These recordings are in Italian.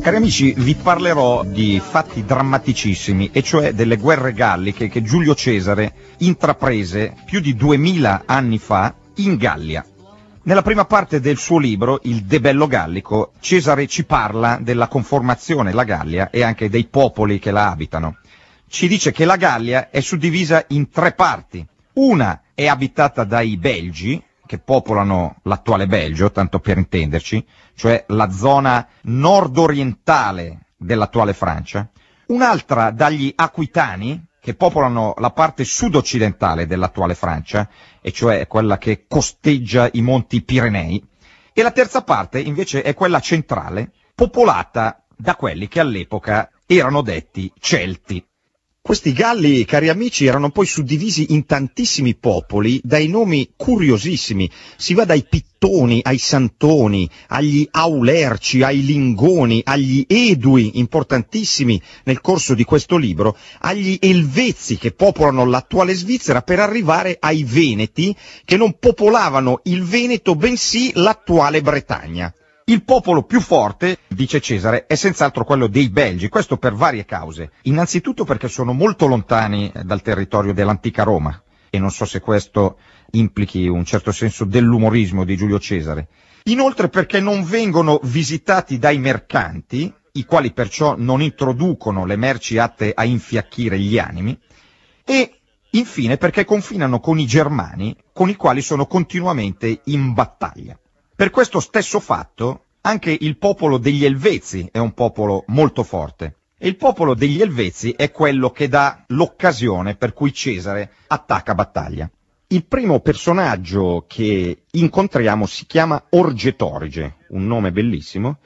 Cari amici, vi parlerò di fatti drammaticissimi, e cioè delle guerre galliche che Giulio Cesare intraprese più di duemila anni fa in Gallia. Nella prima parte del suo libro, Il Debello Gallico, Cesare ci parla della conformazione la Gallia e anche dei popoli che la abitano. Ci dice che la Gallia è suddivisa in tre parti. Una è abitata dai Belgi, che popolano l'attuale Belgio, tanto per intenderci, cioè la zona nord-orientale dell'attuale Francia, un'altra dagli Aquitani, che popolano la parte sud-occidentale dell'attuale Francia, e cioè quella che costeggia i monti Pirenei, e la terza parte invece è quella centrale, popolata da quelli che all'epoca erano detti Celti. Questi galli, cari amici, erano poi suddivisi in tantissimi popoli dai nomi curiosissimi. Si va dai pittoni ai santoni, agli aulerci, ai lingoni, agli edui, importantissimi nel corso di questo libro, agli elvezzi che popolano l'attuale Svizzera per arrivare ai veneti che non popolavano il Veneto bensì l'attuale Bretagna. Il popolo più forte, dice Cesare, è senz'altro quello dei Belgi, questo per varie cause. Innanzitutto perché sono molto lontani eh, dal territorio dell'antica Roma, e non so se questo implichi un certo senso dell'umorismo di Giulio Cesare. Inoltre perché non vengono visitati dai mercanti, i quali perciò non introducono le merci atte a infiacchire gli animi, e infine perché confinano con i germani, con i quali sono continuamente in battaglia. Per questo stesso fatto anche il popolo degli Elvezi è un popolo molto forte. E il popolo degli Elvezi è quello che dà l'occasione per cui Cesare attacca battaglia. Il primo personaggio che incontriamo si chiama Orgetorige, un nome bellissimo,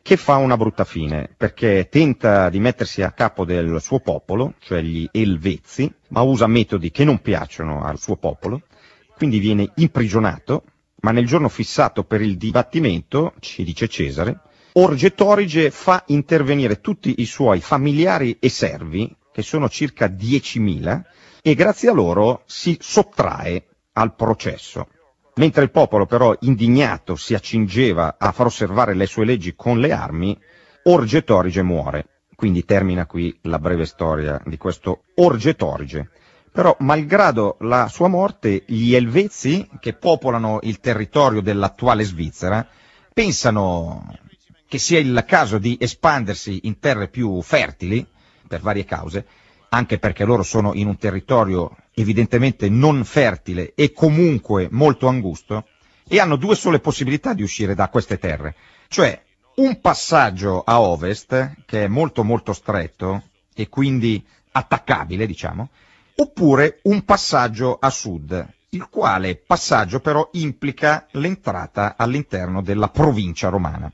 che fa una brutta fine, perché tenta di mettersi a capo del suo popolo, cioè gli Elvezi, ma usa metodi che non piacciono al suo popolo, quindi viene imprigionato ma nel giorno fissato per il dibattimento, ci dice Cesare, Orge Torige fa intervenire tutti i suoi familiari e servi, che sono circa 10.000, e grazie a loro si sottrae al processo. Mentre il popolo però indignato si accingeva a far osservare le sue leggi con le armi, Orge Torige muore. Quindi termina qui la breve storia di questo Orge Torige. Però, malgrado la sua morte, gli elvezi che popolano il territorio dell'attuale Svizzera pensano che sia il caso di espandersi in terre più fertili, per varie cause, anche perché loro sono in un territorio evidentemente non fertile e comunque molto angusto, e hanno due sole possibilità di uscire da queste terre, cioè un passaggio a ovest, che è molto molto stretto e quindi attaccabile, diciamo, oppure un passaggio a sud, il quale passaggio però implica l'entrata all'interno della provincia romana.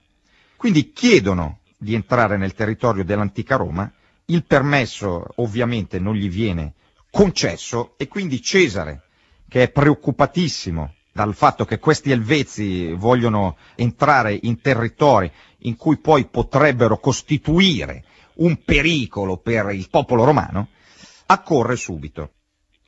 Quindi chiedono di entrare nel territorio dell'antica Roma, il permesso ovviamente non gli viene concesso e quindi Cesare, che è preoccupatissimo dal fatto che questi elvezi vogliono entrare in territori in cui poi potrebbero costituire un pericolo per il popolo romano, accorre subito.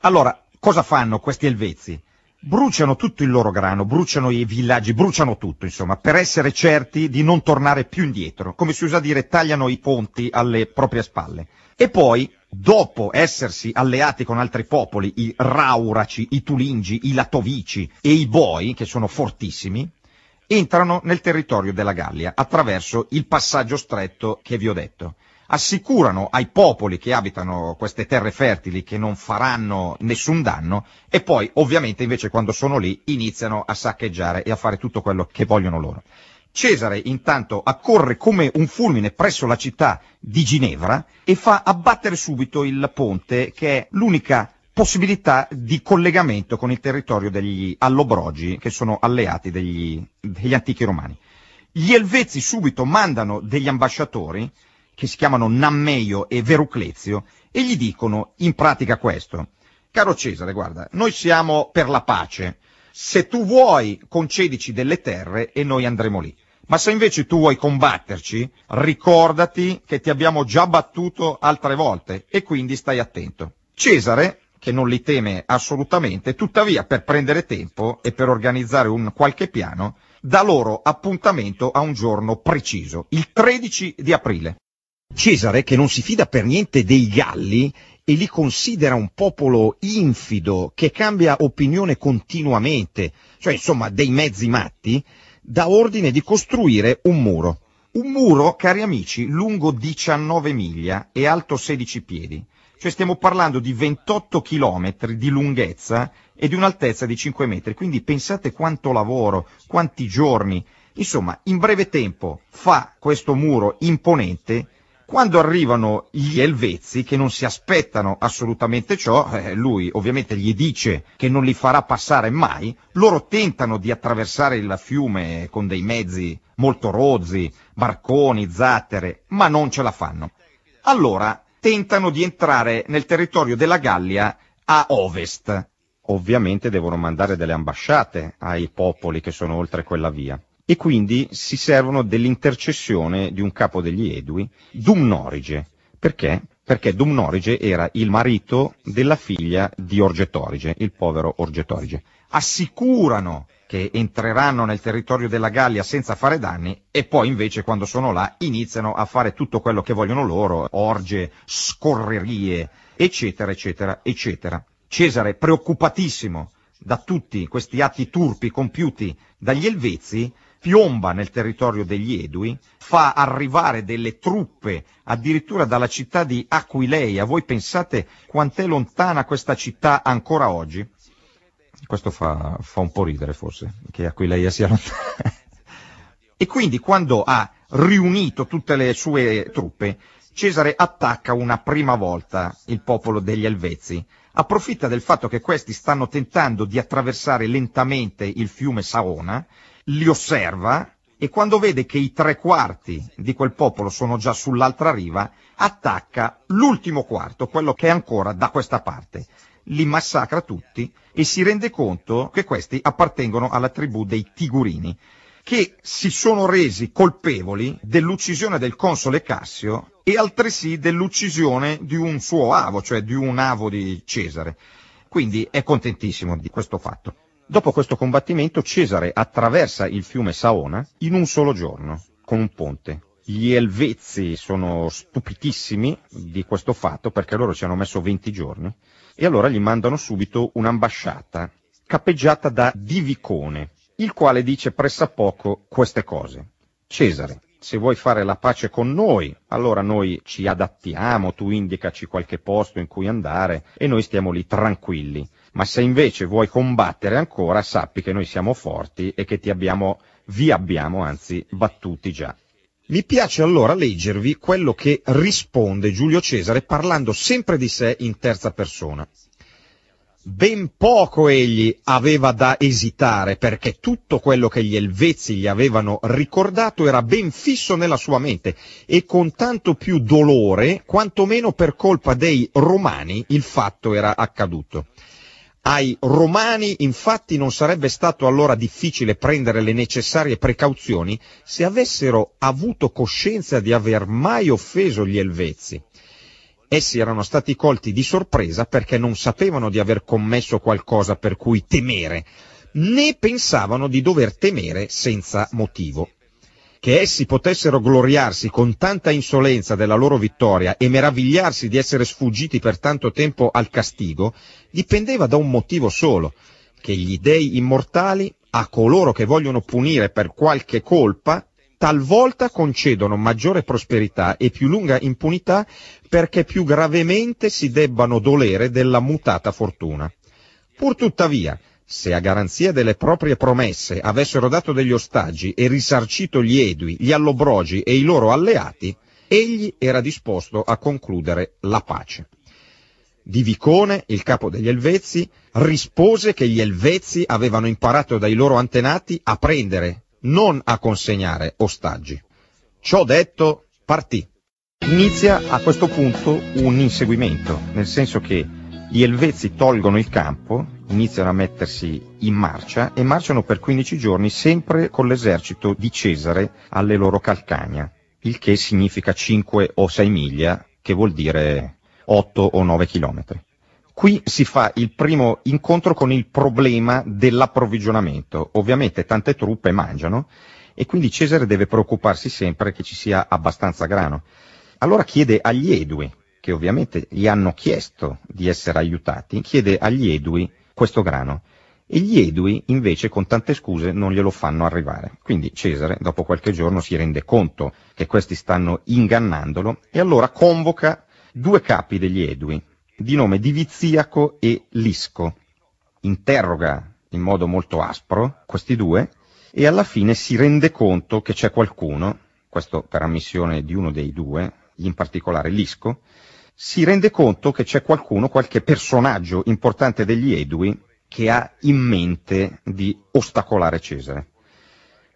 Allora, cosa fanno questi elvezi? Bruciano tutto il loro grano, bruciano i villaggi, bruciano tutto, insomma, per essere certi di non tornare più indietro. Come si usa dire, tagliano i ponti alle proprie spalle. E poi, dopo essersi alleati con altri popoli, i Rauraci, i Tulingi, i Latovici e i Boi, che sono fortissimi, entrano nel territorio della Gallia attraverso il passaggio stretto che vi ho detto assicurano ai popoli che abitano queste terre fertili che non faranno nessun danno e poi ovviamente invece quando sono lì iniziano a saccheggiare e a fare tutto quello che vogliono loro. Cesare intanto accorre come un fulmine presso la città di Ginevra e fa abbattere subito il ponte che è l'unica possibilità di collegamento con il territorio degli Allobrogi che sono alleati degli, degli antichi romani. Gli elvezzi subito mandano degli ambasciatori che si chiamano Nammeio e Veruclezio, e gli dicono in pratica questo. Caro Cesare, guarda, noi siamo per la pace. Se tu vuoi, concedici delle terre e noi andremo lì. Ma se invece tu vuoi combatterci, ricordati che ti abbiamo già battuto altre volte e quindi stai attento. Cesare, che non li teme assolutamente, tuttavia per prendere tempo e per organizzare un qualche piano, dà loro appuntamento a un giorno preciso, il 13 di aprile. Cesare, che non si fida per niente dei Galli, e li considera un popolo infido che cambia opinione continuamente, cioè insomma dei mezzi matti, dà ordine di costruire un muro. Un muro, cari amici, lungo 19 miglia e alto 16 piedi, cioè stiamo parlando di 28 chilometri di lunghezza e di un'altezza di 5 metri, quindi pensate quanto lavoro, quanti giorni, insomma in breve tempo fa questo muro imponente quando arrivano gli elvezzi che non si aspettano assolutamente ciò, eh, lui ovviamente gli dice che non li farà passare mai, loro tentano di attraversare il fiume con dei mezzi molto rozzi, barconi, zattere, ma non ce la fanno. Allora tentano di entrare nel territorio della Gallia a ovest. Ovviamente devono mandare delle ambasciate ai popoli che sono oltre quella via e quindi si servono dell'intercessione di un capo degli Edui, Dumnorige. Perché? Perché Dumnorige era il marito della figlia di Orgetorige, il povero Orgetorige. Assicurano che entreranno nel territorio della Gallia senza fare danni e poi invece quando sono là iniziano a fare tutto quello che vogliono loro, orge, scorrerie, eccetera, eccetera, eccetera. Cesare, preoccupatissimo da tutti questi atti turpi compiuti dagli Elvezi, piomba nel territorio degli Edui, fa arrivare delle truppe addirittura dalla città di Aquileia. Voi pensate quant'è lontana questa città ancora oggi? Questo fa, fa un po' ridere forse, che Aquileia sia lontana. e quindi quando ha riunito tutte le sue truppe, Cesare attacca una prima volta il popolo degli Elvezzi. approfitta del fatto che questi stanno tentando di attraversare lentamente il fiume Saona, li osserva e quando vede che i tre quarti di quel popolo sono già sull'altra riva, attacca l'ultimo quarto, quello che è ancora da questa parte. Li massacra tutti e si rende conto che questi appartengono alla tribù dei Tigurini, che si sono resi colpevoli dell'uccisione del console Cassio e altresì dell'uccisione di un suo avo, cioè di un avo di Cesare. Quindi è contentissimo di questo fatto. Dopo questo combattimento Cesare attraversa il fiume Saona in un solo giorno, con un ponte. Gli elvezzi sono stupitissimi di questo fatto perché loro ci hanno messo 20 giorni e allora gli mandano subito un'ambasciata cappeggiata da Divicone, il quale dice pressappoco queste cose. Cesare, se vuoi fare la pace con noi, allora noi ci adattiamo, tu indicaci qualche posto in cui andare e noi stiamo lì tranquilli ma se invece vuoi combattere ancora sappi che noi siamo forti e che abbiamo, vi abbiamo anzi battuti già. Mi piace allora leggervi quello che risponde Giulio Cesare parlando sempre di sé in terza persona. Ben poco egli aveva da esitare perché tutto quello che gli elvezzi gli avevano ricordato era ben fisso nella sua mente e con tanto più dolore quanto meno per colpa dei romani il fatto era accaduto. Ai romani infatti non sarebbe stato allora difficile prendere le necessarie precauzioni se avessero avuto coscienza di aver mai offeso gli Elvezi. Essi erano stati colti di sorpresa perché non sapevano di aver commesso qualcosa per cui temere, né pensavano di dover temere senza motivo che essi potessero gloriarsi con tanta insolenza della loro vittoria e meravigliarsi di essere sfuggiti per tanto tempo al castigo, dipendeva da un motivo solo, che gli dei immortali, a coloro che vogliono punire per qualche colpa, talvolta concedono maggiore prosperità e più lunga impunità perché più gravemente si debbano dolere della mutata fortuna. Pur tuttavia, se a garanzia delle proprie promesse avessero dato degli ostaggi e risarcito gli Edui, gli Allobrogi e i loro alleati, egli era disposto a concludere la pace. Di Vicone, il capo degli Elvezi, rispose che gli Elvezi avevano imparato dai loro antenati a prendere, non a consegnare ostaggi. Ciò detto, partì. Inizia a questo punto un inseguimento, nel senso che gli Elvezi tolgono il campo, iniziano a mettersi in marcia e marciano per 15 giorni sempre con l'esercito di Cesare alle loro calcagna, il che significa 5 o 6 miglia, che vuol dire 8 o 9 chilometri. Qui si fa il primo incontro con il problema dell'approvvigionamento. Ovviamente tante truppe mangiano e quindi Cesare deve preoccuparsi sempre che ci sia abbastanza grano. Allora chiede agli Edui, che ovviamente gli hanno chiesto di essere aiutati, chiede agli Edui questo grano. E gli Edui invece con tante scuse non glielo fanno arrivare. Quindi Cesare dopo qualche giorno si rende conto che questi stanno ingannandolo e allora convoca due capi degli Edui di nome Diviziaco e Lisco. Interroga in modo molto aspro questi due e alla fine si rende conto che c'è qualcuno, questo per ammissione di uno dei due, in particolare Lisco, si rende conto che c'è qualcuno, qualche personaggio importante degli Edui che ha in mente di ostacolare Cesare.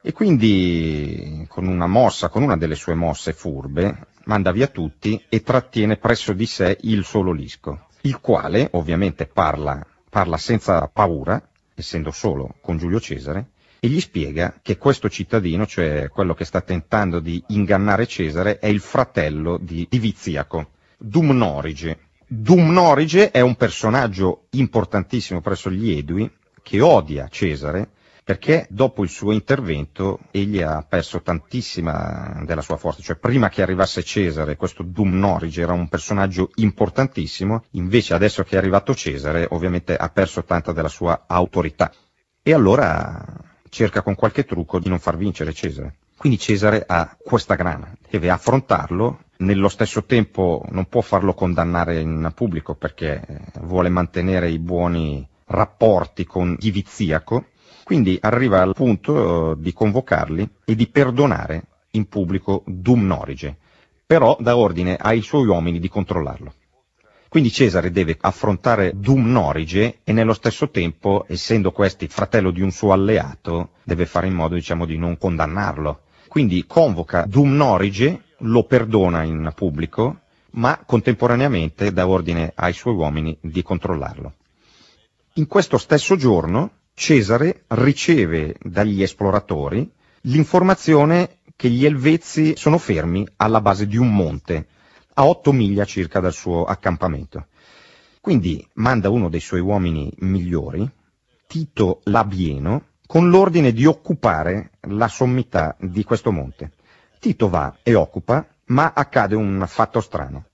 E quindi con una mossa, con una delle sue mosse furbe, manda via tutti e trattiene presso di sé il solo Lisco, il quale ovviamente parla, parla senza paura, essendo solo con Giulio Cesare, e gli spiega che questo cittadino, cioè quello che sta tentando di ingannare Cesare, è il fratello di, di Viziaco, Dumnorige. Dumnorige è un personaggio importantissimo presso gli Edui che odia Cesare perché dopo il suo intervento egli ha perso tantissima della sua forza, cioè prima che arrivasse Cesare questo Dumnorige era un personaggio importantissimo, invece adesso che è arrivato Cesare ovviamente ha perso tanta della sua autorità e allora cerca con qualche trucco di non far vincere Cesare. Quindi Cesare ha questa grana, deve affrontarlo nello stesso tempo non può farlo condannare in pubblico perché eh, vuole mantenere i buoni rapporti con Ghiviziaco, quindi arriva al punto eh, di convocarli e di perdonare in pubblico Dumnorige, però dà ordine ai suoi uomini di controllarlo. Quindi Cesare deve affrontare Dumnorige e nello stesso tempo, essendo questi fratello di un suo alleato, deve fare in modo diciamo, di non condannarlo. Quindi convoca Dumnorige lo perdona in pubblico, ma contemporaneamente dà ordine ai suoi uomini di controllarlo. In questo stesso giorno Cesare riceve dagli esploratori l'informazione che gli Elvezzi sono fermi alla base di un monte, a 8 miglia circa dal suo accampamento. Quindi manda uno dei suoi uomini migliori, Tito Labieno, con l'ordine di occupare la sommità di questo monte. Tito va e occupa, ma accade un fatto strano,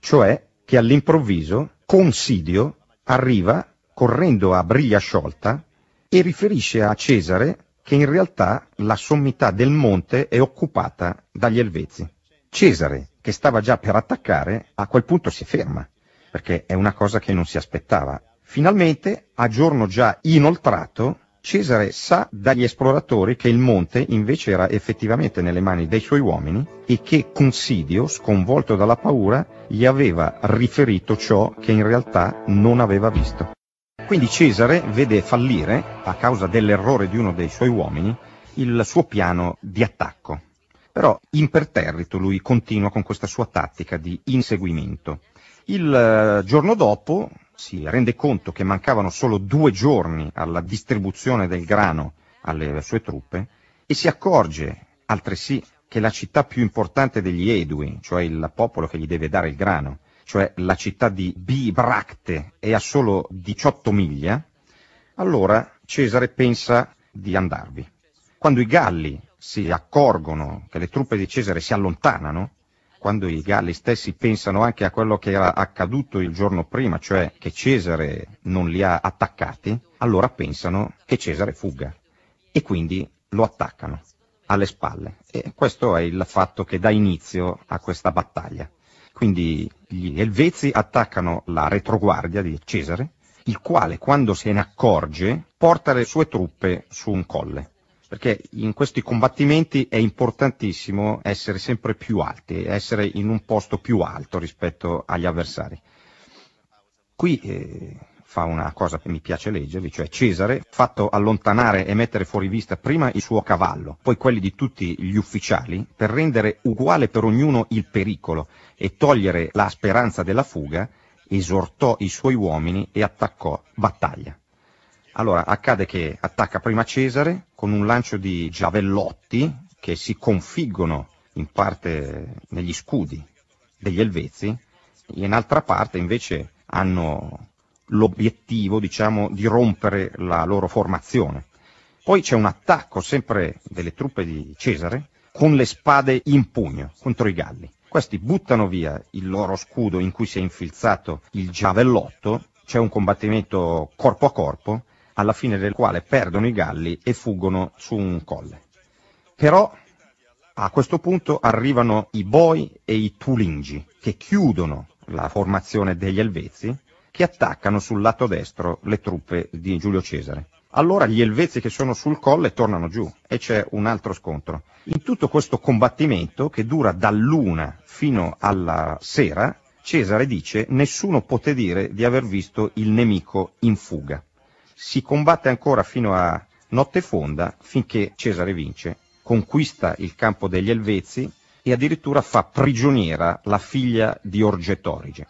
cioè che all'improvviso Considio arriva correndo a briglia sciolta e riferisce a Cesare che in realtà la sommità del monte è occupata dagli Elvezi. Cesare, che stava già per attaccare, a quel punto si ferma, perché è una cosa che non si aspettava. Finalmente, a giorno già inoltrato, Cesare sa dagli esploratori che il monte invece era effettivamente nelle mani dei suoi uomini e che Considio, sconvolto dalla paura, gli aveva riferito ciò che in realtà non aveva visto. Quindi Cesare vede fallire, a causa dell'errore di uno dei suoi uomini, il suo piano di attacco. Però imperterrito lui continua con questa sua tattica di inseguimento. Il eh, giorno dopo, si rende conto che mancavano solo due giorni alla distribuzione del grano alle sue truppe e si accorge altresì che la città più importante degli Edui, cioè il popolo che gli deve dare il grano, cioè la città di Bibracte, è a solo 18 miglia, allora Cesare pensa di andarvi. Quando i Galli si accorgono che le truppe di Cesare si allontanano, quando i Galli stessi pensano anche a quello che era accaduto il giorno prima, cioè che Cesare non li ha attaccati, allora pensano che Cesare fugga e quindi lo attaccano alle spalle. E questo è il fatto che dà inizio a questa battaglia. Quindi gli Elvezi attaccano la retroguardia di Cesare, il quale quando se ne accorge porta le sue truppe su un colle perché in questi combattimenti è importantissimo essere sempre più alti, essere in un posto più alto rispetto agli avversari. Qui eh, fa una cosa che mi piace leggervi, cioè Cesare, fatto allontanare e mettere fuori vista prima il suo cavallo, poi quelli di tutti gli ufficiali, per rendere uguale per ognuno il pericolo e togliere la speranza della fuga, esortò i suoi uomini e attaccò battaglia. Allora, accade che attacca prima Cesare con un lancio di giavellotti che si configgono in parte negli scudi degli Elvezi, in altra parte invece hanno l'obiettivo diciamo, di rompere la loro formazione. Poi c'è un attacco sempre delle truppe di Cesare con le spade in pugno contro i Galli. Questi buttano via il loro scudo in cui si è infilzato il giavellotto, c'è un combattimento corpo a corpo alla fine del quale perdono i Galli e fuggono su un colle. Però a questo punto arrivano i Boi e i Tulingi, che chiudono la formazione degli Elvezi, che attaccano sul lato destro le truppe di Giulio Cesare. Allora gli Elvezi che sono sul colle tornano giù e c'è un altro scontro. In tutto questo combattimento, che dura dall'una fino alla sera, Cesare dice nessuno poté dire di aver visto il nemico in fuga si combatte ancora fino a notte fonda finché Cesare vince, conquista il campo degli Elvezi e addirittura fa prigioniera la figlia di Orgetorige.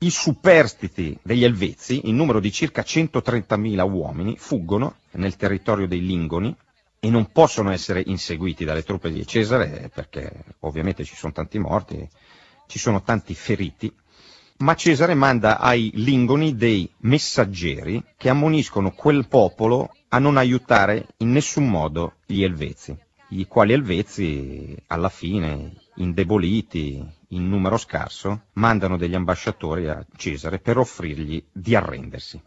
I superstiti degli Elvezi, in numero di circa 130.000 uomini, fuggono nel territorio dei Lingoni e non possono essere inseguiti dalle truppe di Cesare eh, perché ovviamente ci sono tanti morti, ci sono tanti feriti ma Cesare manda ai Lingoni dei messaggeri che ammoniscono quel popolo a non aiutare in nessun modo gli Elvezi, i quali Elvezi alla fine, indeboliti, in numero scarso, mandano degli ambasciatori a Cesare per offrirgli di arrendersi.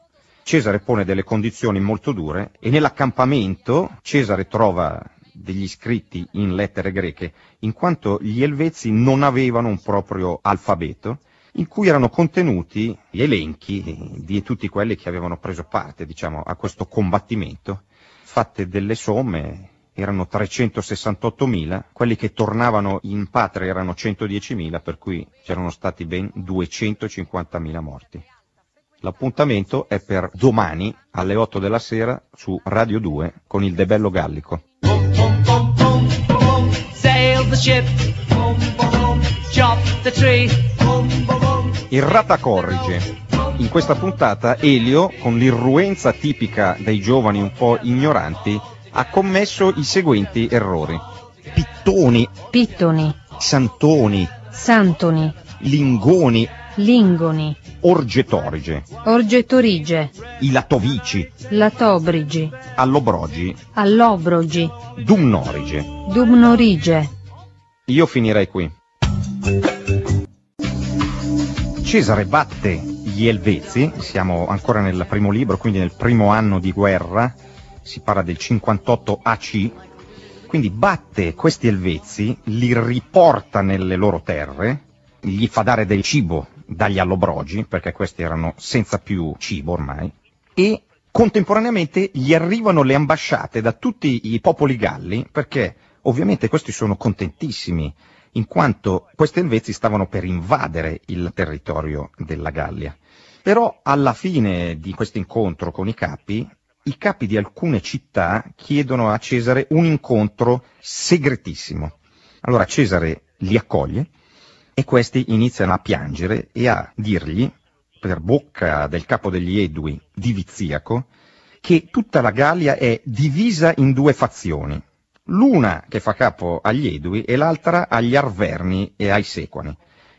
Cesare pone delle condizioni molto dure e nell'accampamento Cesare trova degli scritti in lettere greche, in quanto gli elvezi non avevano un proprio alfabeto in cui erano contenuti gli elenchi di tutti quelli che avevano preso parte diciamo, a questo combattimento, fatte delle somme, erano 368.000, quelli che tornavano in patria erano 110.000, per cui c'erano stati ben 250.000 morti. L'appuntamento è per domani alle 8 della sera su Radio 2 con il Debello Gallico. Il Rata corrige. In questa puntata Elio, con l'irruenza tipica dei giovani un po' ignoranti, ha commesso i seguenti errori. Pittoni, Pittoni, Santoni, Santoni, Lingoni, Lingoni, Orgetorige, Orgetorige, I Latovici, Latobrigi, Allobrogi, Allobrogi, Dumnorige. Dumnorige. Io finirei qui. Cesare batte gli Elvezi, siamo ancora nel primo libro, quindi nel primo anno di guerra, si parla del 58 AC, quindi batte questi Elvezi, li riporta nelle loro terre, gli fa dare del cibo dagli allobrogi, perché questi erano senza più cibo ormai, e contemporaneamente gli arrivano le ambasciate da tutti i popoli galli, perché ovviamente questi sono contentissimi in quanto questi Helvezi stavano per invadere il territorio della Gallia. Però alla fine di questo incontro con i capi, i capi di alcune città chiedono a Cesare un incontro segretissimo. Allora Cesare li accoglie e questi iniziano a piangere e a dirgli, per bocca del capo degli Edui, di Viziaco, che tutta la Gallia è divisa in due fazioni, l'una che fa capo agli Edui e l'altra agli Arverni e ai Sequani,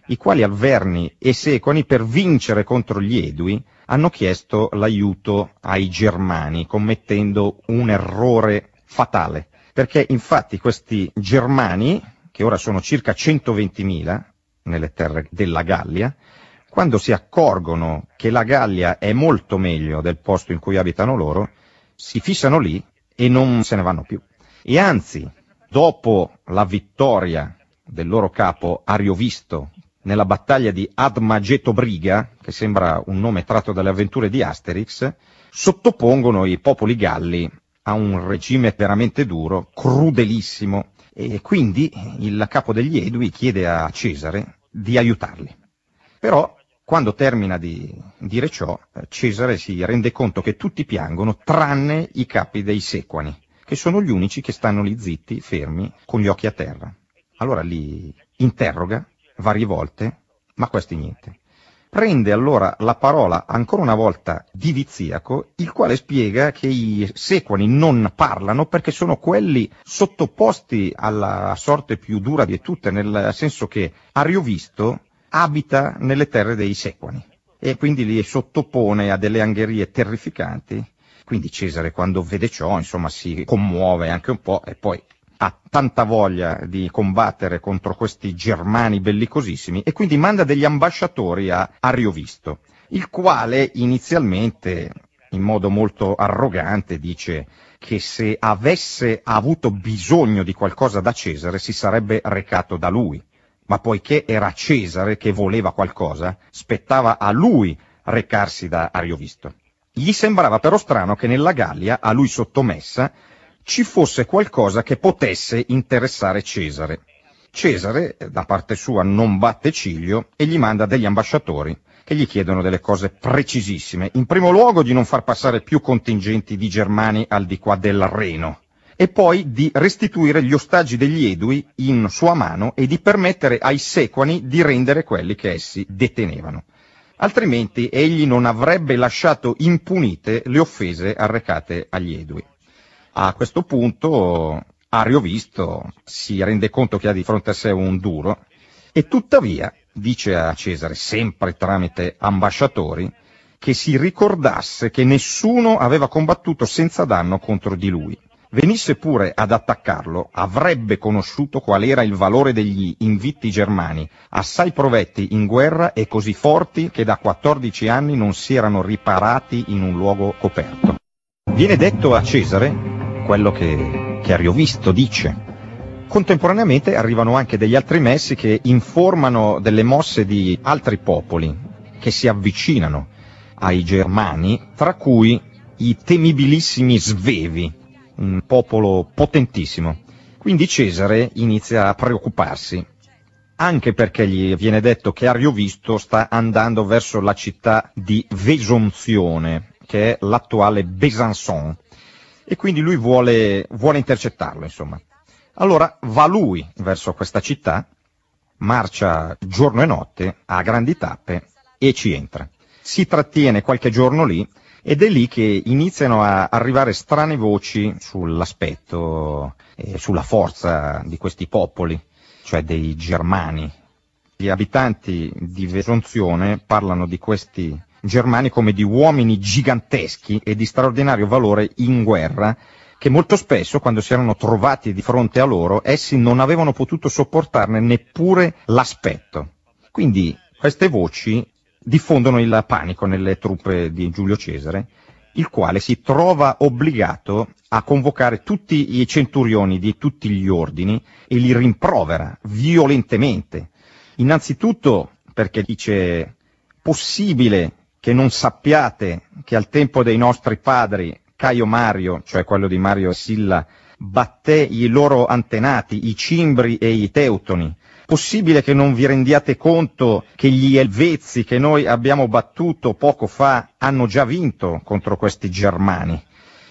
i quali Arverni e Sequani per vincere contro gli Edui hanno chiesto l'aiuto ai Germani, commettendo un errore fatale, perché infatti questi Germani, che ora sono circa 120.000 nelle terre della Gallia, quando si accorgono che la Gallia è molto meglio del posto in cui abitano loro, si fissano lì e non se ne vanno più. E anzi, dopo la vittoria del loro capo Ariovisto nella battaglia di Admagetobriga, che sembra un nome tratto dalle avventure di Asterix, sottopongono i popoli galli a un regime veramente duro, crudelissimo, e quindi il capo degli Edui chiede a Cesare di aiutarli. Però, quando termina di dire ciò, Cesare si rende conto che tutti piangono, tranne i capi dei sequani, che sono gli unici che stanno lì zitti, fermi, con gli occhi a terra. Allora li interroga varie volte, ma questi niente. Prende allora la parola ancora una volta di Viziaco, il quale spiega che i sequani non parlano perché sono quelli sottoposti alla sorte più dura di tutte, nel senso che Ariovisto abita nelle terre dei sequani e quindi li sottopone a delle angherie terrificanti quindi Cesare quando vede ciò, insomma, si commuove anche un po' e poi ha tanta voglia di combattere contro questi germani bellicosissimi e quindi manda degli ambasciatori a Ariovisto, il quale inizialmente in modo molto arrogante dice che se avesse avuto bisogno di qualcosa da Cesare si sarebbe recato da lui, ma poiché era Cesare che voleva qualcosa, spettava a lui recarsi da Ariovisto. Gli sembrava però strano che nella Gallia, a lui sottomessa, ci fosse qualcosa che potesse interessare Cesare. Cesare, da parte sua, non batte ciglio e gli manda degli ambasciatori che gli chiedono delle cose precisissime. In primo luogo di non far passare più contingenti di germani al di qua del Reno e poi di restituire gli ostaggi degli Edui in sua mano e di permettere ai sequani di rendere quelli che essi detenevano altrimenti egli non avrebbe lasciato impunite le offese arrecate agli Edui. A questo punto Ario Visto si rende conto che ha di fronte a sé un duro e tuttavia dice a Cesare, sempre tramite ambasciatori, che si ricordasse che nessuno aveva combattuto senza danno contro di lui venisse pure ad attaccarlo, avrebbe conosciuto qual era il valore degli invitti germani, assai provetti in guerra e così forti che da 14 anni non si erano riparati in un luogo coperto. Viene detto a Cesare quello che Visto dice, Contemporaneamente arrivano anche degli altri messi che informano delle mosse di altri popoli che si avvicinano ai germani, tra cui i temibilissimi svevi, un popolo potentissimo. Quindi Cesare inizia a preoccuparsi, anche perché gli viene detto che Ariovisto sta andando verso la città di Vesonzione, che è l'attuale Besançon, e quindi lui vuole, vuole intercettarlo, insomma. Allora va lui verso questa città, marcia giorno e notte a grandi tappe e ci entra. Si trattiene qualche giorno lì ed è lì che iniziano a arrivare strane voci sull'aspetto e eh, sulla forza di questi popoli, cioè dei germani. Gli abitanti di Vesonzione parlano di questi germani come di uomini giganteschi e di straordinario valore in guerra che molto spesso, quando si erano trovati di fronte a loro, essi non avevano potuto sopportarne neppure l'aspetto. Quindi queste voci diffondono il panico nelle truppe di Giulio Cesare, il quale si trova obbligato a convocare tutti i centurioni di tutti gli ordini e li rimprovera violentemente. Innanzitutto perché dice possibile che non sappiate che al tempo dei nostri padri Caio Mario, cioè quello di Mario Silla, batté i loro antenati, i Cimbri e i Teutoni, possibile che non vi rendiate conto che gli elvezzi che noi abbiamo battuto poco fa hanno già vinto contro questi germani?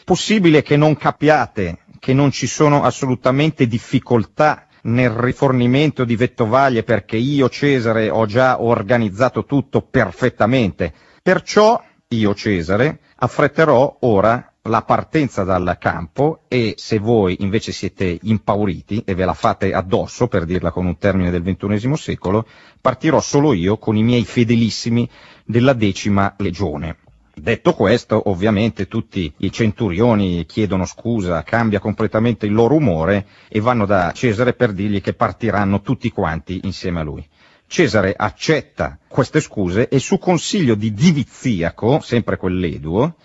Possibile che non capiate che non ci sono assolutamente difficoltà nel rifornimento di vettovaglie perché io Cesare ho già organizzato tutto perfettamente. Perciò io Cesare affretterò ora la partenza dal campo e se voi invece siete impauriti e ve la fate addosso, per dirla con un termine del XXI secolo, partirò solo io con i miei fedelissimi della decima legione. Detto questo, ovviamente tutti i centurioni chiedono scusa, cambia completamente il loro umore e vanno da Cesare per dirgli che partiranno tutti quanti insieme a lui. Cesare accetta queste scuse e su consiglio di Diviziaco, sempre quell'eduo,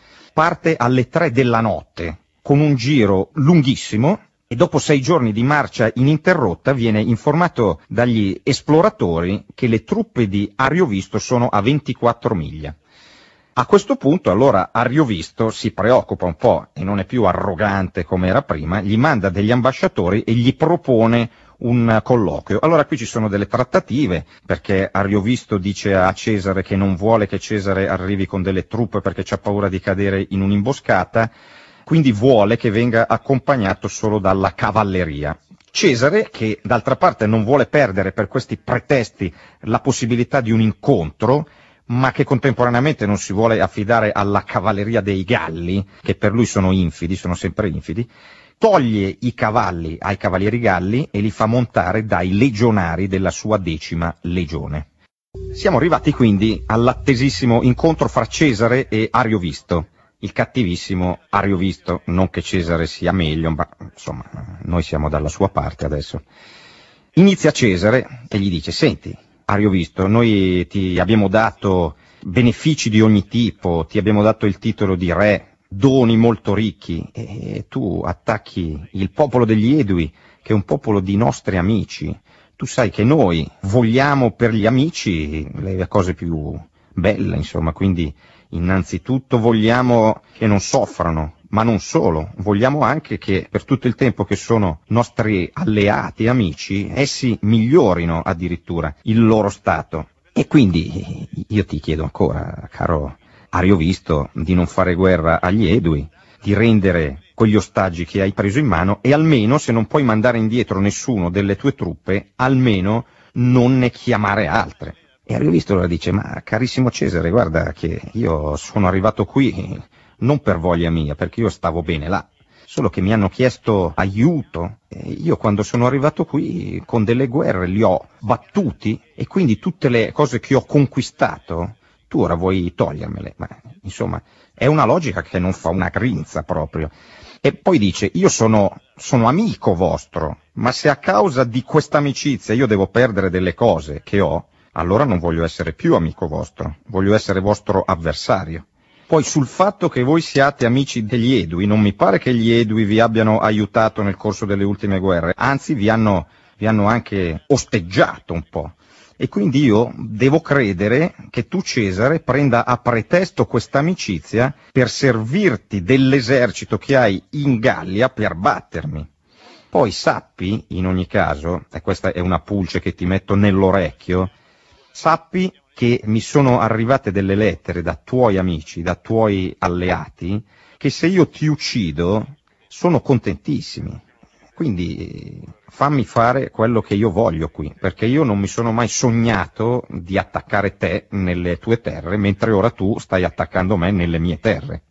parte alle 3 della notte con un giro lunghissimo e dopo sei giorni di marcia ininterrotta viene informato dagli esploratori che le truppe di Ariovisto sono a 24 miglia. A questo punto allora Ariovisto si preoccupa un po' e non è più arrogante come era prima, gli manda degli ambasciatori e gli propone un colloquio. Allora qui ci sono delle trattative perché Ariovisto dice a Cesare che non vuole che Cesare arrivi con delle truppe perché ha paura di cadere in un'imboscata, quindi vuole che venga accompagnato solo dalla cavalleria. Cesare, che d'altra parte non vuole perdere per questi pretesti la possibilità di un incontro, ma che contemporaneamente non si vuole affidare alla cavalleria dei Galli, che per lui sono infidi, sono sempre infidi, toglie i cavalli ai cavalieri galli e li fa montare dai legionari della sua decima legione. Siamo arrivati quindi all'attesissimo incontro fra Cesare e Ariovisto, il cattivissimo Ariovisto, non che Cesare sia meglio, ma insomma, noi siamo dalla sua parte adesso. Inizia Cesare e gli dice, senti, Ariovisto, noi ti abbiamo dato benefici di ogni tipo, ti abbiamo dato il titolo di re, doni molto ricchi e tu attacchi il popolo degli Edui, che è un popolo di nostri amici. Tu sai che noi vogliamo per gli amici le cose più belle, insomma, quindi innanzitutto vogliamo che non soffrano, ma non solo, vogliamo anche che per tutto il tempo che sono nostri alleati, amici, essi migliorino addirittura il loro stato. E quindi io ti chiedo ancora, caro ha riovisto di non fare guerra agli Edui, di rendere quegli ostaggi che hai preso in mano e almeno se non puoi mandare indietro nessuno delle tue truppe, almeno non ne chiamare altre. E Ariovisto allora dice, ma carissimo Cesare, guarda che io sono arrivato qui non per voglia mia, perché io stavo bene là, solo che mi hanno chiesto aiuto. io quando sono arrivato qui con delle guerre li ho battuti e quindi tutte le cose che ho conquistato tu ora vuoi togliermele. Ma, insomma, è una logica che non fa una grinza proprio. E poi dice, io sono, sono amico vostro, ma se a causa di questa amicizia io devo perdere delle cose che ho, allora non voglio essere più amico vostro, voglio essere vostro avversario. Poi sul fatto che voi siate amici degli Edui, non mi pare che gli Edui vi abbiano aiutato nel corso delle ultime guerre, anzi vi hanno, vi hanno anche osteggiato un po'. E quindi io devo credere che tu Cesare prenda a pretesto questa amicizia per servirti dell'esercito che hai in Gallia per battermi. Poi sappi, in ogni caso, e questa è una pulce che ti metto nell'orecchio, sappi che mi sono arrivate delle lettere da tuoi amici, da tuoi alleati, che se io ti uccido sono contentissimi. Quindi eh, fammi fare quello che io voglio qui, perché io non mi sono mai sognato di attaccare te nelle tue terre, mentre ora tu stai attaccando me nelle mie terre.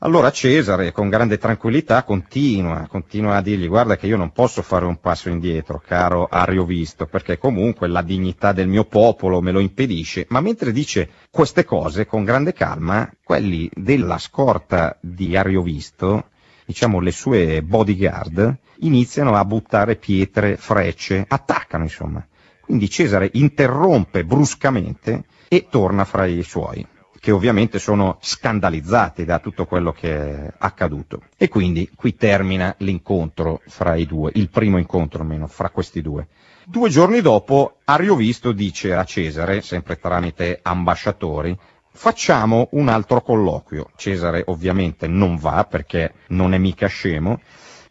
Allora Cesare, con grande tranquillità, continua, continua a dirgli guarda che io non posso fare un passo indietro, caro Ariovisto, perché comunque la dignità del mio popolo me lo impedisce, ma mentre dice queste cose con grande calma, quelli della scorta di Ariovisto, diciamo le sue bodyguard, iniziano a buttare pietre, frecce, attaccano insomma. Quindi Cesare interrompe bruscamente e torna fra i suoi, che ovviamente sono scandalizzati da tutto quello che è accaduto. E quindi qui termina l'incontro fra i due, il primo incontro almeno fra questi due. Due giorni dopo Ariovisto dice a Cesare, sempre tramite ambasciatori, facciamo un altro colloquio. Cesare ovviamente non va perché non è mica scemo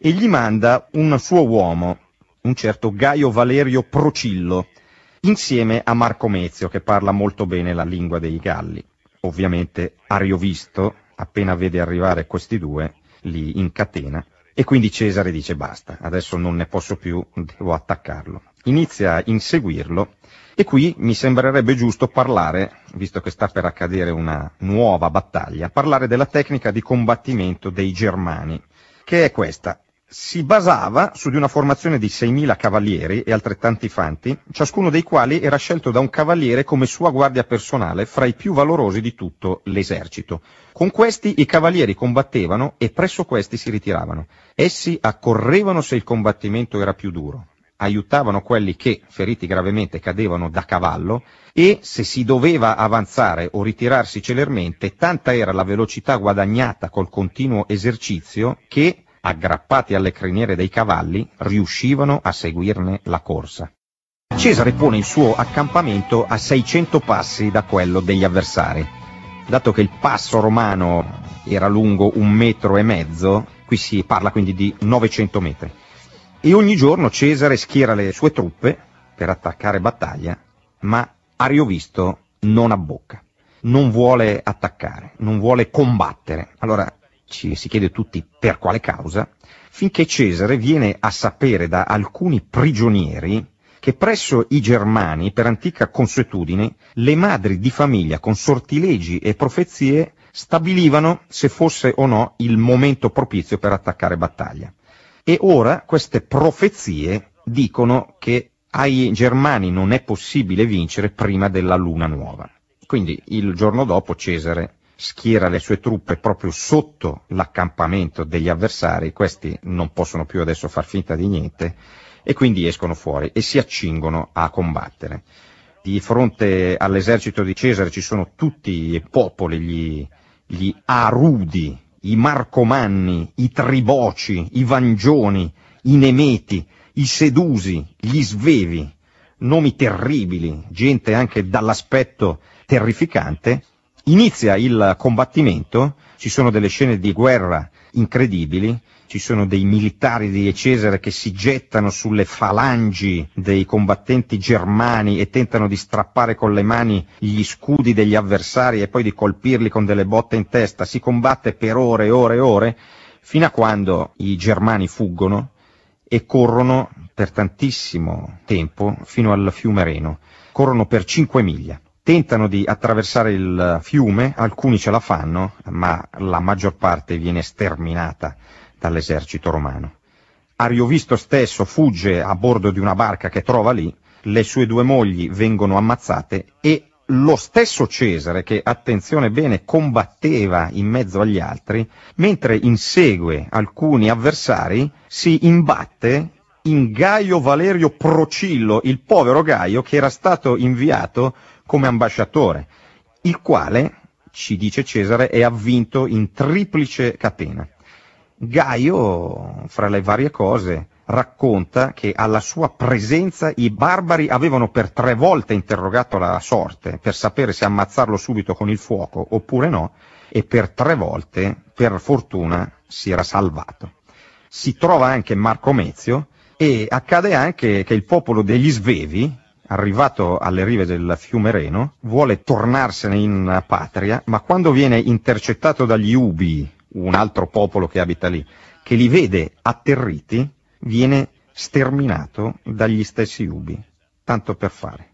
e gli manda un suo uomo, un certo Gaio Valerio Procillo, insieme a Marco Mezio, che parla molto bene la lingua dei Galli. Ovviamente Ariovisto, appena vede arrivare questi due, li incatena e quindi Cesare dice basta, adesso non ne posso più, devo attaccarlo. Inizia a inseguirlo e qui mi sembrerebbe giusto parlare, visto che sta per accadere una nuova battaglia, parlare della tecnica di combattimento dei Germani, che è questa si basava su di una formazione di 6.000 cavalieri e altrettanti fanti, ciascuno dei quali era scelto da un cavaliere come sua guardia personale fra i più valorosi di tutto l'esercito. Con questi i cavalieri combattevano e presso questi si ritiravano. Essi accorrevano se il combattimento era più duro, aiutavano quelli che, feriti gravemente, cadevano da cavallo e se si doveva avanzare o ritirarsi celermente, tanta era la velocità guadagnata col continuo esercizio che aggrappati alle criniere dei cavalli, riuscivano a seguirne la corsa. Cesare pone il suo accampamento a 600 passi da quello degli avversari. Dato che il passo romano era lungo un metro e mezzo, qui si parla quindi di 900 metri. E ogni giorno Cesare schiera le sue truppe per attaccare battaglia, ma Ariovisto non abbocca, non vuole attaccare, non vuole combattere. Allora ci si chiede tutti per quale causa, finché Cesare viene a sapere da alcuni prigionieri che presso i Germani, per antica consuetudine, le madri di famiglia con sortilegi e profezie stabilivano se fosse o no il momento propizio per attaccare battaglia. E ora queste profezie dicono che ai Germani non è possibile vincere prima della luna nuova. Quindi il giorno dopo Cesare schiera le sue truppe proprio sotto l'accampamento degli avversari, questi non possono più adesso far finta di niente e quindi escono fuori e si accingono a combattere. Di fronte all'esercito di Cesare ci sono tutti i popoli, gli, gli Arudi, i Marcomanni, i Triboci, i Vangioni, i Nemeti, i Sedusi, gli Svevi, nomi terribili, gente anche dall'aspetto terrificante, Inizia il combattimento, ci sono delle scene di guerra incredibili, ci sono dei militari di Cesare che si gettano sulle falangi dei combattenti germani e tentano di strappare con le mani gli scudi degli avversari e poi di colpirli con delle botte in testa, si combatte per ore e ore e ore, fino a quando i germani fuggono e corrono per tantissimo tempo fino al fiume Reno, corrono per 5 miglia tentano di attraversare il fiume, alcuni ce la fanno, ma la maggior parte viene sterminata dall'esercito romano. Ariovisto stesso fugge a bordo di una barca che trova lì, le sue due mogli vengono ammazzate e lo stesso Cesare, che attenzione bene, combatteva in mezzo agli altri, mentre insegue alcuni avversari, si imbatte in Gaio Valerio Procillo, il povero Gaio che era stato inviato come ambasciatore, il quale, ci dice Cesare, è avvinto in triplice catena. Gaio, fra le varie cose, racconta che alla sua presenza i barbari avevano per tre volte interrogato la sorte per sapere se ammazzarlo subito con il fuoco oppure no, e per tre volte, per fortuna, si era salvato. Si trova anche Marco Mezio, e accade anche che il popolo degli Svevi, arrivato alle rive del fiume Reno, vuole tornarsene in patria, ma quando viene intercettato dagli Ubi, un altro popolo che abita lì, che li vede atterriti, viene sterminato dagli stessi Ubi, tanto per fare.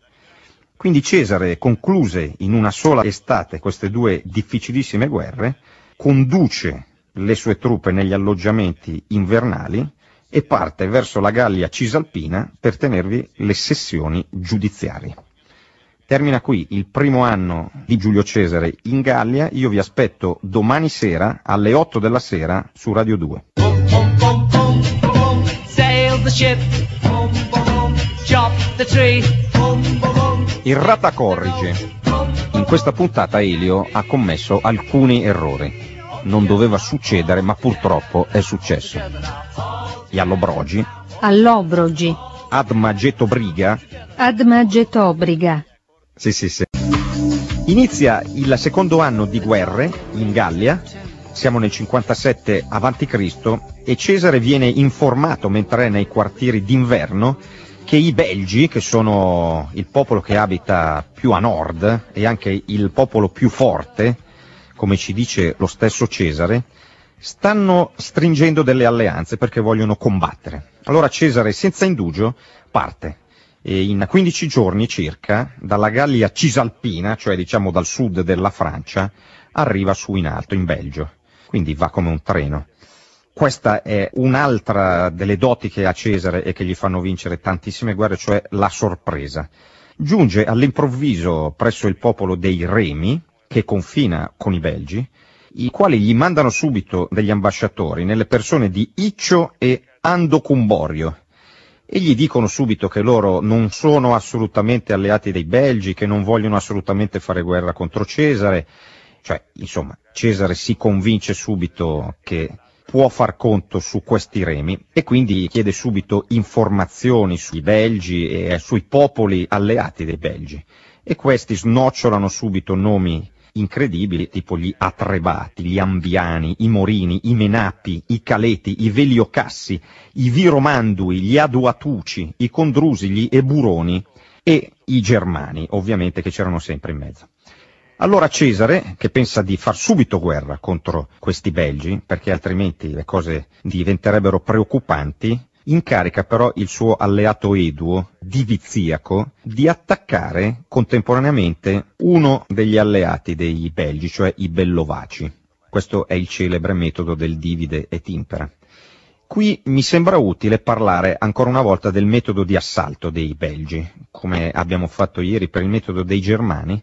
Quindi Cesare concluse in una sola estate queste due difficilissime guerre, conduce le sue truppe negli alloggiamenti invernali, e parte verso la Gallia Cisalpina per tenervi le sessioni giudiziarie. Termina qui il primo anno di Giulio Cesare in Gallia, io vi aspetto domani sera alle 8 della sera su Radio 2. Il Rata corrige. In questa puntata Elio ha commesso alcuni errori. Non doveva succedere, ma purtroppo è successo e all'Obrogi, all'Obrogi, ad Magetobriga, ad Magetobriga. Sì, sì, sì. Inizia il secondo anno di guerre in Gallia, siamo nel 57 a.C. e Cesare viene informato mentre è nei quartieri d'inverno che i Belgi, che sono il popolo che abita più a nord e anche il popolo più forte, come ci dice lo stesso Cesare, stanno stringendo delle alleanze perché vogliono combattere. Allora Cesare, senza indugio, parte e in 15 giorni circa dalla Gallia Cisalpina, cioè diciamo dal sud della Francia, arriva su in alto, in Belgio. Quindi va come un treno. Questa è un'altra delle doti che ha Cesare e che gli fanno vincere tantissime guerre, cioè la sorpresa. Giunge all'improvviso presso il popolo dei Remi, che confina con i Belgi, i quali gli mandano subito degli ambasciatori nelle persone di Iccio e Andocumborio. e gli dicono subito che loro non sono assolutamente alleati dei Belgi, che non vogliono assolutamente fare guerra contro Cesare, cioè insomma Cesare si convince subito che può far conto su questi remi e quindi chiede subito informazioni sui belgi e sui popoli alleati dei belgi e questi snocciolano subito nomi incredibili, tipo gli Atrebati, gli Ambiani, i Morini, i Menapi, i Caleti, i Veliocassi, i Viromandui, gli Aduatuci, i Condrusi, gli Eburoni e i Germani, ovviamente che c'erano sempre in mezzo. Allora Cesare, che pensa di far subito guerra contro questi Belgi, perché altrimenti le cose diventerebbero preoccupanti, Incarica però il suo alleato Eduo, diviziaco, di attaccare contemporaneamente uno degli alleati dei Belgi, cioè i Bellovaci. Questo è il celebre metodo del divide e timpera. Qui mi sembra utile parlare ancora una volta del metodo di assalto dei Belgi, come abbiamo fatto ieri per il metodo dei Germani,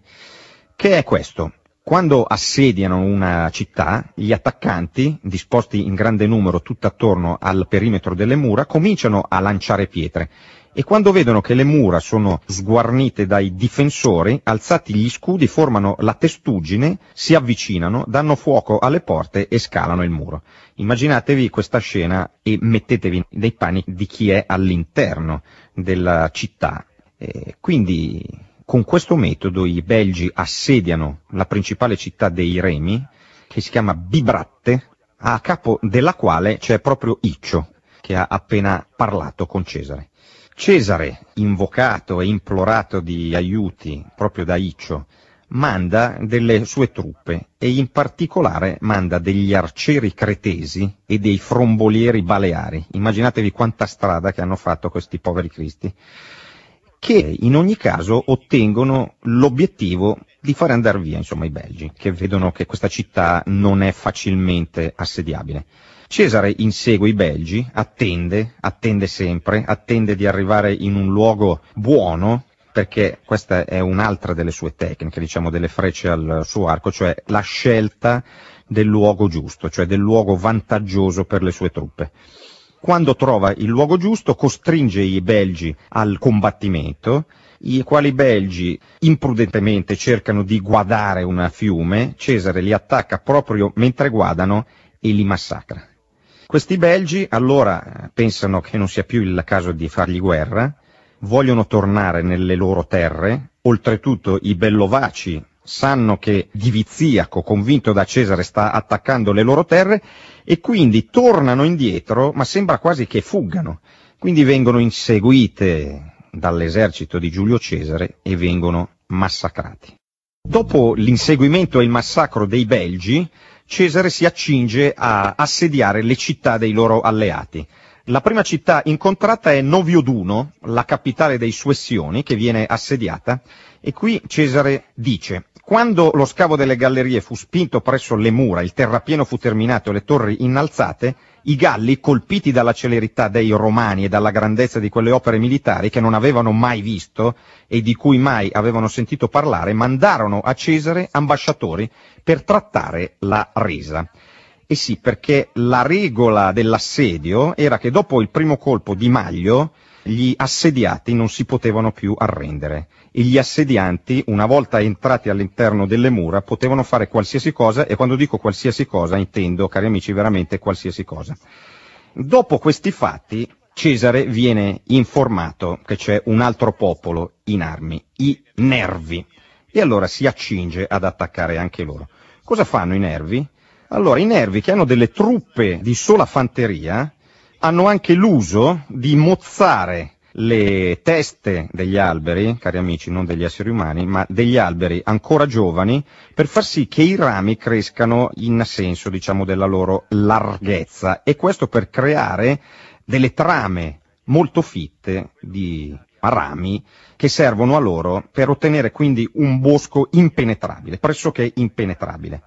che è questo. Quando assediano una città, gli attaccanti, disposti in grande numero tutt'attorno al perimetro delle mura, cominciano a lanciare pietre e quando vedono che le mura sono sguarnite dai difensori, alzati gli scudi formano la testuggine, si avvicinano, danno fuoco alle porte e scalano il muro. Immaginatevi questa scena e mettetevi nei panni di chi è all'interno della città. Eh, quindi con questo metodo i belgi assediano la principale città dei Remi, che si chiama Bibratte, a capo della quale c'è proprio Iccio, che ha appena parlato con Cesare. Cesare, invocato e implorato di aiuti proprio da Iccio, manda delle sue truppe e in particolare manda degli arcieri cretesi e dei frombolieri baleari. Immaginatevi quanta strada che hanno fatto questi poveri cristi che in ogni caso ottengono l'obiettivo di fare andare via insomma, i belgi, che vedono che questa città non è facilmente assediabile. Cesare insegue i belgi, attende, attende sempre, attende di arrivare in un luogo buono, perché questa è un'altra delle sue tecniche, diciamo delle frecce al suo arco, cioè la scelta del luogo giusto, cioè del luogo vantaggioso per le sue truppe quando trova il luogo giusto costringe i belgi al combattimento, i quali belgi imprudentemente cercano di guadare un fiume, Cesare li attacca proprio mentre guadano e li massacra. Questi belgi allora pensano che non sia più il caso di fargli guerra, vogliono tornare nelle loro terre, oltretutto i bellovaci sanno che Diviziaco, convinto da Cesare, sta attaccando le loro terre e quindi tornano indietro, ma sembra quasi che fuggano. Quindi vengono inseguite dall'esercito di Giulio Cesare e vengono massacrati. Dopo l'inseguimento e il massacro dei Belgi, Cesare si accinge a assediare le città dei loro alleati. La prima città incontrata è Novioduno, la capitale dei Suessioni, che viene assediata, e qui Cesare dice quando lo scavo delle gallerie fu spinto presso le mura, il terrapieno fu terminato e le torri innalzate, i Galli, colpiti dalla celerità dei Romani e dalla grandezza di quelle opere militari che non avevano mai visto e di cui mai avevano sentito parlare, mandarono a Cesare ambasciatori per trattare la resa. E sì, perché la regola dell'assedio era che dopo il primo colpo di Maglio gli assediati non si potevano più arrendere e gli assedianti, una volta entrati all'interno delle mura, potevano fare qualsiasi cosa e quando dico qualsiasi cosa intendo, cari amici, veramente qualsiasi cosa. Dopo questi fatti, Cesare viene informato che c'è un altro popolo in armi, i Nervi, e allora si accinge ad attaccare anche loro. Cosa fanno i Nervi? Allora, i Nervi che hanno delle truppe di sola fanteria, hanno anche l'uso di mozzare le teste degli alberi, cari amici, non degli esseri umani, ma degli alberi ancora giovani, per far sì che i rami crescano in senso, diciamo, della loro larghezza e questo per creare delle trame molto fitte di rami che servono a loro per ottenere quindi un bosco impenetrabile, pressoché impenetrabile.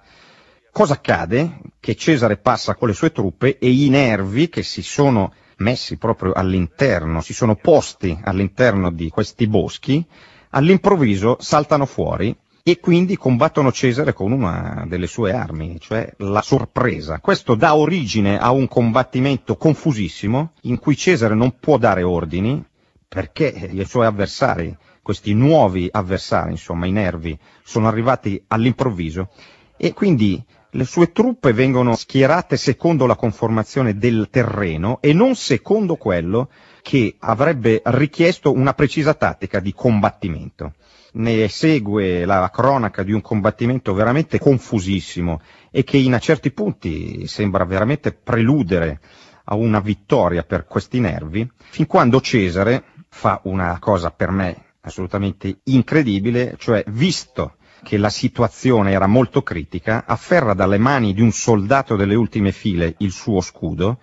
Cosa accade? Che Cesare passa con le sue truppe e i nervi che si sono messi proprio all'interno, si sono posti all'interno di questi boschi, all'improvviso saltano fuori e quindi combattono Cesare con una delle sue armi, cioè la sorpresa. Questo dà origine a un combattimento confusissimo in cui Cesare non può dare ordini perché i suoi avversari, questi nuovi avversari, insomma i nervi, sono arrivati all'improvviso e quindi le sue truppe vengono schierate secondo la conformazione del terreno e non secondo quello che avrebbe richiesto una precisa tattica di combattimento. Ne segue la cronaca di un combattimento veramente confusissimo e che in certi punti sembra veramente preludere a una vittoria per questi nervi, fin quando Cesare fa una cosa per me assolutamente incredibile, cioè visto che la situazione era molto critica, afferra dalle mani di un soldato delle ultime file il suo scudo,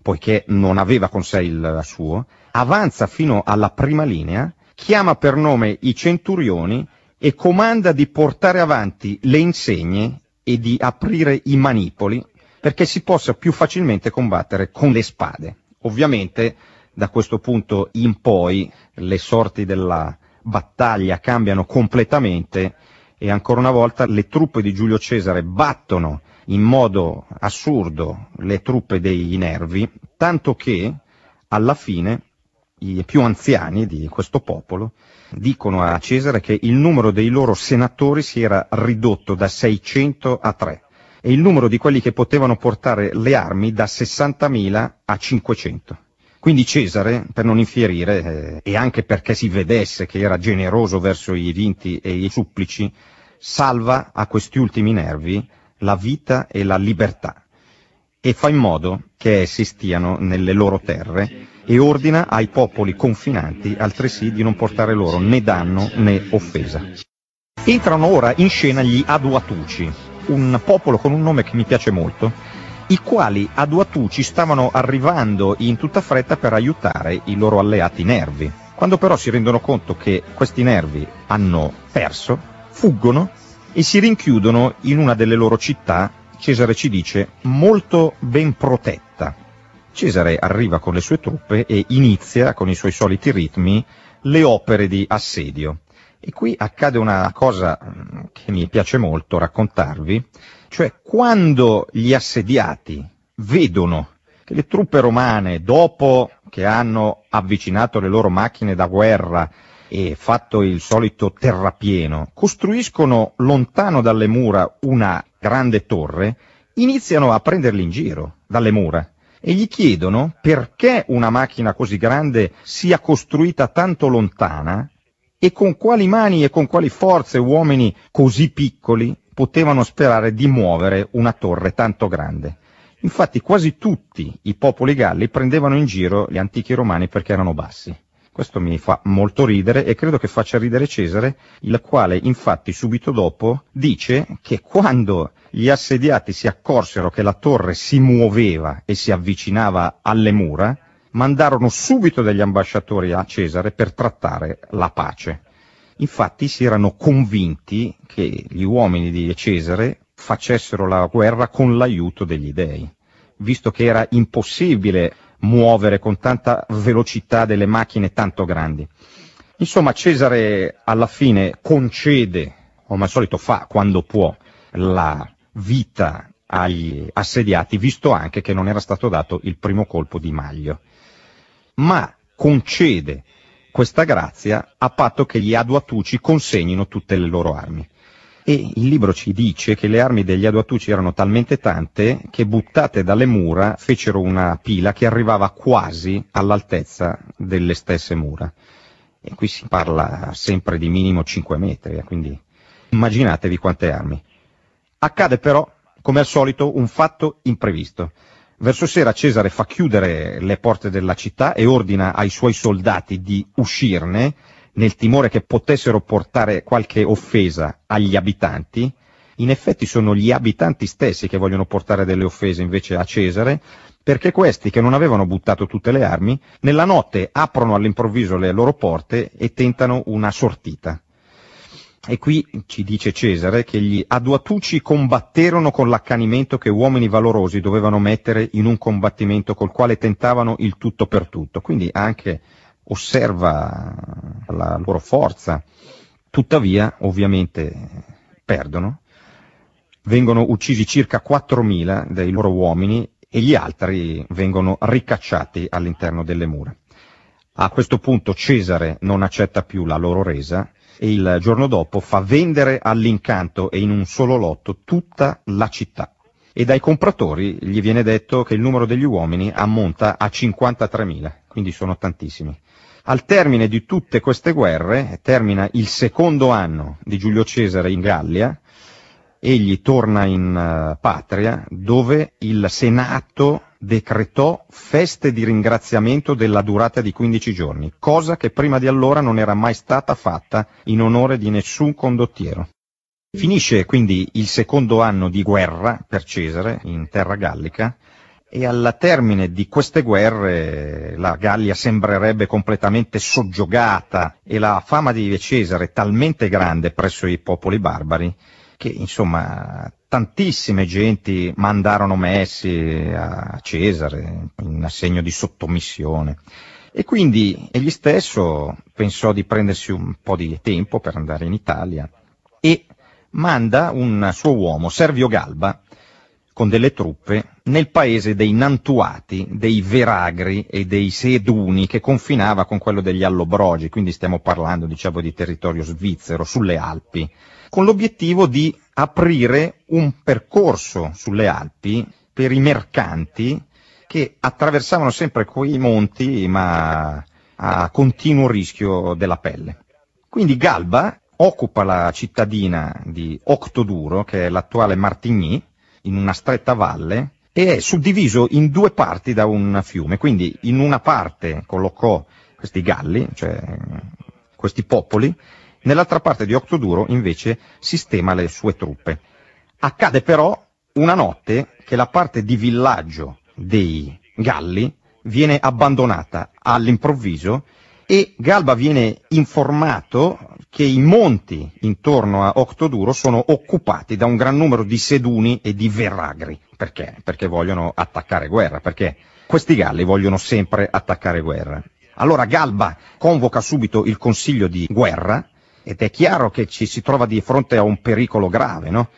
poiché non aveva con sé il suo, avanza fino alla prima linea, chiama per nome i centurioni e comanda di portare avanti le insegne e di aprire i manipoli perché si possa più facilmente combattere con le spade. Ovviamente da questo punto in poi le sorti della battaglia cambiano completamente e ancora una volta le truppe di Giulio Cesare battono in modo assurdo le truppe dei nervi, tanto che alla fine i più anziani di questo popolo dicono a Cesare che il numero dei loro senatori si era ridotto da 600 a 3 e il numero di quelli che potevano portare le armi da 60.000 a 500. Quindi Cesare, per non infierire, eh, e anche perché si vedesse che era generoso verso i vinti e i supplici, salva a questi ultimi nervi la vita e la libertà e fa in modo che essi stiano nelle loro terre e ordina ai popoli confinanti altresì di non portare loro né danno né offesa. Entrano ora in scena gli Aduatuci, un popolo con un nome che mi piace molto, i quali a Duatuci stavano arrivando in tutta fretta per aiutare i loro alleati nervi. Quando però si rendono conto che questi nervi hanno perso, fuggono e si rinchiudono in una delle loro città, Cesare ci dice, molto ben protetta. Cesare arriva con le sue truppe e inizia con i suoi soliti ritmi le opere di assedio. E qui accade una cosa mm, che mi piace molto raccontarvi, cioè quando gli assediati vedono che le truppe romane, dopo che hanno avvicinato le loro macchine da guerra e fatto il solito terrapieno, costruiscono lontano dalle mura una grande torre, iniziano a prenderli in giro dalle mura e gli chiedono perché una macchina così grande sia costruita tanto lontana e con quali mani e con quali forze uomini così piccoli potevano sperare di muovere una torre tanto grande. Infatti quasi tutti i popoli galli prendevano in giro gli antichi romani perché erano bassi. Questo mi fa molto ridere e credo che faccia ridere Cesare, il quale infatti subito dopo dice che quando gli assediati si accorsero che la torre si muoveva e si avvicinava alle mura, mandarono subito degli ambasciatori a Cesare per trattare la pace. Infatti si erano convinti che gli uomini di Cesare facessero la guerra con l'aiuto degli dei, visto che era impossibile muovere con tanta velocità delle macchine tanto grandi. Insomma, Cesare alla fine concede, come al solito fa quando può, la vita agli assediati, visto anche che non era stato dato il primo colpo di maglio. Ma concede questa grazia a patto che gli Aduatuci consegnino tutte le loro armi. E il libro ci dice che le armi degli Aduatuci erano talmente tante che buttate dalle mura fecero una pila che arrivava quasi all'altezza delle stesse mura. E qui si parla sempre di minimo 5 metri, eh, quindi immaginatevi quante armi. Accade però, come al solito, un fatto imprevisto. Verso sera Cesare fa chiudere le porte della città e ordina ai suoi soldati di uscirne nel timore che potessero portare qualche offesa agli abitanti. In effetti sono gli abitanti stessi che vogliono portare delle offese invece a Cesare, perché questi, che non avevano buttato tutte le armi, nella notte aprono all'improvviso le loro porte e tentano una sortita. E qui ci dice Cesare che gli Aduatuci combatterono con l'accanimento che uomini valorosi dovevano mettere in un combattimento col quale tentavano il tutto per tutto. Quindi anche osserva la loro forza. Tuttavia, ovviamente, perdono. Vengono uccisi circa 4.000 dei loro uomini e gli altri vengono ricacciati all'interno delle mura. A questo punto Cesare non accetta più la loro resa e il giorno dopo fa vendere all'incanto e in un solo lotto tutta la città. E dai compratori gli viene detto che il numero degli uomini ammonta a 53.000, quindi sono tantissimi. Al termine di tutte queste guerre, termina il secondo anno di Giulio Cesare in Gallia, egli torna in eh, patria dove il Senato decretò feste di ringraziamento della durata di 15 giorni, cosa che prima di allora non era mai stata fatta in onore di nessun condottiero. Finisce quindi il secondo anno di guerra per Cesare in terra gallica e alla termine di queste guerre la Gallia sembrerebbe completamente soggiogata e la fama di Cesare talmente grande presso i popoli barbari che insomma tantissime genti mandarono messi a Cesare in assegno di sottomissione. E quindi egli stesso pensò di prendersi un po' di tempo per andare in Italia e manda un suo uomo, Servio Galba, con delle truppe nel paese dei Nantuati, dei Veragri e dei Seduni che confinava con quello degli Allobrogi, quindi stiamo parlando diciamo, di territorio svizzero, sulle Alpi, con l'obiettivo di aprire un percorso sulle Alpi per i mercanti che attraversavano sempre quei monti ma a continuo rischio della pelle. Quindi Galba occupa la cittadina di Octoduro, che è l'attuale Martigny, in una stretta valle, e è suddiviso in due parti da un fiume. Quindi in una parte collocò questi galli, cioè questi popoli, Nell'altra parte di Octoduro invece sistema le sue truppe. Accade però una notte che la parte di villaggio dei Galli viene abbandonata all'improvviso e Galba viene informato che i monti intorno a Octoduro sono occupati da un gran numero di seduni e di verragri. Perché? Perché vogliono attaccare guerra, perché questi galli vogliono sempre attaccare guerra. Allora Galba convoca subito il consiglio di guerra ed è chiaro che ci si trova di fronte a un pericolo grave, no?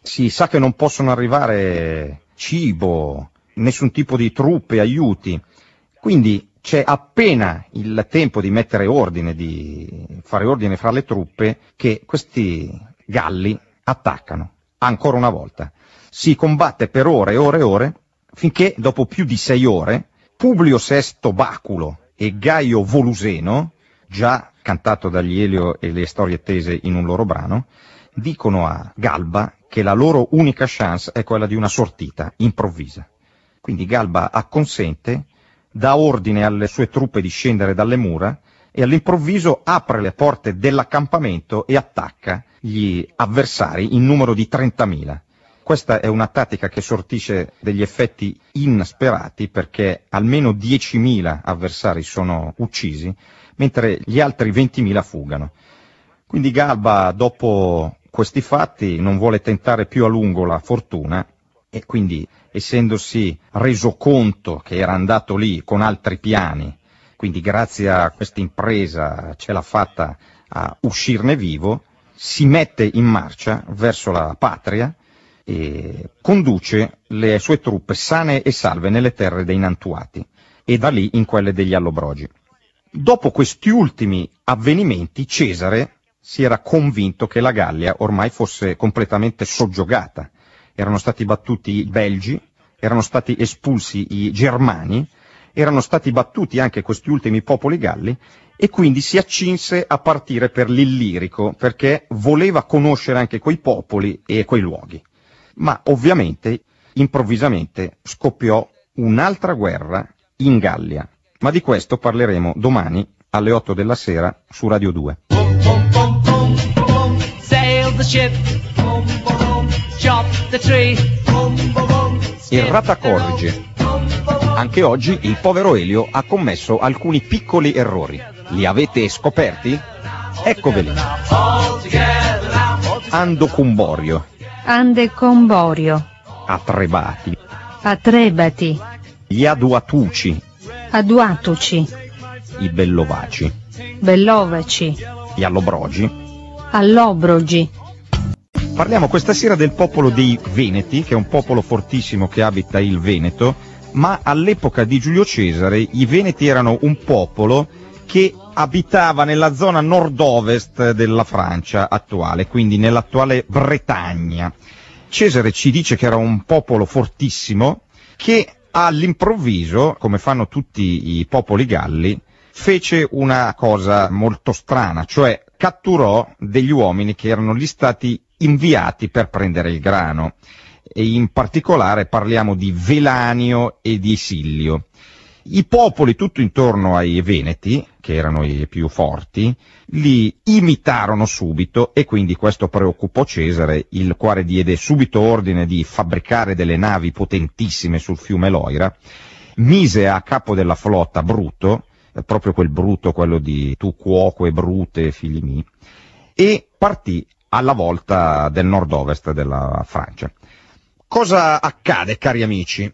Si sa che non possono arrivare cibo, nessun tipo di truppe, aiuti, quindi c'è appena il tempo di mettere ordine, di fare ordine fra le truppe, che questi galli attaccano, ancora una volta. Si combatte per ore e ore e ore, finché dopo più di sei ore, Publio VI Baculo e Gaio Voluseno già cantato dagli Elio e le storie tese in un loro brano, dicono a Galba che la loro unica chance è quella di una sortita improvvisa. Quindi Galba acconsente, dà ordine alle sue truppe di scendere dalle mura e all'improvviso apre le porte dell'accampamento e attacca gli avversari in numero di 30.000. Questa è una tattica che sortisce degli effetti insperati perché almeno 10.000 avversari sono uccisi mentre gli altri 20.000 fugano. Quindi Galba, dopo questi fatti, non vuole tentare più a lungo la fortuna e quindi, essendosi reso conto che era andato lì con altri piani, quindi grazie a questa impresa ce l'ha fatta a uscirne vivo, si mette in marcia verso la patria e conduce le sue truppe sane e salve nelle terre dei Nantuati e da lì in quelle degli Allobrogi. Dopo questi ultimi avvenimenti Cesare si era convinto che la Gallia ormai fosse completamente soggiogata. Erano stati battuti i belgi, erano stati espulsi i germani, erano stati battuti anche questi ultimi popoli galli e quindi si accinse a partire per l'Illirico perché voleva conoscere anche quei popoli e quei luoghi. Ma ovviamente improvvisamente scoppiò un'altra guerra in Gallia ma di questo parleremo domani alle 8 della sera su Radio 2. Il Ratacorrige. Anche oggi il povero Elio ha commesso alcuni piccoli errori. Li avete scoperti? Eccoveli. Ando Cumborio. Ande Comborio. Atrebati. Atrebati. Gli Aduatuci, Aduatoci. I Bellovaci. Bellovaci. Gli Allobrogi. Allobrogi. Parliamo questa sera del popolo dei Veneti, che è un popolo fortissimo che abita il Veneto, ma all'epoca di Giulio Cesare i Veneti erano un popolo che abitava nella zona nord-ovest della Francia attuale, quindi nell'attuale Bretagna. Cesare ci dice che era un popolo fortissimo che all'improvviso, come fanno tutti i popoli galli, fece una cosa molto strana, cioè catturò degli uomini che erano gli stati inviati per prendere il grano e in particolare parliamo di Velanio e di Silio. I popoli tutto intorno ai Veneti, che erano i più forti, li imitarono subito e quindi questo preoccupò Cesare, il quale diede subito ordine di fabbricare delle navi potentissime sul fiume Loira, mise a capo della flotta Bruto, eh, proprio quel Bruto, quello di tu cuoco e brute, figli miei, e partì alla volta del nord-ovest della Francia. Cosa accade, cari amici?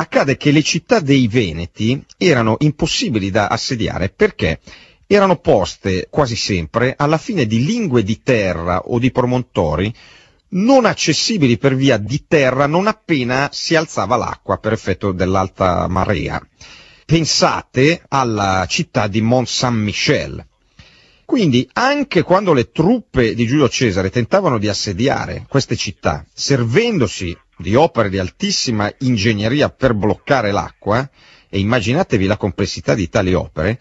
accade che le città dei Veneti erano impossibili da assediare perché erano poste quasi sempre alla fine di lingue di terra o di promontori non accessibili per via di terra non appena si alzava l'acqua per effetto dell'alta marea. Pensate alla città di Mont Saint-Michel. Quindi anche quando le truppe di Giulio Cesare tentavano di assediare queste città, servendosi di opere di altissima ingegneria per bloccare l'acqua, e immaginatevi la complessità di tali opere,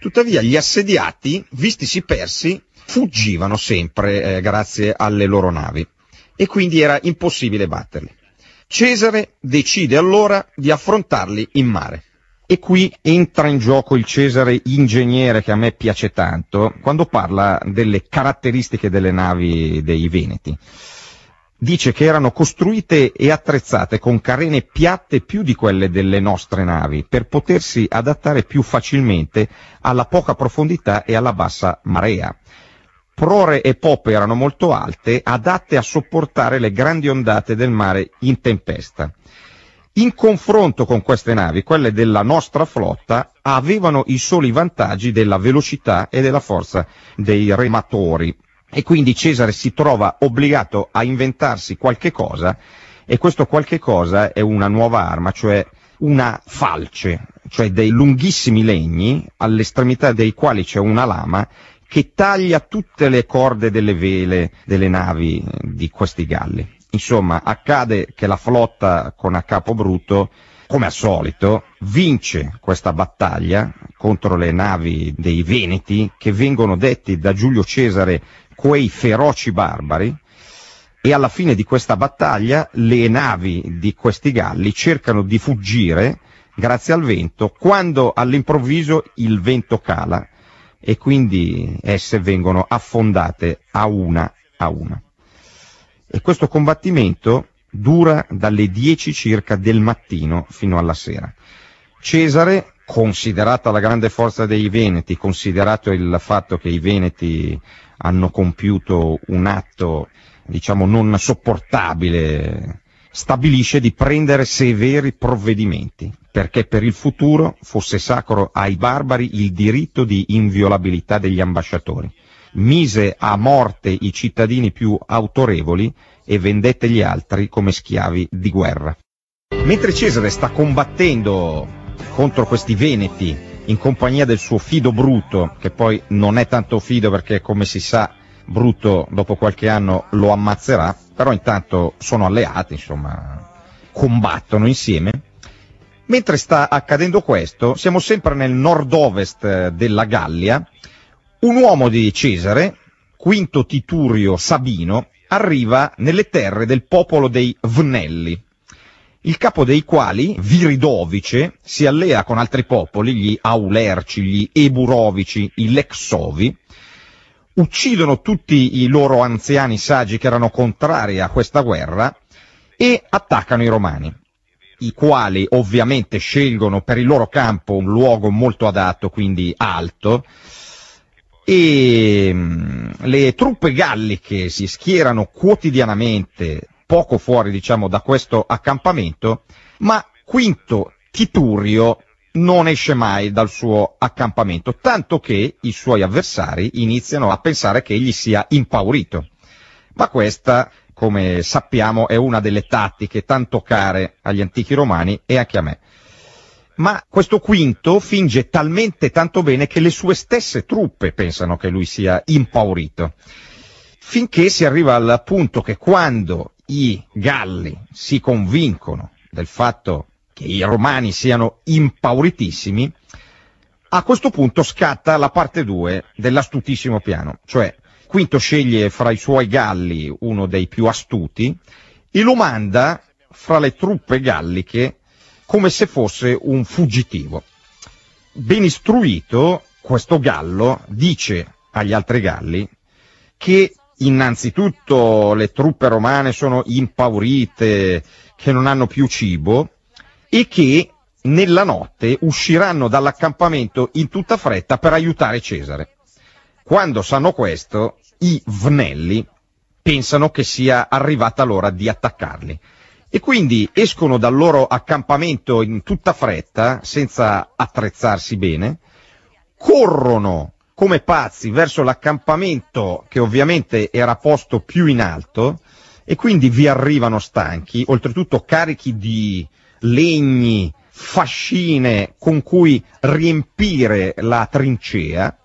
tuttavia gli assediati, vistisi persi, fuggivano sempre eh, grazie alle loro navi e quindi era impossibile batterli. Cesare decide allora di affrontarli in mare. E qui entra in gioco il Cesare ingegnere che a me piace tanto quando parla delle caratteristiche delle navi dei Veneti dice che erano costruite e attrezzate con carene piatte più di quelle delle nostre navi per potersi adattare più facilmente alla poca profondità e alla bassa marea. Prore e pope erano molto alte, adatte a sopportare le grandi ondate del mare in tempesta. In confronto con queste navi, quelle della nostra flotta avevano i soli vantaggi della velocità e della forza dei rematori, e quindi Cesare si trova obbligato a inventarsi qualche cosa e questo qualche cosa è una nuova arma, cioè una falce, cioè dei lunghissimi legni all'estremità dei quali c'è una lama che taglia tutte le corde delle vele delle navi eh, di questi galli. Insomma, accade che la flotta con a capo Bruto, come al solito, vince questa battaglia contro le navi dei Veneti che vengono detti da Giulio Cesare quei feroci barbari e alla fine di questa battaglia le navi di questi galli cercano di fuggire grazie al vento quando all'improvviso il vento cala e quindi esse vengono affondate a una a una. E questo combattimento dura dalle 10 circa del mattino fino alla sera. Cesare considerata la grande forza dei Veneti, considerato il fatto che i Veneti hanno compiuto un atto diciamo non sopportabile, stabilisce di prendere severi provvedimenti, perché per il futuro fosse sacro ai barbari il diritto di inviolabilità degli ambasciatori. Mise a morte i cittadini più autorevoli e vendette gli altri come schiavi di guerra. Mentre Cesare sta combattendo contro questi Veneti in compagnia del suo fido Bruto, che poi non è tanto fido perché come si sa Bruto dopo qualche anno lo ammazzerà, però intanto sono alleati, insomma, combattono insieme. Mentre sta accadendo questo, siamo sempre nel nord-ovest eh, della Gallia, un uomo di Cesare, Quinto Titurio Sabino, arriva nelle terre del popolo dei Vnelli, il capo dei quali, Viridovice, si allea con altri popoli, gli Aulerci, gli Eburovici, i Lexovi, uccidono tutti i loro anziani saggi che erano contrari a questa guerra e attaccano i romani, i quali ovviamente scelgono per il loro campo un luogo molto adatto, quindi alto, e mm, le truppe galliche si schierano quotidianamente poco fuori diciamo, da questo accampamento, ma Quinto Titurio non esce mai dal suo accampamento, tanto che i suoi avversari iniziano a pensare che egli sia impaurito. Ma questa, come sappiamo, è una delle tattiche tanto care agli antichi romani e anche a me. Ma questo quinto finge talmente tanto bene che le sue stesse truppe pensano che lui sia impaurito. Finché si arriva al punto che quando i Galli si convincono del fatto che i Romani siano impauritissimi, a questo punto scatta la parte 2 dell'astutissimo piano, cioè Quinto sceglie fra i suoi Galli uno dei più astuti e lo manda fra le truppe galliche come se fosse un fuggitivo. Ben istruito, questo gallo dice agli altri galli che innanzitutto le truppe romane sono impaurite, che non hanno più cibo e che nella notte usciranno dall'accampamento in tutta fretta per aiutare Cesare. Quando sanno questo, i Vnelli pensano che sia arrivata l'ora di attaccarli e quindi escono dal loro accampamento in tutta fretta, senza attrezzarsi bene, corrono come pazzi verso l'accampamento che ovviamente era posto più in alto e quindi vi arrivano stanchi, oltretutto carichi di legni, fascine con cui riempire la trincea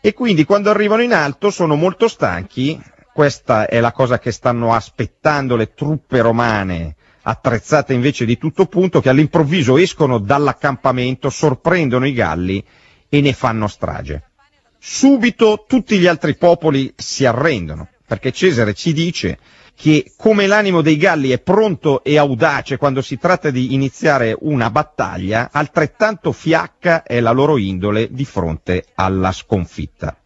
e quindi quando arrivano in alto sono molto stanchi, questa è la cosa che stanno aspettando le truppe romane attrezzate invece di tutto punto che all'improvviso escono dall'accampamento, sorprendono i galli e ne fanno strage subito tutti gli altri popoli si arrendono, perché Cesare ci dice che come l'animo dei Galli è pronto e audace quando si tratta di iniziare una battaglia, altrettanto fiacca è la loro indole di fronte alla sconfitta.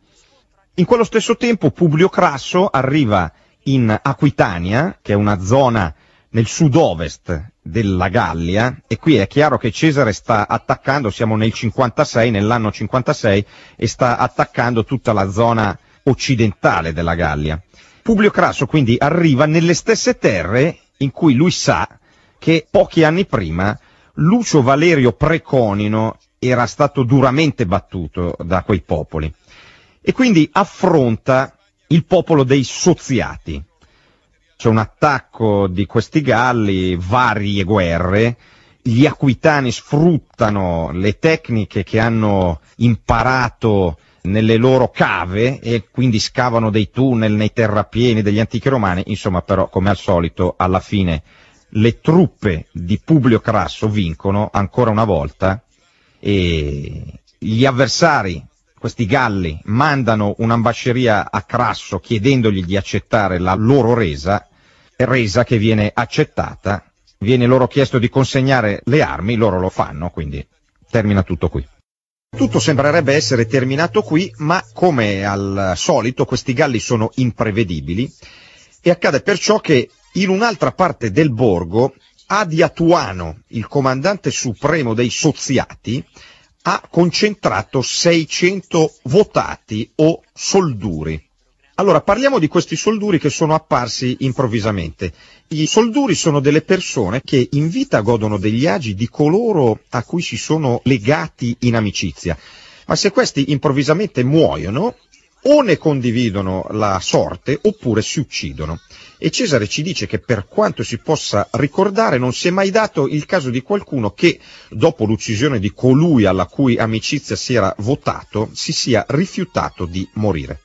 In quello stesso tempo Publio Crasso arriva in Aquitania, che è una zona nel sud-ovest della Gallia e qui è chiaro che Cesare sta attaccando, siamo nel 56, nell'anno 56 e sta attaccando tutta la zona occidentale della Gallia. Publio Crasso quindi arriva nelle stesse terre in cui lui sa che pochi anni prima Lucio Valerio Preconino era stato duramente battuto da quei popoli e quindi affronta il popolo dei Soziati, c'è un attacco di questi Galli, varie guerre, gli aquitani sfruttano le tecniche che hanno imparato nelle loro cave e quindi scavano dei tunnel nei terrapieni degli antichi romani, insomma però come al solito alla fine le truppe di Publio Crasso vincono ancora una volta e gli avversari questi galli mandano un'ambasceria a Crasso chiedendogli di accettare la loro resa, resa che viene accettata, viene loro chiesto di consegnare le armi, loro lo fanno, quindi termina tutto qui. Tutto sembrerebbe essere terminato qui, ma come al solito questi galli sono imprevedibili e accade perciò che in un'altra parte del borgo Adiatuano, il comandante supremo dei Soziati, ha concentrato 600 votati o solduri. Allora, parliamo di questi solduri che sono apparsi improvvisamente. I solduri sono delle persone che in vita godono degli agi di coloro a cui si sono legati in amicizia. Ma se questi improvvisamente muoiono, o ne condividono la sorte oppure si uccidono. E Cesare ci dice che per quanto si possa ricordare non si è mai dato il caso di qualcuno che dopo l'uccisione di colui alla cui amicizia si era votato si sia rifiutato di morire.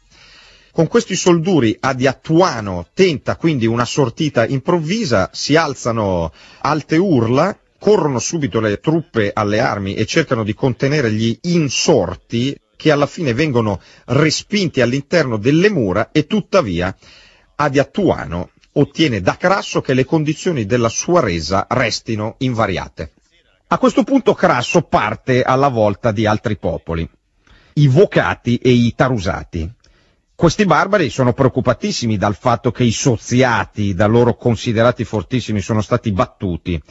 Con questi solduri Adiattuano tenta quindi una sortita improvvisa, si alzano alte urla corrono subito le truppe alle armi e cercano di contenere gli insorti che alla fine vengono respinti all'interno delle mura e tuttavia Adiattuano ottiene da Crasso che le condizioni della sua resa restino invariate. A questo punto Crasso parte alla volta di altri popoli, i Vocati e i Tarusati. Questi barbari sono preoccupatissimi dal fatto che i soziati, da loro considerati fortissimi, sono stati battuti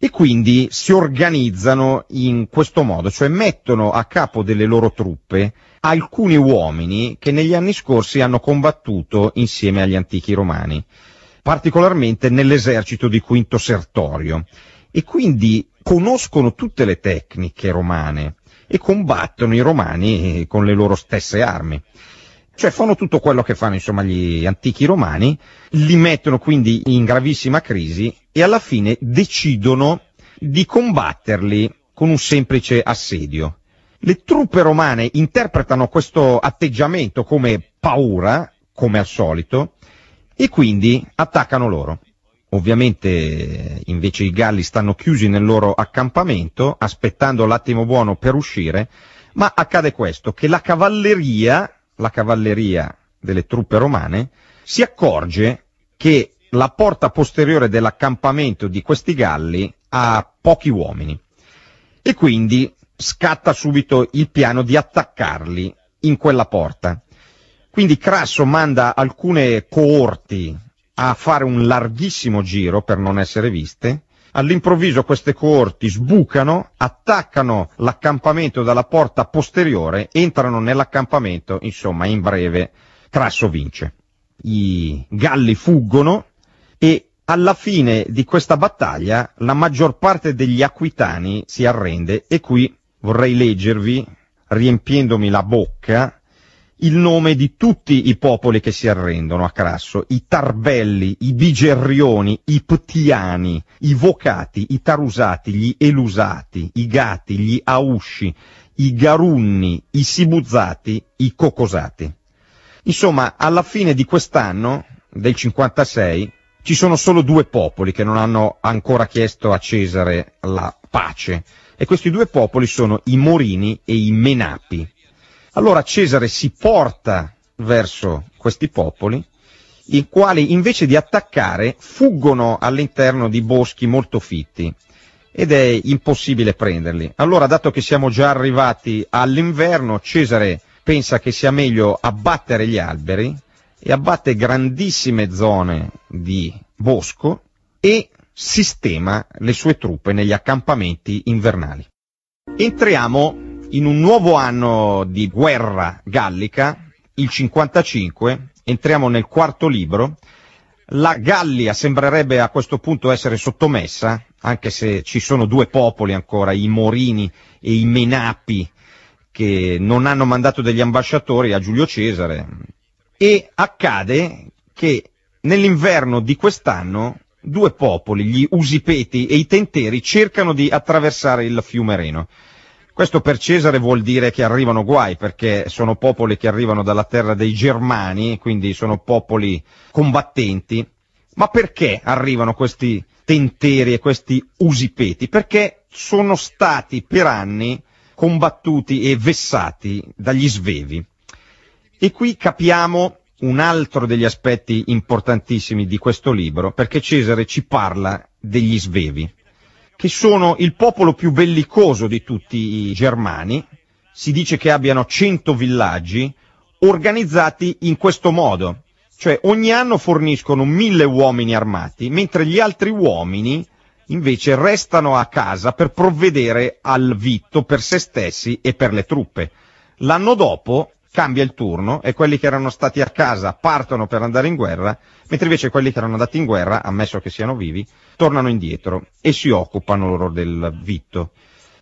e quindi si organizzano in questo modo, cioè mettono a capo delle loro truppe alcuni uomini che negli anni scorsi hanno combattuto insieme agli antichi romani, particolarmente nell'esercito di Quinto Sertorio, e quindi conoscono tutte le tecniche romane e combattono i romani con le loro stesse armi. Cioè fanno tutto quello che fanno insomma, gli antichi romani, li mettono quindi in gravissima crisi e alla fine decidono di combatterli con un semplice assedio. Le truppe romane interpretano questo atteggiamento come paura, come al solito, e quindi attaccano loro. Ovviamente invece i Galli stanno chiusi nel loro accampamento, aspettando l'attimo buono per uscire, ma accade questo, che la cavalleria la cavalleria delle truppe romane, si accorge che la porta posteriore dell'accampamento di questi galli ha pochi uomini e quindi scatta subito il piano di attaccarli in quella porta. Quindi Crasso manda alcune coorti a fare un larghissimo giro per non essere viste All'improvviso queste coorti sbucano, attaccano l'accampamento dalla porta posteriore, entrano nell'accampamento, insomma, in breve Crasso vince. I galli fuggono e alla fine di questa battaglia la maggior parte degli aquitani si arrende e qui vorrei leggervi, riempiendomi la bocca, il nome di tutti i popoli che si arrendono a Crasso, i Tarbelli, i Bigerrioni, i Ptiani, i Vocati, i Tarusati, gli Elusati, i Gati, gli Ausci, i Garunni, i Sibuzzati, i Cocosati. Insomma, alla fine di quest'anno, del 56, ci sono solo due popoli che non hanno ancora chiesto a Cesare la pace, e questi due popoli sono i Morini e i Menapi, allora Cesare si porta verso questi popoli, i quali invece di attaccare fuggono all'interno di boschi molto fitti ed è impossibile prenderli. Allora, dato che siamo già arrivati all'inverno, Cesare pensa che sia meglio abbattere gli alberi e abbatte grandissime zone di bosco e sistema le sue truppe negli accampamenti invernali. Entriamo in un nuovo anno di guerra gallica, il 55, entriamo nel quarto libro, la Gallia sembrerebbe a questo punto essere sottomessa, anche se ci sono due popoli ancora, i Morini e i Menapi, che non hanno mandato degli ambasciatori a Giulio Cesare. E accade che nell'inverno di quest'anno due popoli, gli Usipeti e i Tenteri, cercano di attraversare il fiume Reno. Questo per Cesare vuol dire che arrivano guai, perché sono popoli che arrivano dalla terra dei Germani, quindi sono popoli combattenti. Ma perché arrivano questi tenteri e questi usipeti? Perché sono stati per anni combattuti e vessati dagli svevi. E qui capiamo un altro degli aspetti importantissimi di questo libro, perché Cesare ci parla degli svevi che sono il popolo più bellicoso di tutti i germani, si dice che abbiano 100 villaggi, organizzati in questo modo, cioè ogni anno forniscono mille uomini armati, mentre gli altri uomini invece restano a casa per provvedere al vitto per se stessi e per le truppe. L'anno dopo cambia il turno e quelli che erano stati a casa partono per andare in guerra, mentre invece quelli che erano andati in guerra, ammesso che siano vivi, tornano indietro e si occupano loro del vitto.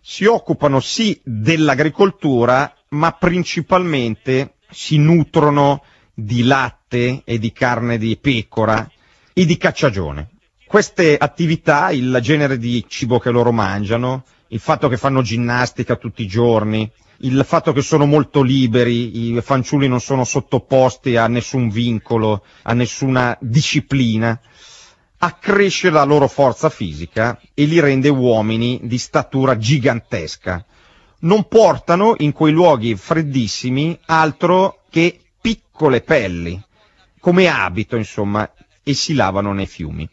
Si occupano sì dell'agricoltura, ma principalmente si nutrono di latte e di carne di pecora e di cacciagione. Queste attività, il genere di cibo che loro mangiano, il fatto che fanno ginnastica tutti i giorni, il fatto che sono molto liberi, i fanciulli non sono sottoposti a nessun vincolo, a nessuna disciplina, accresce la loro forza fisica e li rende uomini di statura gigantesca. Non portano in quei luoghi freddissimi altro che piccole pelli, come abito insomma, e si lavano nei fiumi.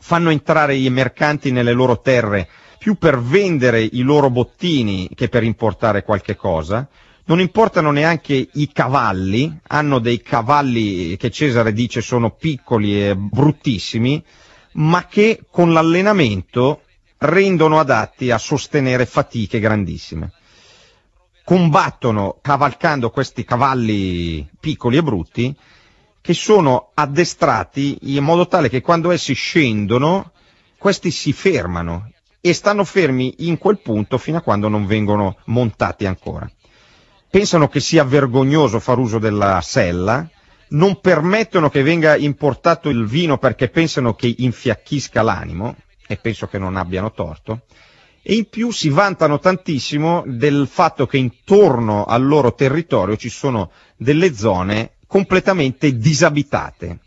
Fanno entrare i mercanti nelle loro terre più per vendere i loro bottini che per importare qualche cosa, non importano neanche i cavalli, hanno dei cavalli che Cesare dice sono piccoli e bruttissimi, ma che con l'allenamento rendono adatti a sostenere fatiche grandissime. Combattono cavalcando questi cavalli piccoli e brutti che sono addestrati in modo tale che quando essi scendono questi si fermano e stanno fermi in quel punto fino a quando non vengono montati ancora. Pensano che sia vergognoso far uso della sella, non permettono che venga importato il vino perché pensano che infiacchisca l'animo, e penso che non abbiano torto, e in più si vantano tantissimo del fatto che intorno al loro territorio ci sono delle zone completamente disabitate.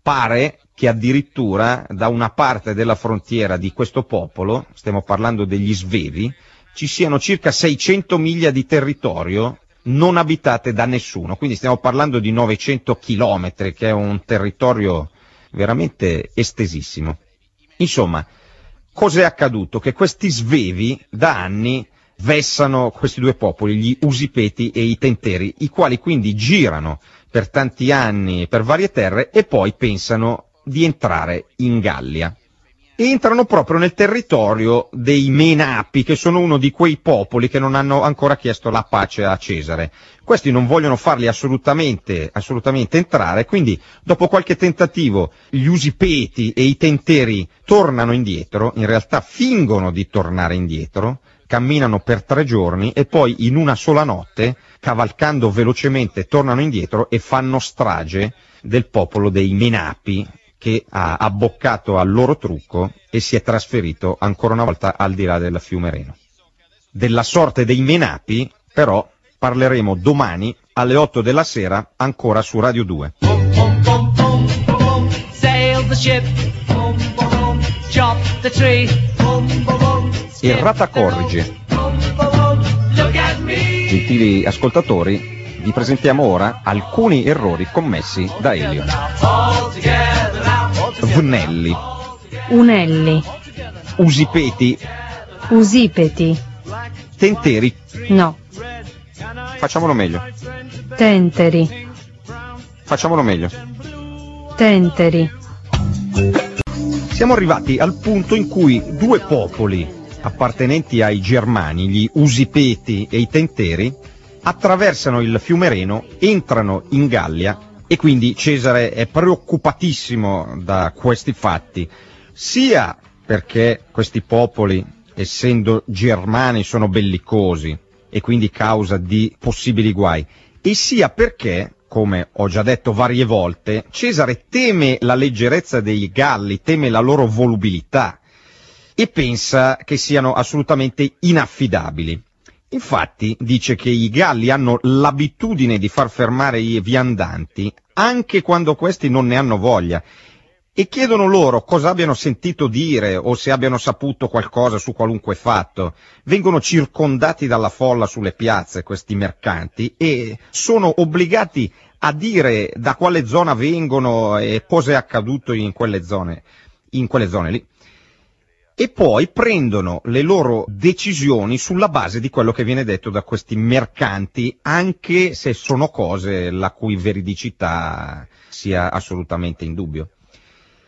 Pare che addirittura da una parte della frontiera di questo popolo, stiamo parlando degli svevi, ci siano circa 600 miglia di territorio non abitate da nessuno, quindi stiamo parlando di 900 chilometri, che è un territorio veramente estesissimo. Insomma, cos'è accaduto? Che questi svevi da anni vessano questi due popoli, gli usipeti e i tenteri, i quali quindi girano per tanti anni per varie terre e poi pensano di entrare in Gallia. Entrano proprio nel territorio dei Menapi, che sono uno di quei popoli che non hanno ancora chiesto la pace a Cesare. Questi non vogliono farli assolutamente, assolutamente entrare, quindi dopo qualche tentativo gli Usipeti e i Tenteri tornano indietro, in realtà fingono di tornare indietro, camminano per tre giorni e poi in una sola notte, cavalcando velocemente, tornano indietro e fanno strage del popolo dei Menapi, che ha abboccato al loro trucco e si è trasferito ancora una volta al di là del fiume Reno. Della sorte dei menapi, però, parleremo domani alle 8 della sera ancora su Radio 2. Errata corrige. Gentili ascoltatori, vi presentiamo ora alcuni errori commessi da Elliot. Vnelli. Unelli. Usipeti. Usipeti. Tenteri. No. Facciamolo meglio. Tenteri. Facciamolo meglio. Tenteri. Siamo arrivati al punto in cui due popoli appartenenti ai germani, gli usipeti e i tenteri, attraversano il fiume Reno, entrano in Gallia e quindi Cesare è preoccupatissimo da questi fatti, sia perché questi popoli, essendo germani, sono bellicosi e quindi causa di possibili guai, e sia perché, come ho già detto varie volte, Cesare teme la leggerezza dei Galli, teme la loro volubilità e pensa che siano assolutamente inaffidabili. Infatti dice che i galli hanno l'abitudine di far fermare i viandanti anche quando questi non ne hanno voglia e chiedono loro cosa abbiano sentito dire o se abbiano saputo qualcosa su qualunque fatto. Vengono circondati dalla folla sulle piazze questi mercanti e sono obbligati a dire da quale zona vengono e cosa è accaduto in quelle zone, in quelle zone lì e poi prendono le loro decisioni sulla base di quello che viene detto da questi mercanti, anche se sono cose la cui veridicità sia assolutamente in dubbio.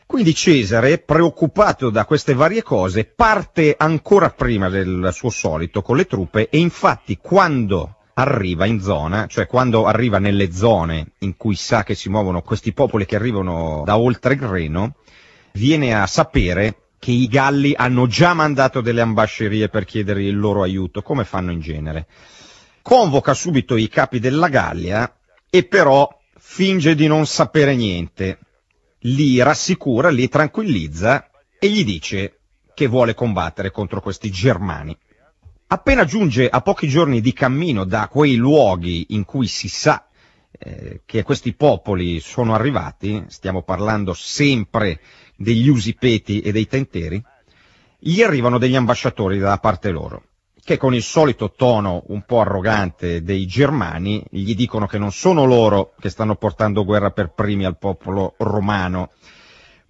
Quindi Cesare, preoccupato da queste varie cose, parte ancora prima del suo solito con le truppe e infatti quando arriva in zona, cioè quando arriva nelle zone in cui sa che si muovono questi popoli che arrivano da oltre il Reno, viene a sapere che i Galli hanno già mandato delle ambascerie per chiedere il loro aiuto, come fanno in genere. Convoca subito i capi della Gallia e però finge di non sapere niente, li rassicura, li tranquillizza e gli dice che vuole combattere contro questi germani. Appena giunge a pochi giorni di cammino da quei luoghi in cui si sa eh, che questi popoli sono arrivati, stiamo parlando sempre degli usipeti e dei tenteri, gli arrivano degli ambasciatori dalla parte loro, che con il solito tono un po' arrogante dei germani gli dicono che non sono loro che stanno portando guerra per primi al popolo romano,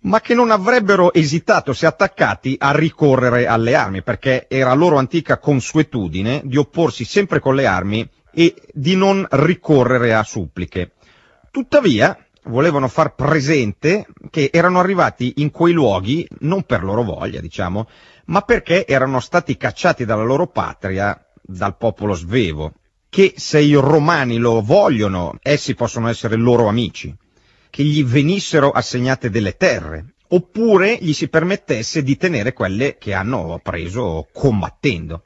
ma che non avrebbero esitato, se attaccati, a ricorrere alle armi, perché era loro antica consuetudine di opporsi sempre con le armi e di non ricorrere a suppliche. Tuttavia, volevano far presente che erano arrivati in quei luoghi non per loro voglia, diciamo, ma perché erano stati cacciati dalla loro patria dal popolo svevo, che se i romani lo vogliono, essi possono essere loro amici, che gli venissero assegnate delle terre, oppure gli si permettesse di tenere quelle che hanno preso combattendo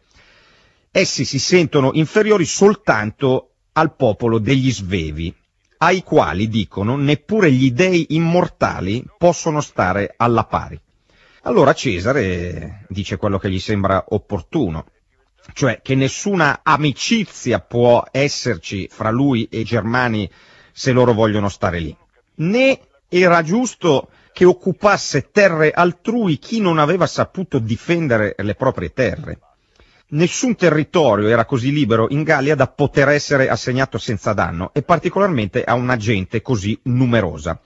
essi si sentono inferiori soltanto al popolo degli svevi, ai quali, dicono, neppure gli dei immortali possono stare alla pari. Allora Cesare dice quello che gli sembra opportuno, cioè che nessuna amicizia può esserci fra lui e i Germani se loro vogliono stare lì. Né era giusto che occupasse terre altrui chi non aveva saputo difendere le proprie terre. Nessun territorio era così libero in Gallia da poter essere assegnato senza danno e particolarmente a una gente così numerosa.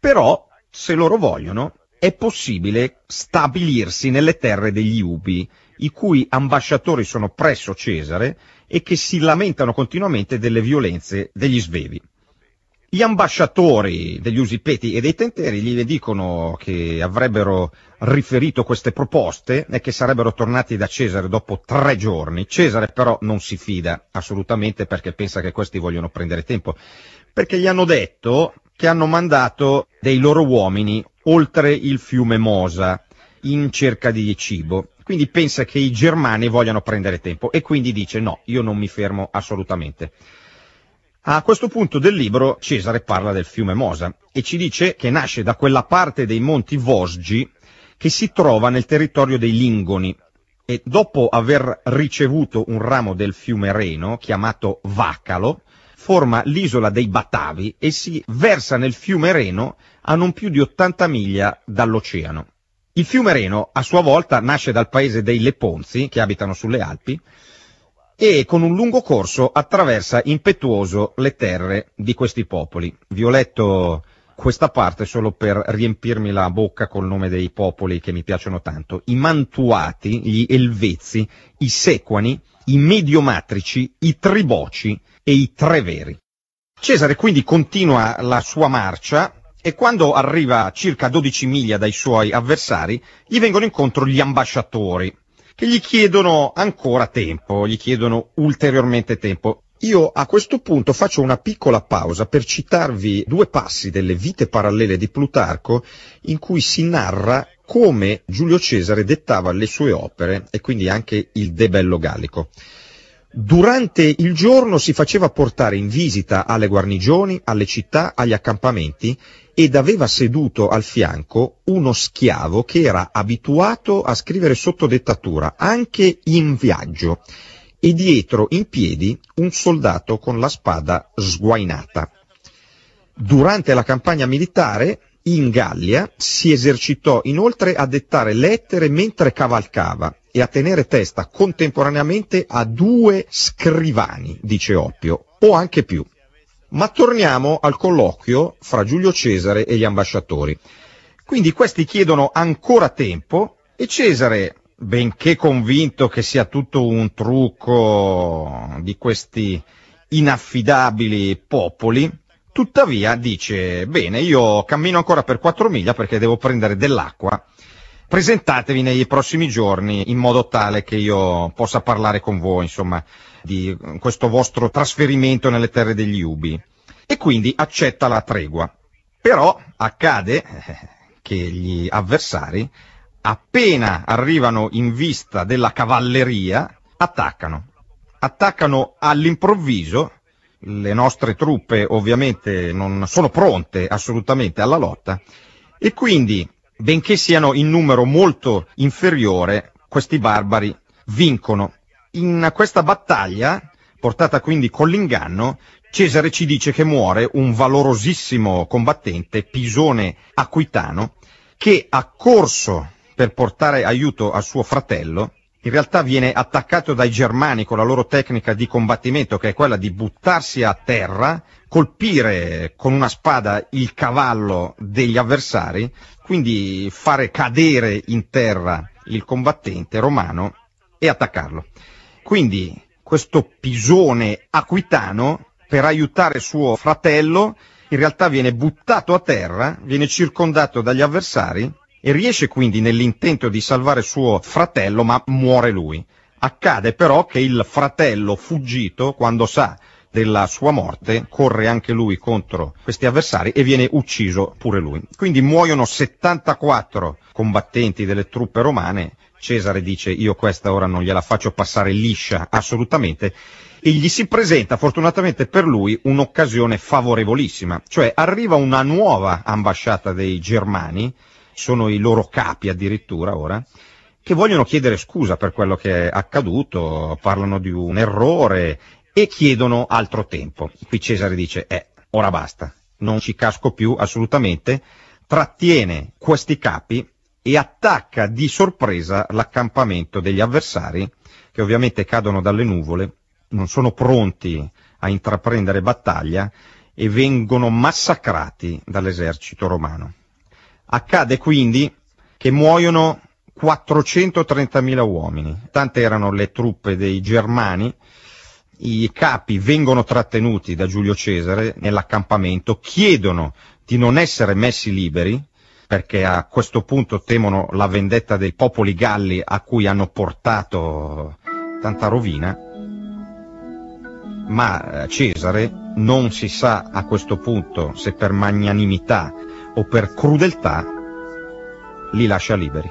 Però, se loro vogliono, è possibile stabilirsi nelle terre degli Ubi, i cui ambasciatori sono presso Cesare e che si lamentano continuamente delle violenze degli svevi. Gli ambasciatori degli Usipeti e dei Tenteri gli dicono che avrebbero riferito queste proposte e che sarebbero tornati da Cesare dopo tre giorni. Cesare però non si fida assolutamente perché pensa che questi vogliono prendere tempo, perché gli hanno detto che hanno mandato dei loro uomini oltre il fiume Mosa in cerca di cibo. Quindi pensa che i germani vogliano prendere tempo e quindi dice no, io non mi fermo assolutamente. A questo punto del libro Cesare parla del fiume Mosa e ci dice che nasce da quella parte dei monti Vosgi che si trova nel territorio dei Lingoni e dopo aver ricevuto un ramo del fiume Reno chiamato Vacalo forma l'isola dei Batavi e si versa nel fiume Reno a non più di 80 miglia dall'oceano. Il fiume Reno a sua volta nasce dal paese dei Leponzi che abitano sulle Alpi e con un lungo corso attraversa impetuoso le terre di questi popoli. Vi ho letto questa parte solo per riempirmi la bocca col nome dei popoli che mi piacciono tanto. I Mantuati, gli Elvezzi, i Sequani, i Mediomatrici, i Triboci e i Treveri. Cesare quindi continua la sua marcia e quando arriva a circa 12 miglia dai suoi avversari gli vengono incontro gli ambasciatori, che gli chiedono ancora tempo, gli chiedono ulteriormente tempo. Io a questo punto faccio una piccola pausa per citarvi due passi delle vite parallele di Plutarco in cui si narra come Giulio Cesare dettava le sue opere e quindi anche il De Bello Gallico. Durante il giorno si faceva portare in visita alle guarnigioni, alle città, agli accampamenti ed aveva seduto al fianco uno schiavo che era abituato a scrivere sotto dettatura, anche in viaggio, e dietro in piedi un soldato con la spada sguainata. Durante la campagna militare in Gallia si esercitò inoltre a dettare lettere mentre cavalcava e a tenere testa contemporaneamente a due scrivani, dice Oppio, o anche più. Ma torniamo al colloquio fra Giulio Cesare e gli ambasciatori. Quindi questi chiedono ancora tempo e Cesare, benché convinto che sia tutto un trucco di questi inaffidabili popoli, tuttavia dice, bene, io cammino ancora per quattro miglia perché devo prendere dell'acqua. Presentatevi nei prossimi giorni in modo tale che io possa parlare con voi, insomma, di eh, questo vostro trasferimento nelle terre degli Ubi e quindi accetta la tregua. Però accade eh, che gli avversari, appena arrivano in vista della cavalleria, attaccano. Attaccano all'improvviso, le nostre truppe ovviamente non sono pronte assolutamente alla lotta e quindi, benché siano in numero molto inferiore, questi barbari vincono in questa battaglia, portata quindi con l'inganno, Cesare ci dice che muore un valorosissimo combattente, Pisone Aquitano, che accorso per portare aiuto a suo fratello, in realtà viene attaccato dai germani con la loro tecnica di combattimento, che è quella di buttarsi a terra, colpire con una spada il cavallo degli avversari, quindi fare cadere in terra il combattente romano e attaccarlo. Quindi questo pisone aquitano, per aiutare suo fratello, in realtà viene buttato a terra, viene circondato dagli avversari e riesce quindi nell'intento di salvare suo fratello, ma muore lui. Accade però che il fratello fuggito, quando sa della sua morte, corre anche lui contro questi avversari e viene ucciso pure lui. Quindi muoiono 74 combattenti delle truppe romane Cesare dice io questa ora non gliela faccio passare liscia assolutamente e gli si presenta fortunatamente per lui un'occasione favorevolissima, cioè arriva una nuova ambasciata dei germani, sono i loro capi addirittura ora, che vogliono chiedere scusa per quello che è accaduto, parlano di un errore e chiedono altro tempo. Qui Cesare dice, eh, ora basta, non ci casco più assolutamente, trattiene questi capi e attacca di sorpresa l'accampamento degli avversari, che ovviamente cadono dalle nuvole, non sono pronti a intraprendere battaglia e vengono massacrati dall'esercito romano. Accade quindi che muoiono 430.000 uomini, tante erano le truppe dei germani, i capi vengono trattenuti da Giulio Cesare nell'accampamento, chiedono di non essere messi liberi perché a questo punto temono la vendetta dei popoli galli a cui hanno portato tanta rovina, ma eh, Cesare non si sa a questo punto se per magnanimità o per crudeltà li lascia liberi.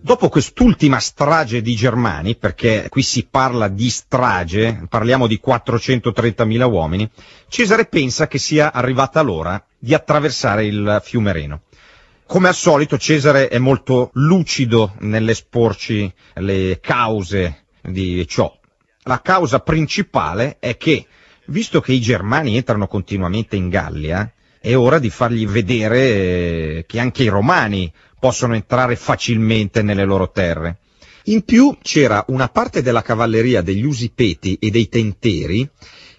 Dopo quest'ultima strage di Germani, perché qui si parla di strage, parliamo di 430.000 uomini, Cesare pensa che sia arrivata l'ora di attraversare il fiume Reno. Come al solito Cesare è molto lucido nell'esporci le cause di ciò. La causa principale è che, visto che i germani entrano continuamente in Gallia, è ora di fargli vedere eh, che anche i romani possono entrare facilmente nelle loro terre. In più c'era una parte della cavalleria degli Usipeti e dei Tenteri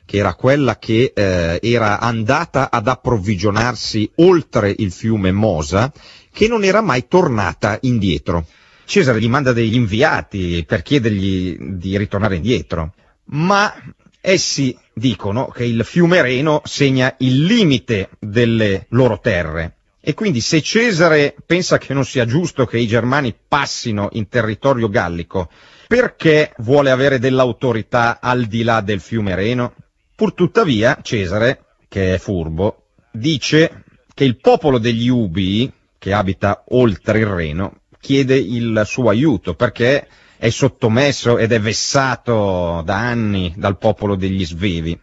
che era quella che eh, era andata ad approvvigionarsi oltre il fiume Mosa, che non era mai tornata indietro. Cesare gli manda degli inviati per chiedergli di ritornare indietro, ma essi dicono che il fiume Reno segna il limite delle loro terre. E quindi se Cesare pensa che non sia giusto che i germani passino in territorio gallico, perché vuole avere dell'autorità al di là del fiume Reno? Purtuttavia Cesare, che è furbo, dice che il popolo degli Ubi, che abita oltre il Reno, chiede il suo aiuto perché è sottomesso ed è vessato da anni dal popolo degli Svevi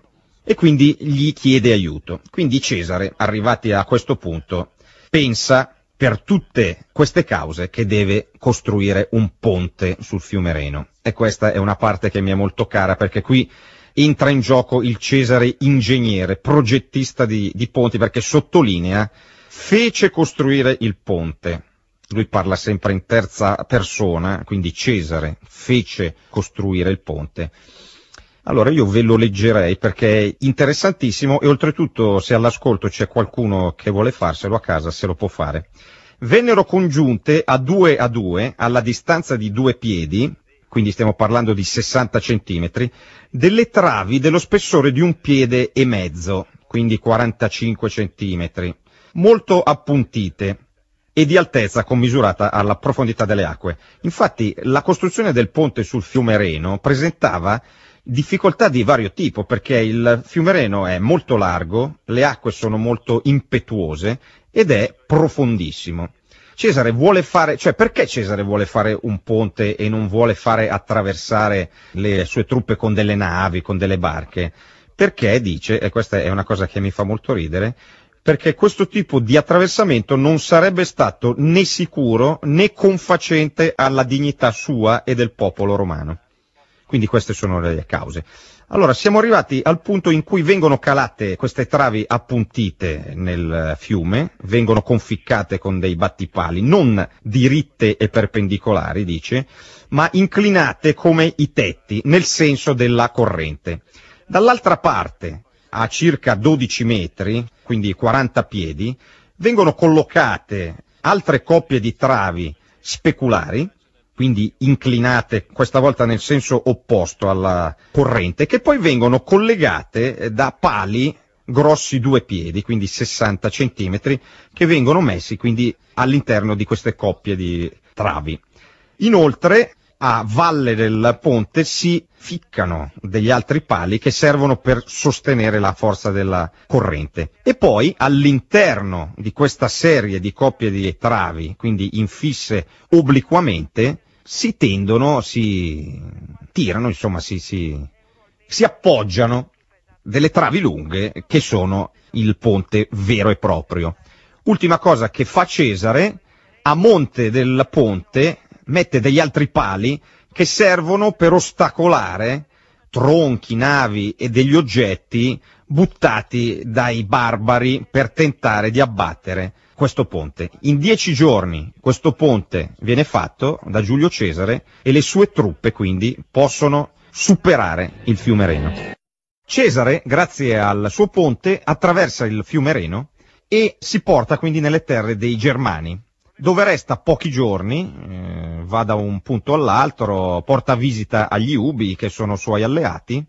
e quindi gli chiede aiuto. Quindi Cesare, arrivati a questo punto, pensa per tutte queste cause che deve costruire un ponte sul fiume Reno. E questa è una parte che mi è molto cara perché qui entra in gioco il Cesare ingegnere, progettista di, di ponti, perché sottolinea, fece costruire il ponte lui parla sempre in terza persona, quindi Cesare fece costruire il ponte. Allora io ve lo leggerei perché è interessantissimo e oltretutto se all'ascolto c'è qualcuno che vuole farselo a casa se lo può fare. Vennero congiunte a due a due, alla distanza di due piedi, quindi stiamo parlando di 60 centimetri, delle travi dello spessore di un piede e mezzo, quindi 45 centimetri, molto appuntite e di altezza commisurata alla profondità delle acque. Infatti la costruzione del ponte sul fiume Reno presentava difficoltà di vario tipo perché il fiume Reno è molto largo, le acque sono molto impetuose ed è profondissimo. Cesare vuole fare, cioè perché Cesare vuole fare un ponte e non vuole fare attraversare le sue truppe con delle navi, con delle barche? Perché dice, e questa è una cosa che mi fa molto ridere, perché questo tipo di attraversamento non sarebbe stato né sicuro né confacente alla dignità sua e del popolo romano. Quindi queste sono le cause. Allora, siamo arrivati al punto in cui vengono calate queste travi appuntite nel fiume, vengono conficcate con dei battipali, non diritte e perpendicolari, dice, ma inclinate come i tetti, nel senso della corrente. Dall'altra parte, a circa 12 metri, quindi 40 piedi, vengono collocate altre coppie di travi speculari, quindi inclinate questa volta nel senso opposto alla corrente, che poi vengono collegate eh, da pali grossi due piedi, quindi 60 centimetri, che vengono messi quindi all'interno di queste coppie di travi. Inoltre a valle del ponte si ficcano degli altri pali che servono per sostenere la forza della corrente. E poi all'interno di questa serie di coppie di travi, quindi infisse obliquamente, si tendono, si tirano, insomma, si, si, si appoggiano delle travi lunghe che sono il ponte vero e proprio. Ultima cosa che fa Cesare, a monte del ponte mette degli altri pali che servono per ostacolare tronchi, navi e degli oggetti buttati dai barbari per tentare di abbattere questo ponte. In dieci giorni questo ponte viene fatto da Giulio Cesare e le sue truppe quindi possono superare il fiume Reno. Cesare, grazie al suo ponte, attraversa il fiume Reno e si porta quindi nelle terre dei Germani, dove resta pochi giorni, eh, va da un punto all'altro, porta visita agli Ubi, che sono suoi alleati,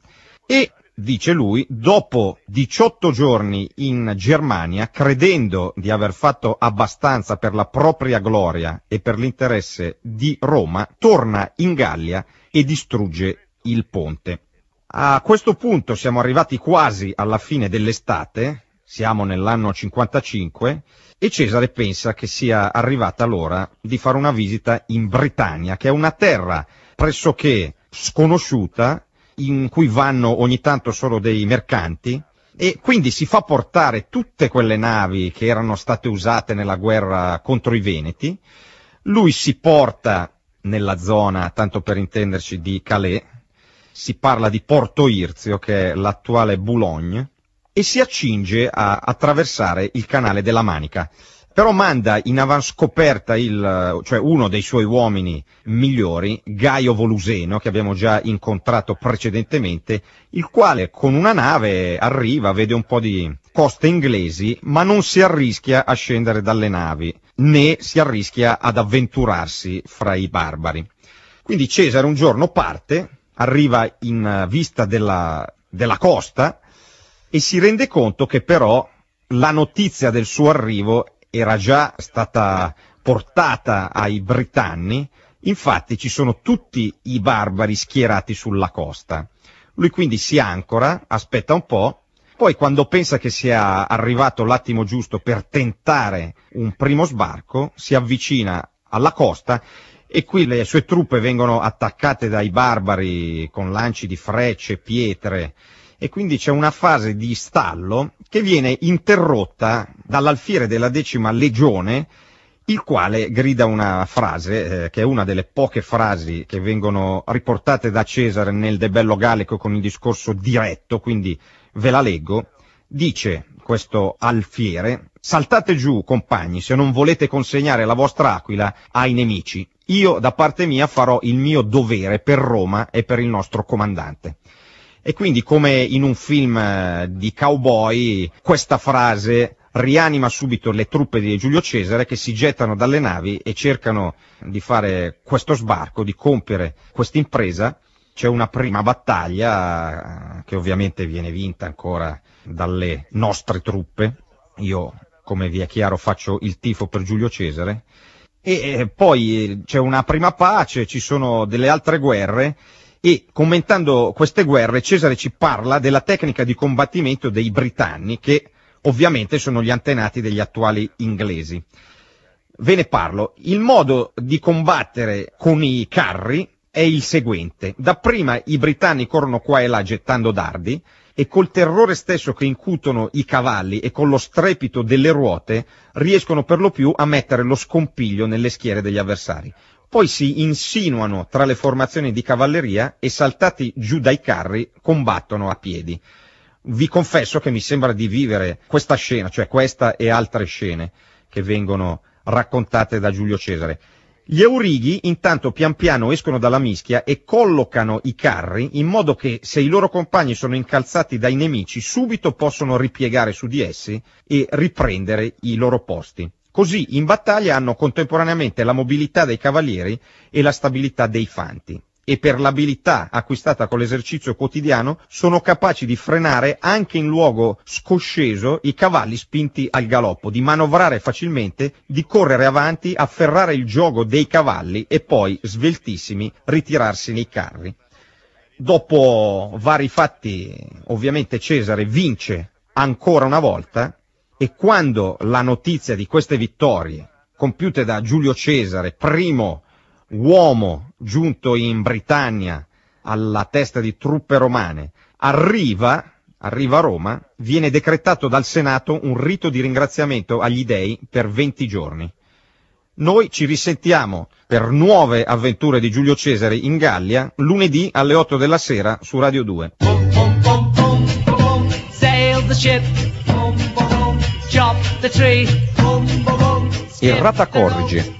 e dice lui, dopo 18 giorni in Germania, credendo di aver fatto abbastanza per la propria gloria e per l'interesse di Roma, torna in Gallia e distrugge il ponte. A questo punto siamo arrivati quasi alla fine dell'estate, siamo nell'anno 55, e Cesare pensa che sia arrivata l'ora di fare una visita in Britannia, che è una terra pressoché sconosciuta, in cui vanno ogni tanto solo dei mercanti, e quindi si fa portare tutte quelle navi che erano state usate nella guerra contro i Veneti, lui si porta nella zona, tanto per intenderci, di Calais, si parla di Porto Irzio, che è l'attuale Boulogne, e si accinge a attraversare il canale della Manica. Però manda in avanscoperta il, cioè uno dei suoi uomini migliori, Gaio Voluseno, che abbiamo già incontrato precedentemente, il quale con una nave arriva, vede un po' di coste inglesi, ma non si arrischia a scendere dalle navi, né si arrischia ad avventurarsi fra i barbari. Quindi Cesare un giorno parte, arriva in vista della, della costa, e si rende conto che però la notizia del suo arrivo era già stata portata ai britanni, infatti ci sono tutti i barbari schierati sulla costa. Lui quindi si ancora, aspetta un po', poi quando pensa che sia arrivato l'attimo giusto per tentare un primo sbarco, si avvicina alla costa e qui le sue truppe vengono attaccate dai barbari con lanci di frecce, pietre e quindi c'è una fase di stallo che viene interrotta dall'alfiere della decima legione il quale grida una frase, eh, che è una delle poche frasi che vengono riportate da Cesare nel De Bello Gallico con il discorso diretto, quindi ve la leggo, dice questo alfiere, saltate giù compagni se non volete consegnare la vostra aquila ai nemici, io da parte mia farò il mio dovere per Roma e per il nostro comandante. E quindi come in un film eh, di cowboy, questa frase rianima subito le truppe di Giulio Cesare che si gettano dalle navi e cercano di fare questo sbarco, di compiere questa impresa. C'è una prima battaglia eh, che ovviamente viene vinta ancora dalle nostre truppe. Io, come vi è chiaro, faccio il tifo per Giulio Cesare. E eh, poi c'è una prima pace, ci sono delle altre guerre e commentando queste guerre Cesare ci parla della tecnica di combattimento dei britanni che ovviamente sono gli antenati degli attuali inglesi. Ve ne parlo. Il modo di combattere con i carri è il seguente. Dapprima i britanni corrono qua e là gettando dardi e col terrore stesso che incutono i cavalli e con lo strepito delle ruote riescono per lo più a mettere lo scompiglio nelle schiere degli avversari poi si insinuano tra le formazioni di cavalleria e saltati giù dai carri combattono a piedi. Vi confesso che mi sembra di vivere questa scena, cioè questa e altre scene che vengono raccontate da Giulio Cesare. Gli Eurighi intanto pian piano escono dalla mischia e collocano i carri in modo che se i loro compagni sono incalzati dai nemici subito possono ripiegare su di essi e riprendere i loro posti. Così in battaglia hanno contemporaneamente la mobilità dei cavalieri e la stabilità dei fanti e per l'abilità acquistata con l'esercizio quotidiano sono capaci di frenare anche in luogo scosceso i cavalli spinti al galoppo, di manovrare facilmente, di correre avanti, afferrare il gioco dei cavalli e poi, sveltissimi, ritirarsi nei carri. Dopo vari fatti, ovviamente Cesare vince ancora una volta e quando la notizia di queste vittorie compiute da Giulio Cesare, primo uomo giunto in Britannia alla testa di truppe romane, arriva, arriva a Roma, viene decretato dal Senato un rito di ringraziamento agli dei per 20 giorni. Noi ci risentiamo per nuove avventure di Giulio Cesare in Gallia lunedì alle 8 della sera su Radio 2. Il Rata corrige.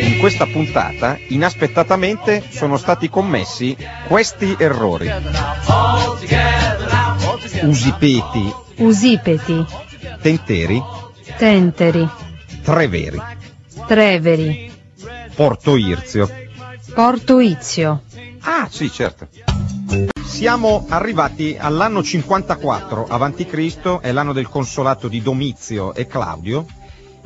In questa puntata, inaspettatamente, sono stati commessi questi errori. Usipeti. Usipeti. Tenteri. Tenteri. Treveri. Treveri. Porto Irzio. Porto Izio. Ah, sì, certo siamo arrivati all'anno 54 avanti Cristo, è l'anno del consolato di Domizio e Claudio,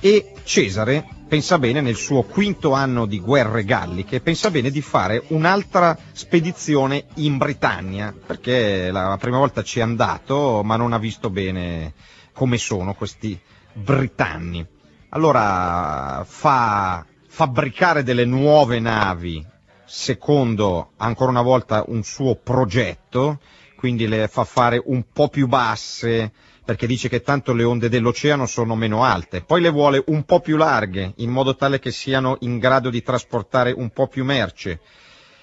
e Cesare pensa bene nel suo quinto anno di guerre galliche, pensa bene di fare un'altra spedizione in Britannia, perché la prima volta ci è andato ma non ha visto bene come sono questi britanni. Allora fa fabbricare delle nuove navi secondo ancora una volta un suo progetto, quindi le fa fare un po' più basse perché dice che tanto le onde dell'oceano sono meno alte, poi le vuole un po' più larghe in modo tale che siano in grado di trasportare un po' più merce,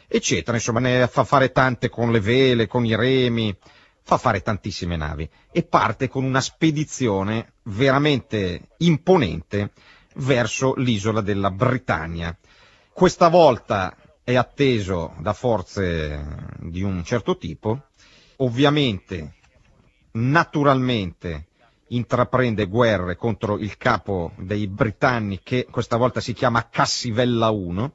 eccetera, insomma ne fa fare tante con le vele, con i remi, fa fare tantissime navi e parte con una spedizione veramente imponente verso l'isola della Britannia. Questa volta è atteso da forze di un certo tipo, ovviamente, naturalmente intraprende guerre contro il capo dei britanni che questa volta si chiama Cassivella I,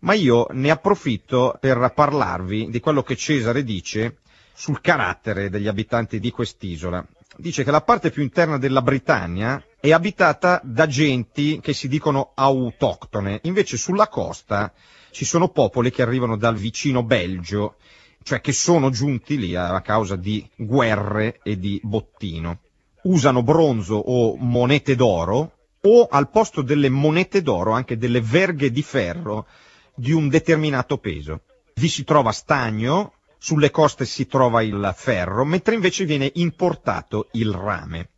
ma io ne approfitto per parlarvi di quello che Cesare dice sul carattere degli abitanti di quest'isola. Dice che la parte più interna della Britannia è abitata da genti che si dicono autoctone, invece sulla costa ci sono popoli che arrivano dal vicino Belgio, cioè che sono giunti lì a causa di guerre e di bottino. Usano bronzo o monete d'oro o al posto delle monete d'oro anche delle verghe di ferro di un determinato peso. Vi si trova stagno, sulle coste si trova il ferro, mentre invece viene importato il rame.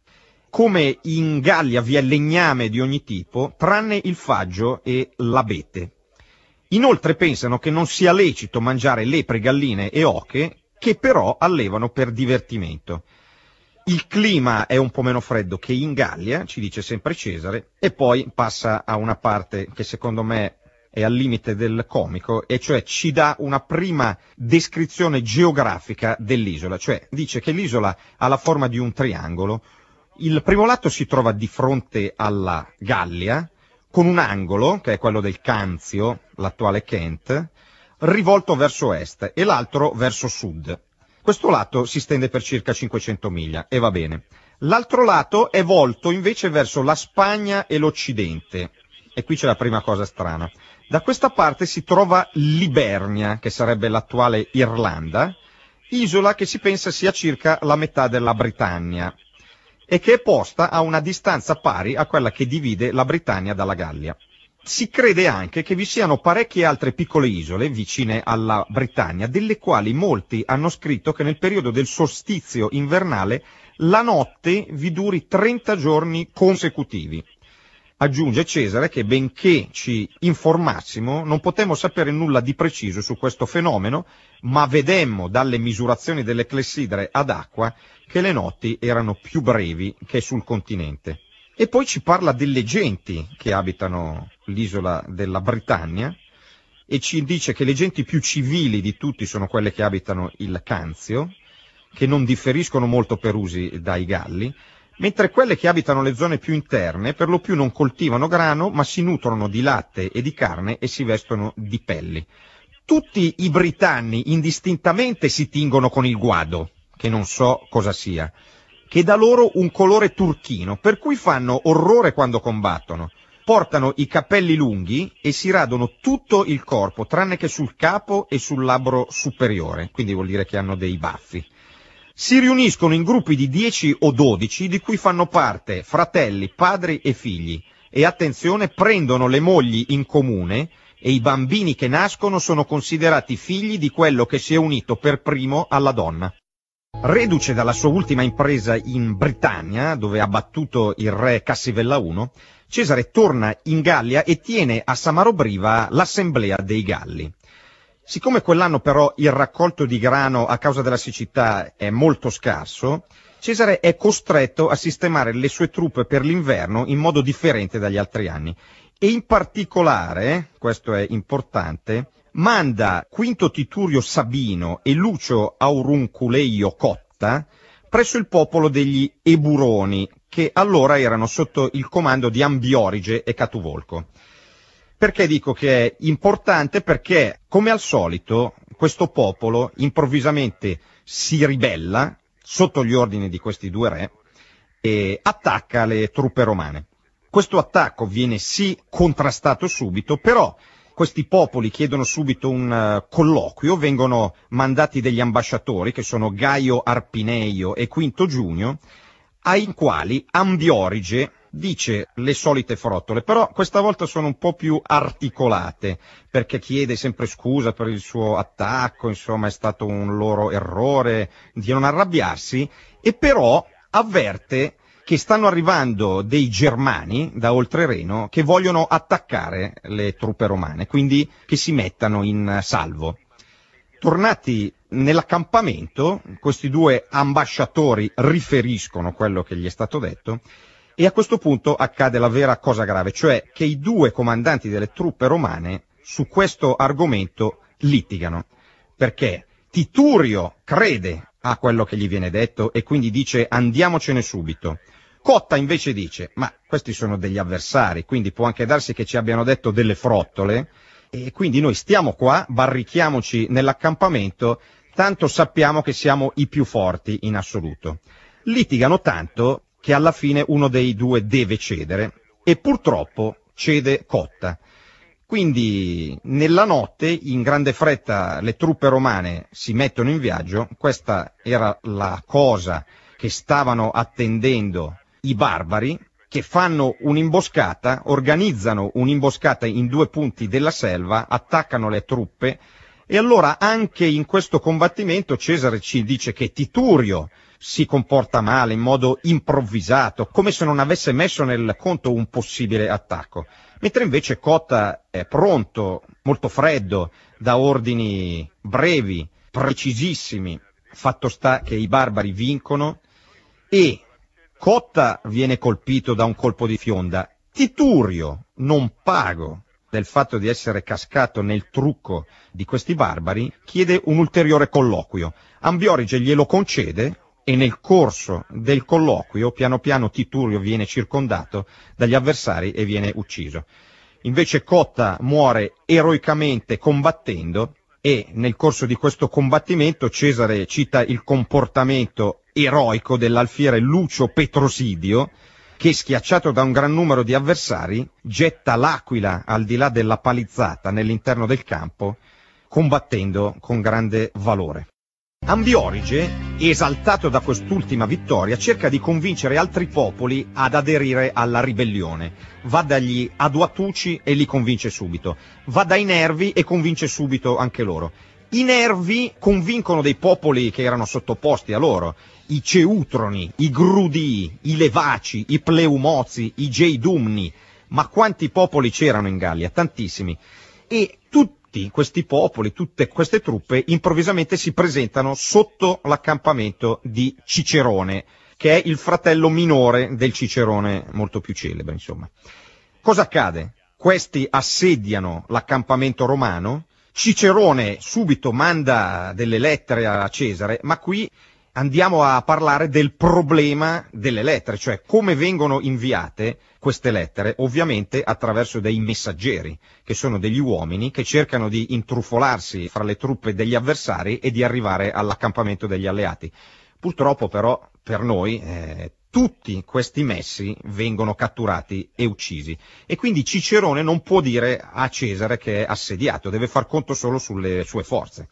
Come in Gallia vi è legname di ogni tipo, tranne il faggio e l'abete. Inoltre pensano che non sia lecito mangiare lepre, galline e oche che però allevano per divertimento. Il clima è un po' meno freddo che in Gallia, ci dice sempre Cesare, e poi passa a una parte che secondo me è al limite del comico, e cioè ci dà una prima descrizione geografica dell'isola, cioè dice che l'isola ha la forma di un triangolo, il primo lato si trova di fronte alla Gallia, con un angolo, che è quello del Canzio, l'attuale Kent, rivolto verso est e l'altro verso sud. Questo lato si stende per circa 500 miglia e va bene. L'altro lato è volto invece verso la Spagna e l'Occidente. E qui c'è la prima cosa strana. Da questa parte si trova Libernia, che sarebbe l'attuale Irlanda, isola che si pensa sia circa la metà della Britannia, e che è posta a una distanza pari a quella che divide la Britannia dalla Gallia. Si crede anche che vi siano parecchie altre piccole isole vicine alla Britannia, delle quali molti hanno scritto che nel periodo del solstizio invernale la notte vi duri 30 giorni consecutivi. Aggiunge Cesare che benché ci informassimo non potemmo sapere nulla di preciso su questo fenomeno, ma vedemmo dalle misurazioni delle clessidre ad acqua che le notti erano più brevi che sul continente. E poi ci parla delle genti che abitano l'isola della Britannia e ci dice che le genti più civili di tutti sono quelle che abitano il Canzio, che non differiscono molto per usi dai Galli, mentre quelle che abitano le zone più interne per lo più non coltivano grano, ma si nutrono di latte e di carne e si vestono di pelli. Tutti i britanni indistintamente si tingono con il guado che non so cosa sia, che dà loro un colore turchino, per cui fanno orrore quando combattono. Portano i capelli lunghi e si radono tutto il corpo, tranne che sul capo e sul labbro superiore, quindi vuol dire che hanno dei baffi. Si riuniscono in gruppi di 10 o 12, di cui fanno parte fratelli, padri e figli. E attenzione, prendono le mogli in comune e i bambini che nascono sono considerati figli di quello che si è unito per primo alla donna. Reduce dalla sua ultima impresa in Britannia, dove ha battuto il re Cassivella I, Cesare torna in Gallia e tiene a Samarobriva l'assemblea dei Galli. Siccome quell'anno però il raccolto di grano a causa della siccità è molto scarso, Cesare è costretto a sistemare le sue truppe per l'inverno in modo differente dagli altri anni e in particolare, questo è importante, manda Quinto Titurio Sabino e Lucio Aurunculeio Cotta presso il popolo degli Eburoni, che allora erano sotto il comando di Ambiorige e Catuvolco. Perché dico che è importante? Perché, come al solito, questo popolo improvvisamente si ribella sotto gli ordini di questi due re e attacca le truppe romane. Questo attacco viene sì contrastato subito, però questi popoli chiedono subito un uh, colloquio, vengono mandati degli ambasciatori che sono Gaio Arpineio e Quinto Giunio, ai quali Ambiorige dice le solite frottole, però questa volta sono un po' più articolate, perché chiede sempre scusa per il suo attacco, insomma è stato un loro errore di non arrabbiarsi, e però avverte che stanno arrivando dei germani da oltre Reno che vogliono attaccare le truppe romane, quindi che si mettano in salvo. Tornati nell'accampamento, questi due ambasciatori riferiscono quello che gli è stato detto e a questo punto accade la vera cosa grave, cioè che i due comandanti delle truppe romane su questo argomento litigano, perché Titurio crede a quello che gli viene detto e quindi dice andiamocene subito. Cotta invece dice, ma questi sono degli avversari, quindi può anche darsi che ci abbiano detto delle frottole, e quindi noi stiamo qua, barrichiamoci nell'accampamento, tanto sappiamo che siamo i più forti in assoluto. Litigano tanto che alla fine uno dei due deve cedere e purtroppo cede Cotta. Quindi nella notte, in grande fretta, le truppe romane si mettono in viaggio, questa era la cosa che stavano attendendo i barbari che fanno un'imboscata, organizzano un'imboscata in due punti della selva, attaccano le truppe e allora anche in questo combattimento Cesare ci dice che Titurio si comporta male in modo improvvisato, come se non avesse messo nel conto un possibile attacco, mentre invece Cotta è pronto, molto freddo, da ordini brevi, precisissimi. Fatto sta che i barbari vincono e Cotta viene colpito da un colpo di fionda, Titurio, non pago del fatto di essere cascato nel trucco di questi barbari, chiede un ulteriore colloquio. Ambiorige glielo concede e nel corso del colloquio piano piano Titurio viene circondato dagli avversari e viene ucciso. Invece Cotta muore eroicamente combattendo e nel corso di questo combattimento Cesare cita il comportamento eroico dell'alfiere Lucio Petrosidio, che schiacciato da un gran numero di avversari getta l'aquila al di là della palizzata nell'interno del campo, combattendo con grande valore. Ambiorige, esaltato da quest'ultima vittoria, cerca di convincere altri popoli ad aderire alla ribellione. Va dagli Aduatuci e li convince subito. Va dai Nervi e convince subito anche loro. I Nervi convincono dei popoli che erano sottoposti a loro i Ceutroni, i Grudii, i Levaci, i Pleumozi, i Geidumni, ma quanti popoli c'erano in Gallia? Tantissimi. E tutti questi popoli, tutte queste truppe improvvisamente si presentano sotto l'accampamento di Cicerone, che è il fratello minore del Cicerone molto più celebre, insomma. Cosa accade? Questi assediano l'accampamento romano, Cicerone subito manda delle lettere a Cesare, ma qui andiamo a parlare del problema delle lettere, cioè come vengono inviate queste lettere, ovviamente attraverso dei messaggeri, che sono degli uomini che cercano di intrufolarsi fra le truppe degli avversari e di arrivare all'accampamento degli alleati. Purtroppo però per noi eh, tutti questi messi vengono catturati e uccisi. E quindi Cicerone non può dire a Cesare che è assediato, deve far conto solo sulle sue forze.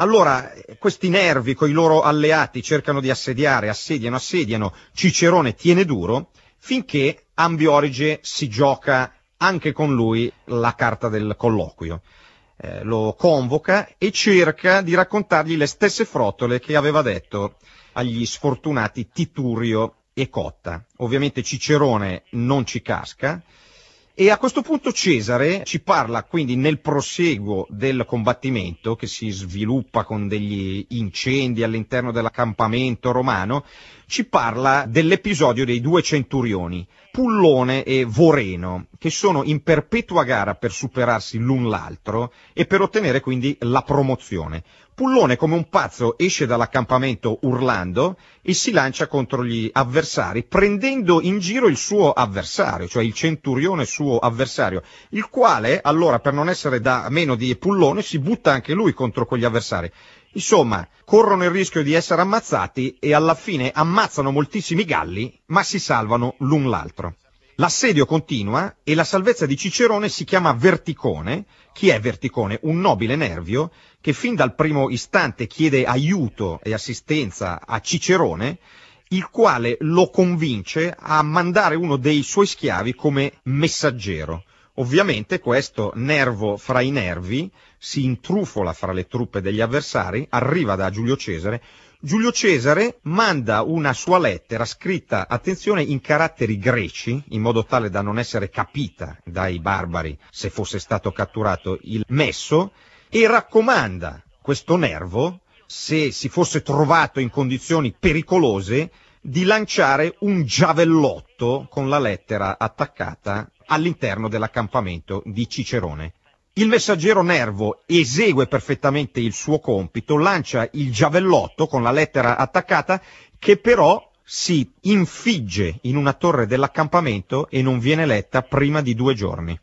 Allora, questi nervi con i loro alleati cercano di assediare, assediano, assediano, Cicerone tiene duro, finché Ambiorige si gioca anche con lui la carta del colloquio. Eh, lo convoca e cerca di raccontargli le stesse frottole che aveva detto agli sfortunati Titurio e Cotta. Ovviamente Cicerone non ci casca, e a questo punto Cesare ci parla quindi nel proseguo del combattimento che si sviluppa con degli incendi all'interno dell'accampamento romano, ci parla dell'episodio dei due centurioni, Pullone e Voreno, che sono in perpetua gara per superarsi l'un l'altro e per ottenere quindi la promozione. Pullone come un pazzo esce dall'accampamento urlando e si lancia contro gli avversari, prendendo in giro il suo avversario, cioè il centurione suo avversario, il quale allora per non essere da meno di Pullone si butta anche lui contro quegli avversari. Insomma, corrono il rischio di essere ammazzati e alla fine ammazzano moltissimi galli, ma si salvano l'un l'altro. L'assedio continua e la salvezza di Cicerone si chiama Verticone. Chi è Verticone? Un nobile nervio che fin dal primo istante chiede aiuto e assistenza a Cicerone, il quale lo convince a mandare uno dei suoi schiavi come messaggero. Ovviamente questo nervo fra i nervi si intrufola fra le truppe degli avversari, arriva da Giulio Cesare. Giulio Cesare manda una sua lettera scritta, attenzione, in caratteri greci, in modo tale da non essere capita dai barbari se fosse stato catturato il messo, e raccomanda questo nervo, se si fosse trovato in condizioni pericolose, di lanciare un giavellotto con la lettera attaccata all'interno dell'accampamento di Cicerone. Il messaggero Nervo esegue perfettamente il suo compito, lancia il giavellotto con la lettera attaccata che però si infigge in una torre dell'accampamento e non viene letta prima di due giorni.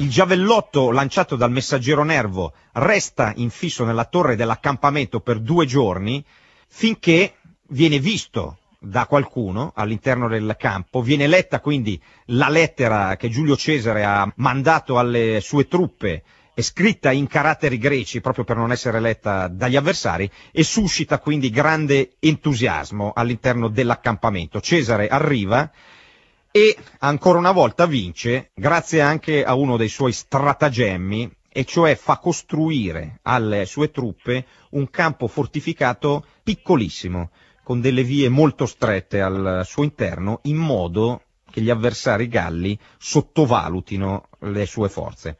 Il giavellotto lanciato dal messaggero Nervo resta infisso nella torre dell'accampamento per due giorni finché viene visto da qualcuno all'interno del campo, viene letta quindi la lettera che Giulio Cesare ha mandato alle sue truppe è scritta in caratteri greci proprio per non essere letta dagli avversari e suscita quindi grande entusiasmo all'interno dell'accampamento. Cesare arriva e ancora una volta vince grazie anche a uno dei suoi stratagemmi e cioè fa costruire alle sue truppe un campo fortificato piccolissimo con delle vie molto strette al suo interno in modo che gli avversari galli sottovalutino le sue forze.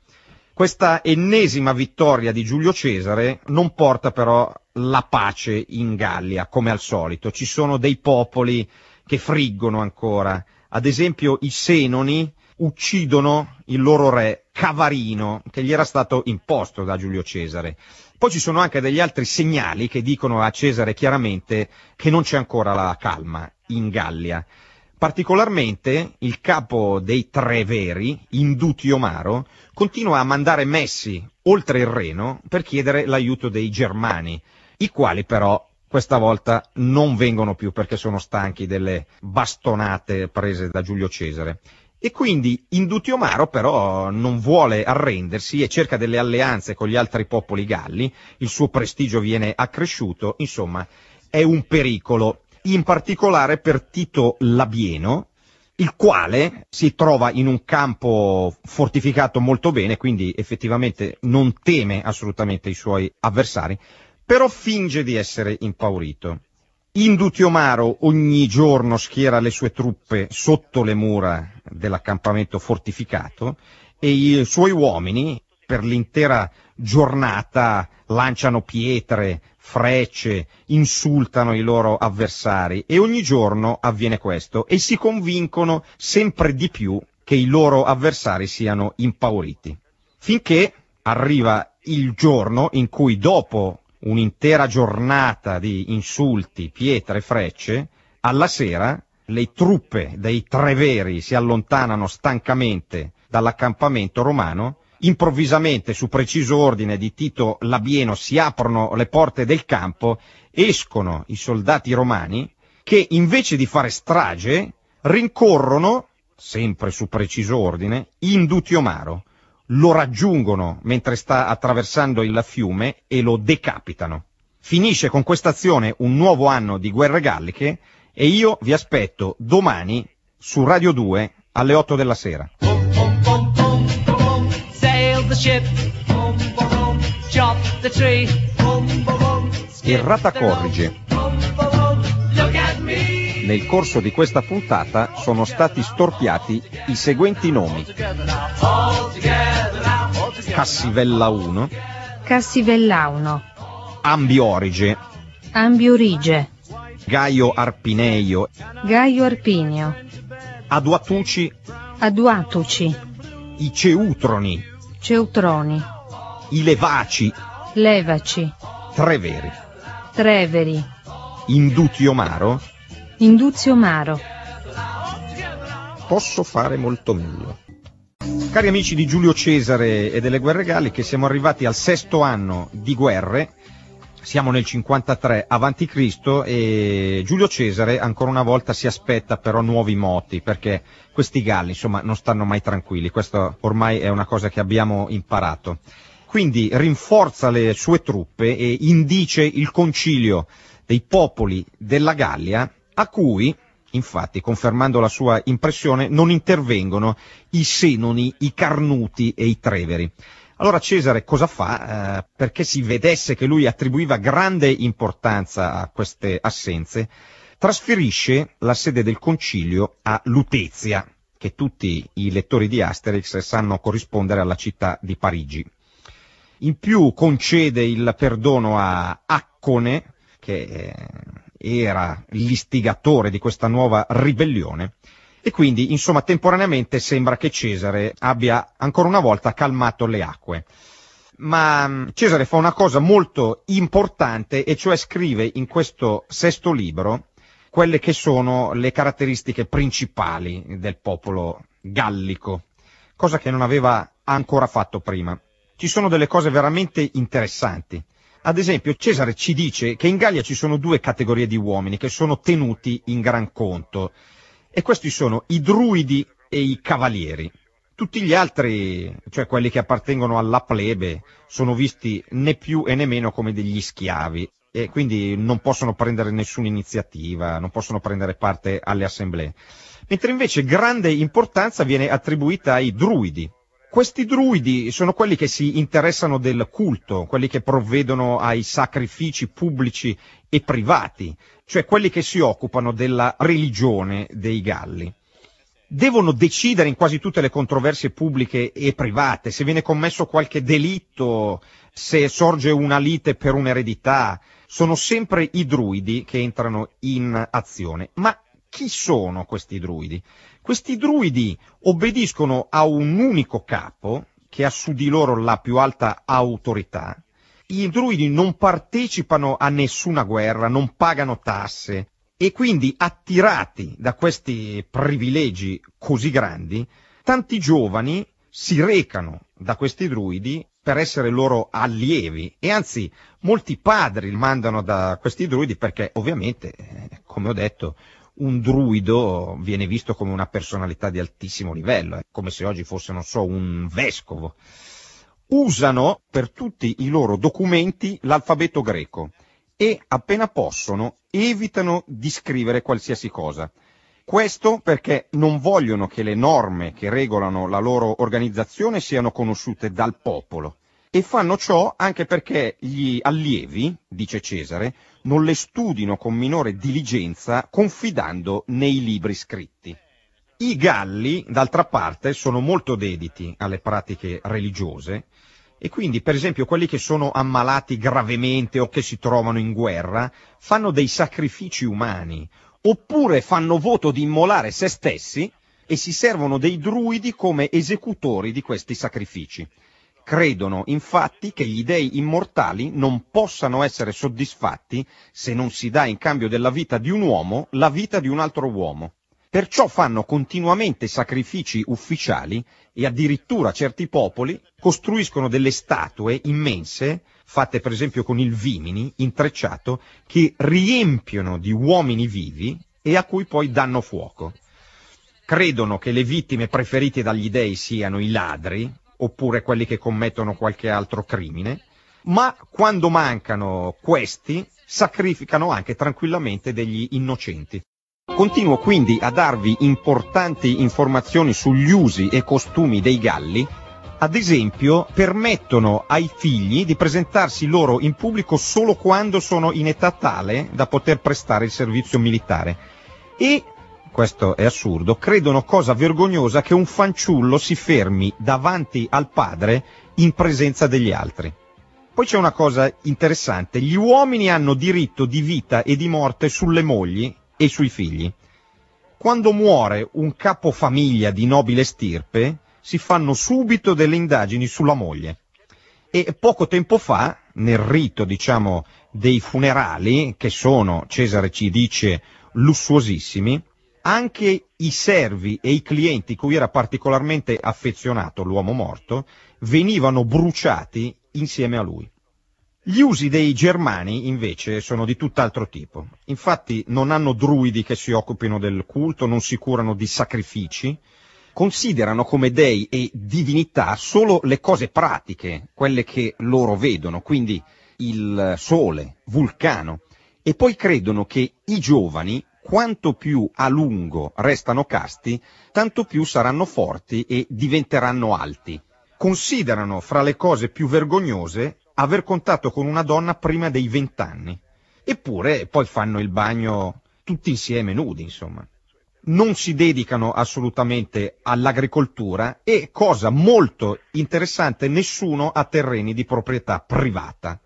Questa ennesima vittoria di Giulio Cesare non porta però la pace in Gallia, come al solito. Ci sono dei popoli che friggono ancora. Ad esempio i Senoni uccidono il loro re Cavarino, che gli era stato imposto da Giulio Cesare. Poi ci sono anche degli altri segnali che dicono a Cesare chiaramente che non c'è ancora la calma in Gallia. Particolarmente il capo dei tre veri, Induti Omaro, continua a mandare messi oltre il Reno per chiedere l'aiuto dei Germani, i quali però questa volta non vengono più perché sono stanchi delle bastonate prese da Giulio Cesare. E quindi Indutiomaro però non vuole arrendersi e cerca delle alleanze con gli altri popoli galli, il suo prestigio viene accresciuto, insomma è un pericolo, in particolare per Tito Labieno, il quale si trova in un campo fortificato molto bene, quindi effettivamente non teme assolutamente i suoi avversari, però finge di essere impaurito. Indutiomaro ogni giorno schiera le sue truppe sotto le mura dell'accampamento fortificato e i suoi uomini per l'intera giornata lanciano pietre, frecce, insultano i loro avversari e ogni giorno avviene questo e si convincono sempre di più che i loro avversari siano impauriti. Finché arriva il giorno in cui dopo un'intera giornata di insulti, pietre, frecce, alla sera le truppe dei Treveri si allontanano stancamente dall'accampamento romano, improvvisamente su preciso ordine di Tito Labieno si aprono le porte del campo, escono i soldati romani che invece di fare strage rincorrono, sempre su preciso ordine, Indutio Maro, lo raggiungono mentre sta attraversando il fiume e lo decapitano. Finisce con quest'azione un nuovo anno di guerre galliche e io vi aspetto domani su Radio 2 alle 8 della sera. Errata corrige. Nel corso di questa puntata sono stati storpiati i seguenti nomi. Cassivella 1, Cassivella 1, Ambiorige, Ambiorige, Gaio Arpineio, Gaio Arpinio, Aduatuci, Aduatuci, I Ceutroni, Ceutroni, I Levaci, Levaci, Treveri, Treveri, Induzio Maro, Induzio Maro. Posso fare molto meglio. Cari amici di Giulio Cesare e delle guerre galliche, siamo arrivati al sesto anno di guerre, siamo nel 53 avanti Cristo e Giulio Cesare ancora una volta si aspetta però nuovi moti, perché questi galli insomma non stanno mai tranquilli, questa ormai è una cosa che abbiamo imparato. Quindi rinforza le sue truppe e indice il concilio dei popoli della Gallia a cui Infatti, confermando la sua impressione, non intervengono i Senoni, i Carnuti e i Treveri. Allora Cesare cosa fa? Eh, perché si vedesse che lui attribuiva grande importanza a queste assenze, trasferisce la sede del concilio a Lutezia, che tutti i lettori di Asterix sanno corrispondere alla città di Parigi. In più concede il perdono a Accone, che eh, era l'istigatore di questa nuova ribellione e quindi insomma temporaneamente sembra che Cesare abbia ancora una volta calmato le acque. Ma mm, Cesare fa una cosa molto importante e cioè scrive in questo sesto libro quelle che sono le caratteristiche principali del popolo gallico, cosa che non aveva ancora fatto prima. Ci sono delle cose veramente interessanti. Ad esempio, Cesare ci dice che in Gallia ci sono due categorie di uomini che sono tenuti in gran conto, e questi sono i druidi e i cavalieri. Tutti gli altri, cioè quelli che appartengono alla plebe, sono visti né più e né meno come degli schiavi e quindi non possono prendere nessuna iniziativa, non possono prendere parte alle assemblee. Mentre invece grande importanza viene attribuita ai druidi, questi druidi sono quelli che si interessano del culto, quelli che provvedono ai sacrifici pubblici e privati, cioè quelli che si occupano della religione dei Galli devono decidere in quasi tutte le controversie pubbliche e private, se viene commesso qualche delitto, se sorge una lite per un'eredità, sono sempre i druidi che entrano in azione. Ma chi sono questi druidi? Questi druidi obbediscono a un unico capo che ha su di loro la più alta autorità. I druidi non partecipano a nessuna guerra, non pagano tasse e quindi attirati da questi privilegi così grandi, tanti giovani si recano da questi druidi per essere loro allievi e anzi molti padri mandano da questi druidi perché ovviamente, eh, come ho detto, un druido viene visto come una personalità di altissimo livello, eh, come se oggi fosse, non so, un vescovo. Usano per tutti i loro documenti l'alfabeto greco e appena possono evitano di scrivere qualsiasi cosa. Questo perché non vogliono che le norme che regolano la loro organizzazione siano conosciute dal popolo. E fanno ciò anche perché gli allievi, dice Cesare, non le studino con minore diligenza confidando nei libri scritti. I Galli, d'altra parte, sono molto dediti alle pratiche religiose e quindi, per esempio, quelli che sono ammalati gravemente o che si trovano in guerra fanno dei sacrifici umani, oppure fanno voto di immolare se stessi e si servono dei druidi come esecutori di questi sacrifici. Credono infatti che gli dei immortali non possano essere soddisfatti se non si dà in cambio della vita di un uomo la vita di un altro uomo. Perciò fanno continuamente sacrifici ufficiali e addirittura certi popoli costruiscono delle statue immense, fatte per esempio con il vimini intrecciato, che riempiono di uomini vivi e a cui poi danno fuoco credono che le vittime preferite dagli dei siano i ladri, oppure quelli che commettono qualche altro crimine, ma quando mancano questi sacrificano anche tranquillamente degli innocenti. Continuo quindi a darvi importanti informazioni sugli usi e costumi dei galli. Ad esempio, permettono ai figli di presentarsi loro in pubblico solo quando sono in età tale da poter prestare il servizio militare e questo è assurdo, credono cosa vergognosa che un fanciullo si fermi davanti al padre in presenza degli altri. Poi c'è una cosa interessante, gli uomini hanno diritto di vita e di morte sulle mogli e sui figli. Quando muore un capofamiglia di nobile stirpe, si fanno subito delle indagini sulla moglie. E poco tempo fa, nel rito, diciamo, dei funerali, che sono, Cesare ci dice, lussuosissimi, anche i servi e i clienti cui era particolarmente affezionato l'uomo morto venivano bruciati insieme a lui. Gli usi dei germani invece sono di tutt'altro tipo. Infatti non hanno druidi che si occupino del culto, non si curano di sacrifici, considerano come dei e divinità solo le cose pratiche, quelle che loro vedono, quindi il sole, vulcano, e poi credono che i giovani quanto più a lungo restano casti, tanto più saranno forti e diventeranno alti. Considerano fra le cose più vergognose aver contatto con una donna prima dei vent'anni. Eppure poi fanno il bagno tutti insieme nudi, insomma. Non si dedicano assolutamente all'agricoltura e, cosa molto interessante, nessuno ha terreni di proprietà privata.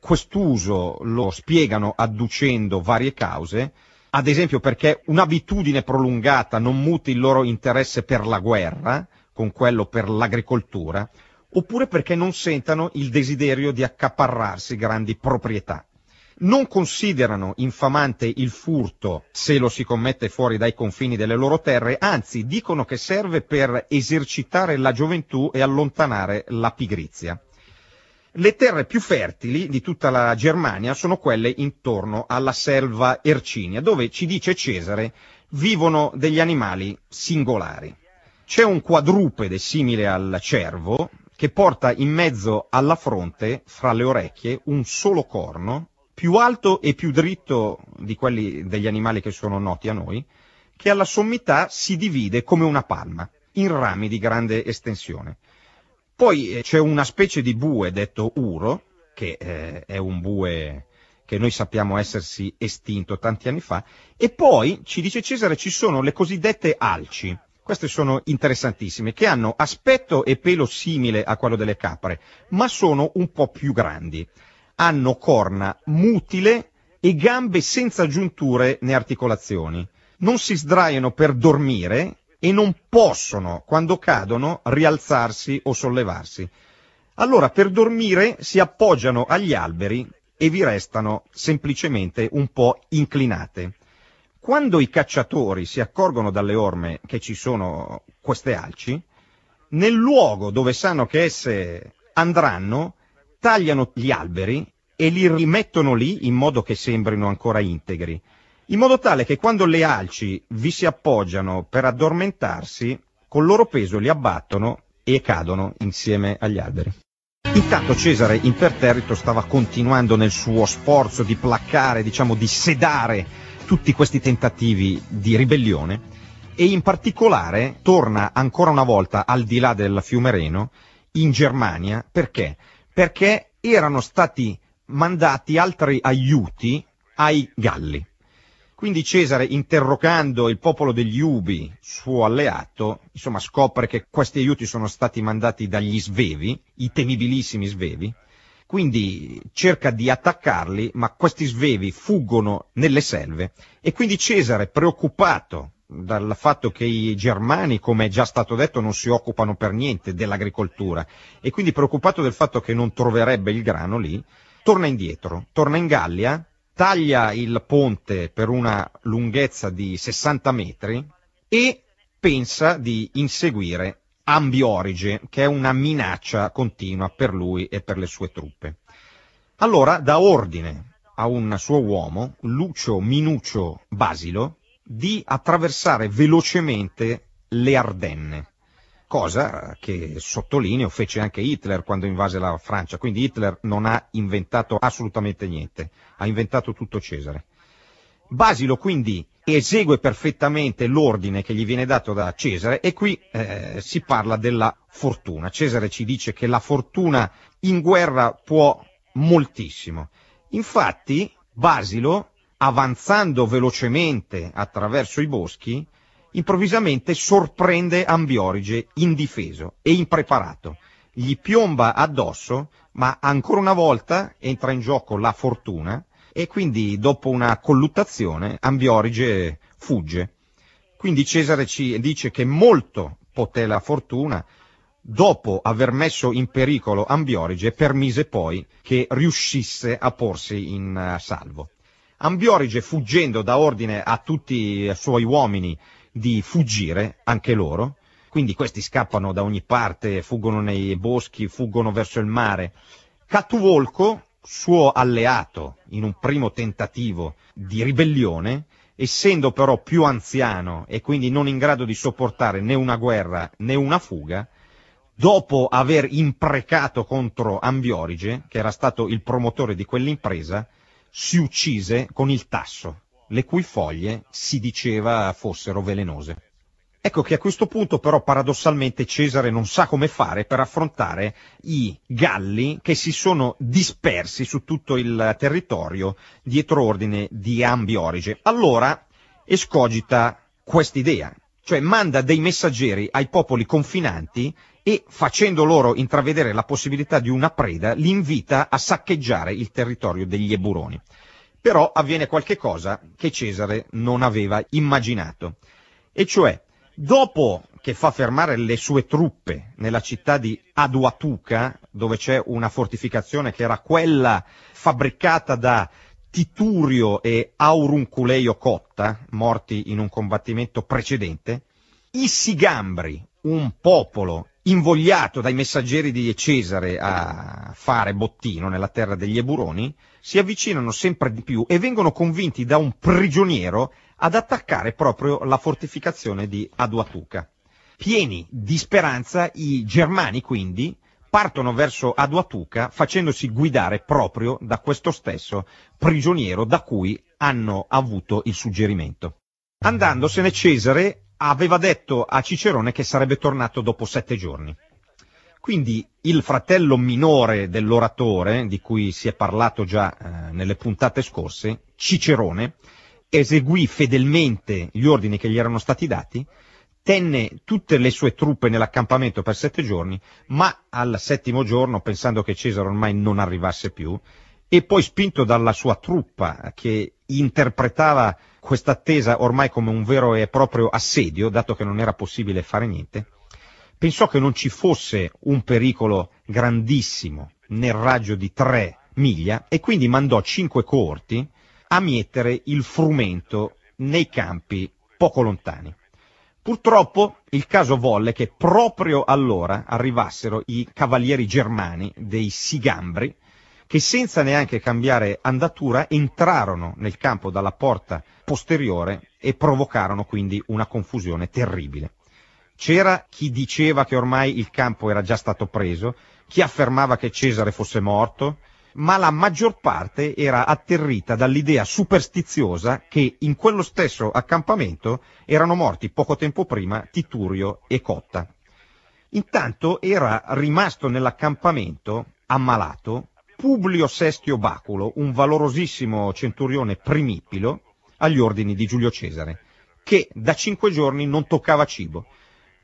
Quest'uso lo spiegano adducendo varie cause, ad esempio perché un'abitudine prolungata non muti il loro interesse per la guerra con quello per l'agricoltura, oppure perché non sentano il desiderio di accaparrarsi grandi proprietà. Non considerano infamante il furto se lo si commette fuori dai confini delle loro terre, anzi dicono che serve per esercitare la gioventù e allontanare la pigrizia. Le terre più fertili di tutta la Germania sono quelle intorno alla selva Ercinia, dove, ci dice Cesare, vivono degli animali singolari. C'è un quadrupede simile al cervo, che porta in mezzo alla fronte, fra le orecchie, un solo corno, più alto e più dritto di quelli degli animali che sono noti a noi, che alla sommità si divide come una palma, in rami di grande estensione. Poi eh, c'è una specie di bue detto Uro, che eh, è un bue che noi sappiamo essersi estinto tanti anni fa, e poi, ci dice Cesare, ci sono le cosiddette alci, queste sono interessantissime, che hanno aspetto e pelo simile a quello delle capre, ma sono un po' più grandi. Hanno corna mutile e gambe senza giunture né articolazioni. Non si sdraiano per dormire e non possono, quando cadono, rialzarsi o sollevarsi. Allora per dormire si appoggiano agli alberi e vi restano semplicemente un po' inclinate. Quando i cacciatori si accorgono dalle orme che ci sono queste alci, nel luogo dove sanno che esse andranno, tagliano gli alberi e li rimettono lì in modo che sembrino ancora integri in modo tale che quando le alci vi si appoggiano per addormentarsi, col loro peso li abbattono e cadono insieme agli alberi. Intanto Cesare imperterrito stava continuando nel suo sforzo di placcare, diciamo di sedare tutti questi tentativi di ribellione e in particolare torna ancora una volta al di là del fiume Reno in Germania perché? Perché erano stati mandati altri aiuti ai Galli. Quindi Cesare, interrogando il popolo degli Ubi, suo alleato, insomma scopre che questi aiuti sono stati mandati dagli Svevi, i temibilissimi Svevi, quindi cerca di attaccarli, ma questi Svevi fuggono nelle selve e quindi Cesare, preoccupato dal fatto che i germani, come è già stato detto, non si occupano per niente dell'agricoltura e quindi preoccupato del fatto che non troverebbe il grano lì, torna indietro, torna in Gallia, taglia il ponte per una lunghezza di 60 metri e pensa di inseguire Ambiorige, che è una minaccia continua per lui e per le sue truppe. Allora dà ordine a un suo uomo, Lucio Minuccio Basilo, di attraversare velocemente le Ardenne cosa che sottolineo fece anche Hitler quando invase la Francia, quindi Hitler non ha inventato assolutamente niente, ha inventato tutto Cesare. Basilo quindi esegue perfettamente l'ordine che gli viene dato da Cesare e qui eh, si parla della fortuna. Cesare ci dice che la fortuna in guerra può moltissimo. Infatti Basilo, avanzando velocemente attraverso i boschi, improvvisamente sorprende Ambiorige indifeso e impreparato. Gli piomba addosso, ma ancora una volta entra in gioco la fortuna e quindi dopo una colluttazione Ambiorige fugge. Quindi Cesare ci dice che molto poté la fortuna, dopo aver messo in pericolo Ambiorige, permise poi che riuscisse a porsi in eh, salvo. Ambiorige, fuggendo, da ordine a tutti i suoi uomini di fuggire anche loro. Quindi questi scappano da ogni parte, fuggono nei boschi, fuggono verso il mare. Catuvolco, suo alleato in un primo tentativo di ribellione, essendo però più anziano e quindi non in grado di sopportare né una guerra né una fuga, dopo aver imprecato contro Ambiorige, che era stato il promotore di quell'impresa, si uccise con il tasso le cui foglie si diceva fossero velenose. Ecco che a questo punto però paradossalmente Cesare non sa come fare per affrontare i galli che si sono dispersi su tutto il territorio dietro ordine di Ambiorige. Allora escogita quest'idea, cioè manda dei messaggeri ai popoli confinanti e facendo loro intravedere la possibilità di una preda li invita a saccheggiare il territorio degli Eburoni. Però avviene qualche cosa che Cesare non aveva immaginato. E cioè, dopo che fa fermare le sue truppe nella città di Aduatuca, dove c'è una fortificazione che era quella fabbricata da Titurio e Aurunculeio Cotta, morti in un combattimento precedente, i Sigambri, un popolo invogliato dai messaggeri di Cesare a fare bottino nella terra degli Eburoni, si avvicinano sempre di più e vengono convinti da un prigioniero ad attaccare proprio la fortificazione di Aduatuca. Pieni di speranza, i germani quindi partono verso Aduatuca facendosi guidare proprio da questo stesso prigioniero da cui hanno avuto il suggerimento. Andandosene Cesare aveva detto a Cicerone che sarebbe tornato dopo sette giorni. Quindi il fratello minore dell'oratore, di cui si è parlato già eh, nelle puntate scorse, Cicerone, eseguì fedelmente gli ordini che gli erano stati dati, tenne tutte le sue truppe nell'accampamento per sette giorni, ma al settimo giorno, pensando che Cesare ormai non arrivasse più, e poi spinto dalla sua truppa che interpretava questa attesa ormai come un vero e proprio assedio, dato che non era possibile fare niente, pensò che non ci fosse un pericolo grandissimo nel raggio di tre miglia e quindi mandò cinque corti a mietere il frumento nei campi poco lontani. Purtroppo il caso volle che proprio allora arrivassero i cavalieri germani dei Sigambri, che senza neanche cambiare andatura entrarono nel campo dalla porta posteriore e provocarono quindi una confusione terribile. C'era chi diceva che ormai il campo era già stato preso, chi affermava che Cesare fosse morto, ma la maggior parte era atterrita dall'idea superstiziosa che in quello stesso accampamento erano morti poco tempo prima Titurio e Cotta. Intanto era rimasto nell'accampamento, ammalato, Publio Sestio Baculo, un valorosissimo centurione primipilo agli ordini di Giulio Cesare, che da cinque giorni non toccava cibo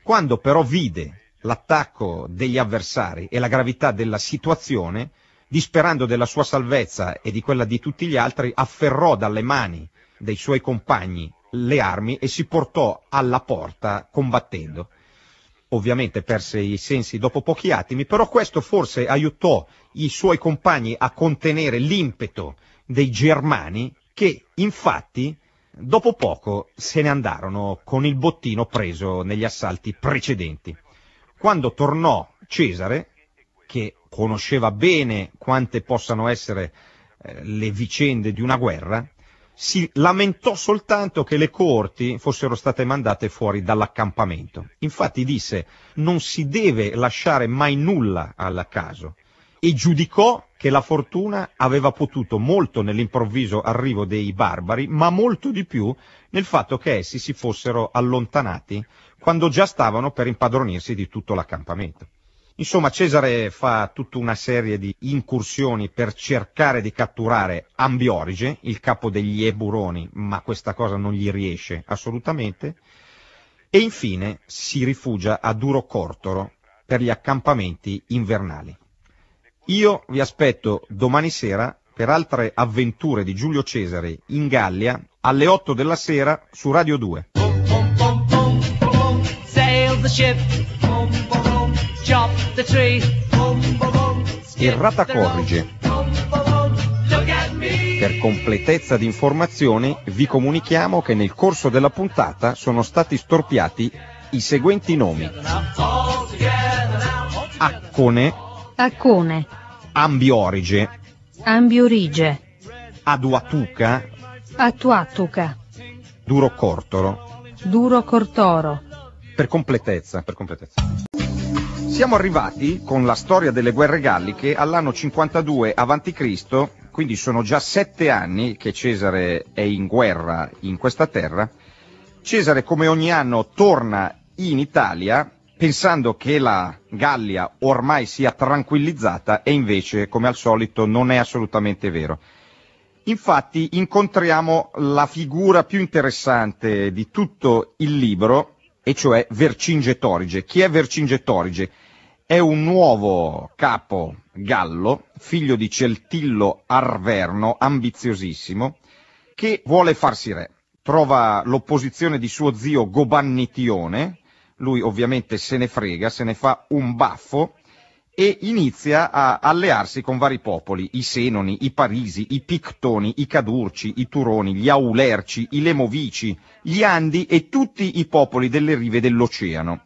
quando però vide l'attacco degli avversari e la gravità della situazione, disperando della sua salvezza e di quella di tutti gli altri, afferrò dalle mani dei suoi compagni le armi e si portò alla porta combattendo. Ovviamente perse i sensi dopo pochi attimi, però questo forse aiutò i suoi compagni a contenere l'impeto dei germani che infatti Dopo poco se ne andarono con il bottino preso negli assalti precedenti. Quando tornò Cesare, che conosceva bene quante possano essere eh, le vicende di una guerra, si lamentò soltanto che le corti fossero state mandate fuori dall'accampamento. Infatti disse non si deve lasciare mai nulla al caso e giudicò che la fortuna aveva potuto molto nell'improvviso arrivo dei barbari, ma molto di più nel fatto che essi si fossero allontanati quando già stavano per impadronirsi di tutto l'accampamento. Insomma, Cesare fa tutta una serie di incursioni per cercare di catturare Ambiorige, il capo degli Eburoni, ma questa cosa non gli riesce assolutamente, e infine si rifugia a Duro Cortoro per gli accampamenti invernali. Io vi aspetto domani sera per altre avventure di Giulio Cesare in Gallia alle 8 della sera su Radio 2. Errata corrige. Per completezza di informazioni vi comunichiamo che nel corso della puntata sono stati storpiati i seguenti nomi. Accone Accone. Ambiorige. Ambiorige. Aduatuca. Atuatuca. Duro cortoro. Duro cortoro. Per completezza, per completezza. Siamo arrivati con la storia delle guerre galliche all'anno 52 a.C., quindi sono già sette anni che Cesare è in guerra in questa terra. Cesare come ogni anno torna in Italia pensando che la Gallia ormai sia tranquillizzata e invece, come al solito, non è assolutamente vero. Infatti incontriamo la figura più interessante di tutto il libro, e cioè Vercingetorige. Chi è Vercingetorige? È un nuovo capo gallo, figlio di Celtillo Arverno, ambiziosissimo, che vuole farsi re. Trova l'opposizione di suo zio Gobannitione, lui ovviamente se ne frega, se ne fa un baffo e inizia a allearsi con vari popoli, i Senoni, i Parisi, i Pictoni, i Cadurci, i Turoni, gli Aulerci, i Lemovici, gli Andi e tutti i popoli delle rive dell'oceano.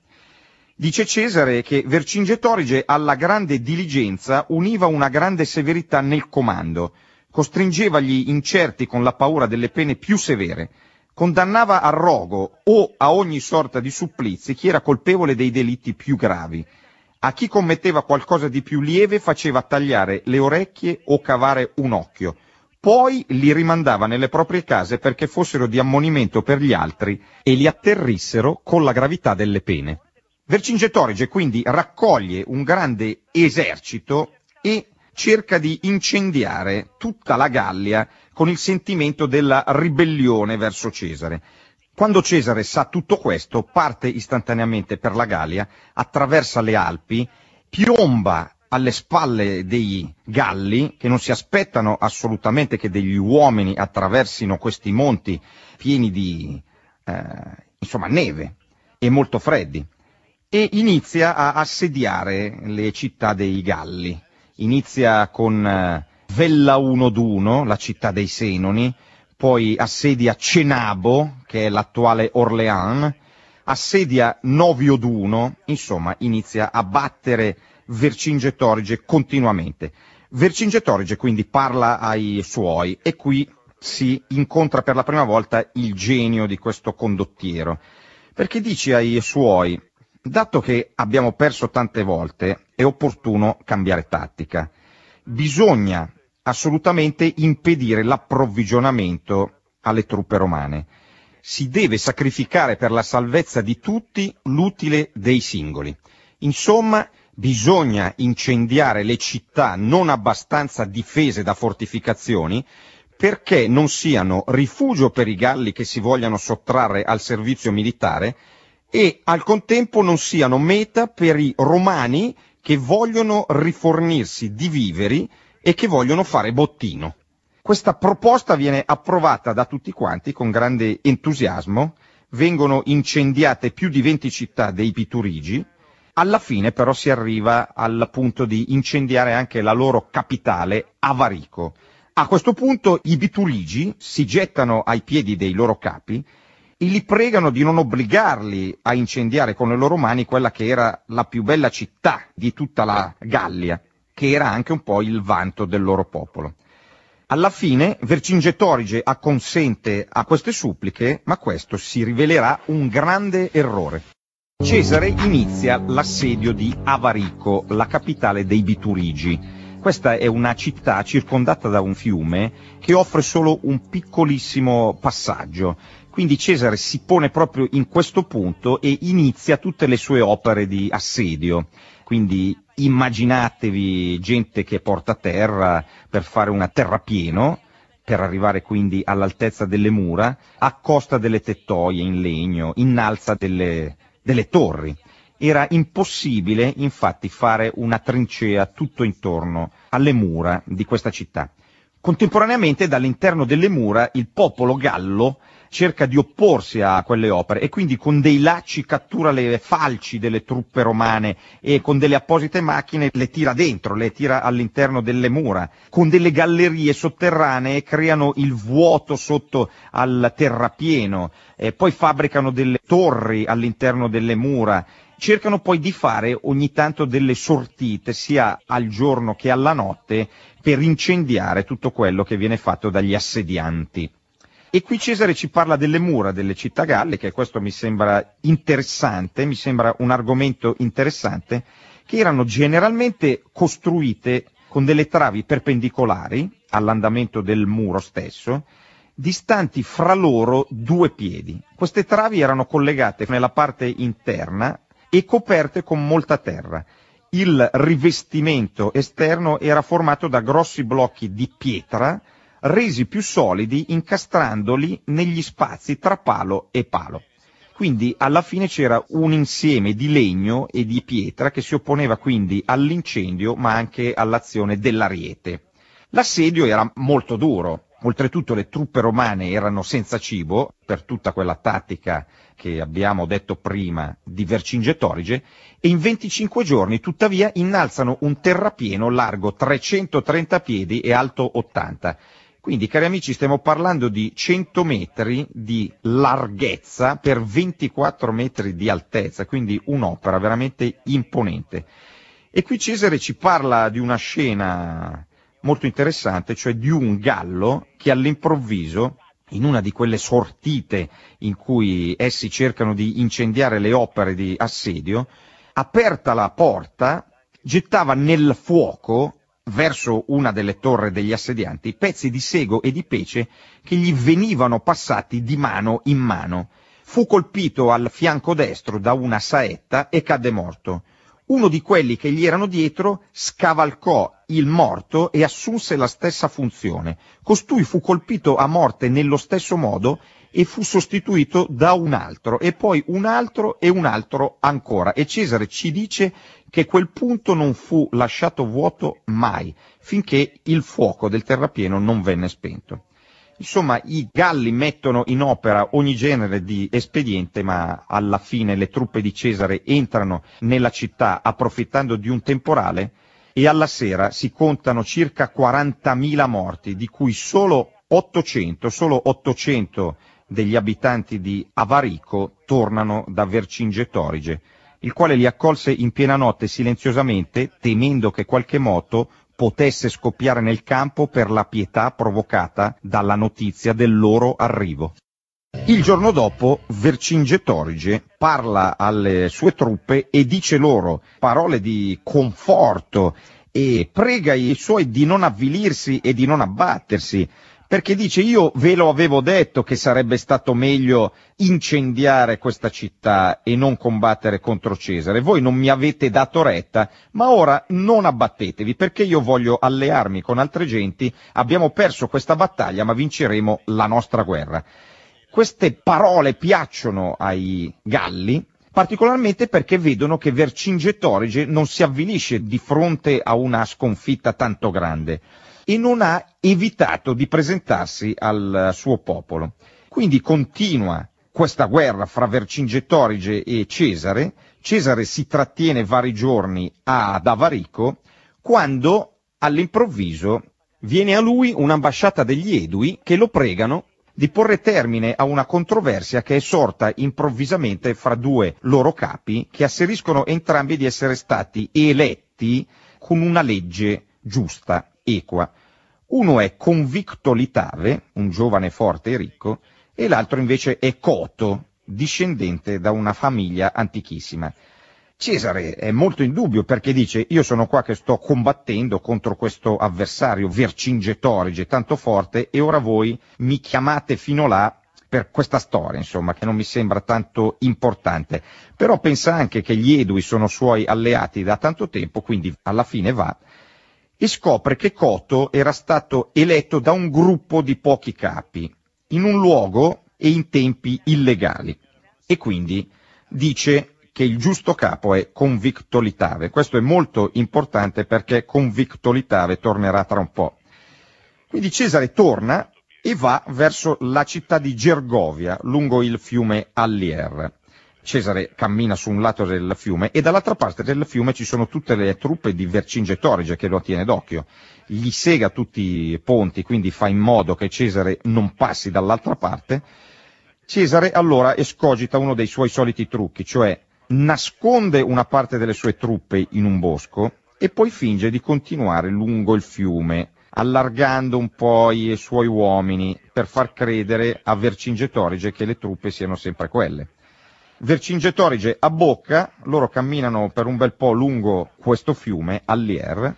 Dice Cesare che Vercingetorige alla grande diligenza univa una grande severità nel comando, costringevagli incerti con la paura delle pene più severe, condannava a rogo o a ogni sorta di supplizi chi era colpevole dei delitti più gravi. A chi commetteva qualcosa di più lieve faceva tagliare le orecchie o cavare un occhio. Poi li rimandava nelle proprie case perché fossero di ammonimento per gli altri e li atterrissero con la gravità delle pene. Vercingetorige quindi raccoglie un grande esercito e cerca di incendiare tutta la Gallia con il sentimento della ribellione verso Cesare. Quando Cesare sa tutto questo, parte istantaneamente per la Gallia, attraversa le Alpi, piomba alle spalle dei Galli, che non si aspettano assolutamente che degli uomini attraversino questi monti pieni di eh, insomma, neve e molto freddi, e inizia a assediare le città dei Galli. Inizia con eh, Vella 1 Unoduno, la città dei Senoni, poi assedia Cenabo, che è l'attuale Orléans, assedia Novio Novioduno, insomma inizia a battere Vercingetorige continuamente. Vercingetorige quindi parla ai suoi e qui si incontra per la prima volta il genio di questo condottiero, perché dice ai suoi, dato che abbiamo perso tante volte, è opportuno cambiare tattica. Bisogna assolutamente impedire l'approvvigionamento alle truppe romane. Si deve sacrificare per la salvezza di tutti l'utile dei singoli. Insomma, bisogna incendiare le città non abbastanza difese da fortificazioni perché non siano rifugio per i galli che si vogliano sottrarre al servizio militare e al contempo non siano meta per i romani che vogliono rifornirsi di viveri e che vogliono fare bottino. Questa proposta viene approvata da tutti quanti con grande entusiasmo, vengono incendiate più di 20 città dei Piturigi, alla fine però si arriva al punto di incendiare anche la loro capitale, Avarico. A questo punto i Biturigi si gettano ai piedi dei loro capi e li pregano di non obbligarli a incendiare con le loro mani quella che era la più bella città di tutta la Gallia che era anche un po' il vanto del loro popolo. Alla fine Vercingetorige acconsente a queste suppliche, ma questo si rivelerà un grande errore. Cesare inizia l'assedio di Avarico, la capitale dei Biturigi. Questa è una città circondata da un fiume che offre solo un piccolissimo passaggio. Quindi Cesare si pone proprio in questo punto e inizia tutte le sue opere di assedio. Quindi immaginatevi gente che porta terra per fare una terrapieno, per arrivare quindi all'altezza delle mura, accosta delle tettoie in legno, innalza delle, delle torri. Era impossibile infatti fare una trincea tutto intorno alle mura di questa città. Contemporaneamente dall'interno delle mura il popolo gallo cerca di opporsi a quelle opere e quindi con dei lacci cattura le falci delle truppe romane e con delle apposite macchine le tira dentro, le tira all'interno delle mura, con delle gallerie sotterranee creano il vuoto sotto al terrapieno, e poi fabbricano delle torri all'interno delle mura cercano poi di fare ogni tanto delle sortite sia al giorno che alla notte per incendiare tutto quello che viene fatto dagli assedianti. E qui Cesare ci parla delle mura delle città galle, che questo mi sembra interessante, mi sembra un argomento interessante, che erano generalmente costruite con delle travi perpendicolari all'andamento del muro stesso, distanti fra loro due piedi. Queste travi erano collegate nella parte interna e coperte con molta terra. Il rivestimento esterno era formato da grossi blocchi di pietra resi più solidi incastrandoli negli spazi tra palo e palo. Quindi alla fine c'era un insieme di legno e di pietra che si opponeva quindi all'incendio ma anche all'azione dell'ariete. L'assedio era molto duro, Oltretutto le truppe romane erano senza cibo per tutta quella tattica che abbiamo detto prima di Vercingetorige e in 25 giorni tuttavia innalzano un terrapieno largo 330 piedi e alto 80 quindi, cari amici, stiamo parlando di 100 metri di larghezza per 24 metri di altezza, quindi un'opera veramente imponente. E qui Cesare ci parla di una scena molto interessante, cioè di un gallo che all'improvviso, in una di quelle sortite in cui essi cercano di incendiare le opere di assedio, aperta la porta, gettava nel fuoco verso una delle torre degli assedianti pezzi di sego e di pece che gli venivano passati di mano in mano. Fu colpito al fianco destro da una saetta e cadde morto. Uno di quelli che gli erano dietro scavalcò il morto e assunse la stessa funzione. Costui fu colpito a morte nello stesso modo e fu sostituito da un altro e poi un altro e un altro ancora. E Cesare ci dice che quel punto non fu lasciato vuoto mai, finché il fuoco del terrapieno non venne spento. Insomma, i Galli mettono in opera ogni genere di espediente, ma alla fine le truppe di Cesare entrano nella città approfittando di un temporale e alla sera si contano circa 40.000 morti, di cui solo 800, solo 800 degli abitanti di Avarico tornano da Vercingetorige il quale li accolse in piena notte silenziosamente, temendo che qualche moto potesse scoppiare nel campo per la pietà provocata dalla notizia del loro arrivo. Il giorno dopo Vercingetorige parla alle sue truppe e dice loro parole di conforto e prega i suoi di non avvilirsi e di non abbattersi, perché dice io ve lo avevo detto che sarebbe stato meglio incendiare questa città e non combattere contro Cesare, voi non mi avete dato retta, ma ora non abbattetevi perché io voglio allearmi con altre genti, abbiamo perso questa battaglia ma vinceremo la nostra guerra. Queste parole piacciono ai galli, particolarmente perché vedono che Vercingetorige non si avvilisce di fronte a una sconfitta tanto grande e non ha evitato di presentarsi al suo popolo. Quindi continua questa guerra fra Vercingetorige e Cesare, Cesare si trattiene vari giorni ad Avarico, quando all'improvviso viene a lui un'ambasciata degli Edui che lo pregano di porre termine a una controversia che è sorta improvvisamente fra due loro capi che asseriscono entrambi di essere stati eletti con una legge giusta equa. Uno è convicto litave, un giovane forte e ricco, e l'altro invece è Coto, discendente da una famiglia antichissima. Cesare è molto in dubbio perché dice io sono qua che sto combattendo contro questo avversario Vercingetorige tanto forte e ora voi mi chiamate fino là per questa storia, insomma, che non mi sembra tanto importante. Però pensa anche che gli Edui sono suoi alleati da tanto tempo, quindi alla fine va e scopre che Koto era stato eletto da un gruppo di pochi capi, in un luogo e in tempi illegali. E quindi dice che il giusto capo è Convictolitave. Questo è molto importante perché Convictolitave tornerà tra un po'. Quindi Cesare torna e va verso la città di Gergovia, lungo il fiume Allier. Cesare cammina su un lato del fiume e dall'altra parte del fiume ci sono tutte le truppe di Vercingetorige che lo tiene d'occhio. Gli sega tutti i ponti, quindi fa in modo che Cesare non passi dall'altra parte. Cesare allora escogita uno dei suoi soliti trucchi, cioè nasconde una parte delle sue truppe in un bosco e poi finge di continuare lungo il fiume, allargando un po' i suoi uomini per far credere a Vercingetorige che le truppe siano sempre quelle. Vercingetorige a Bocca, loro camminano per un bel po' lungo questo fiume, Allier,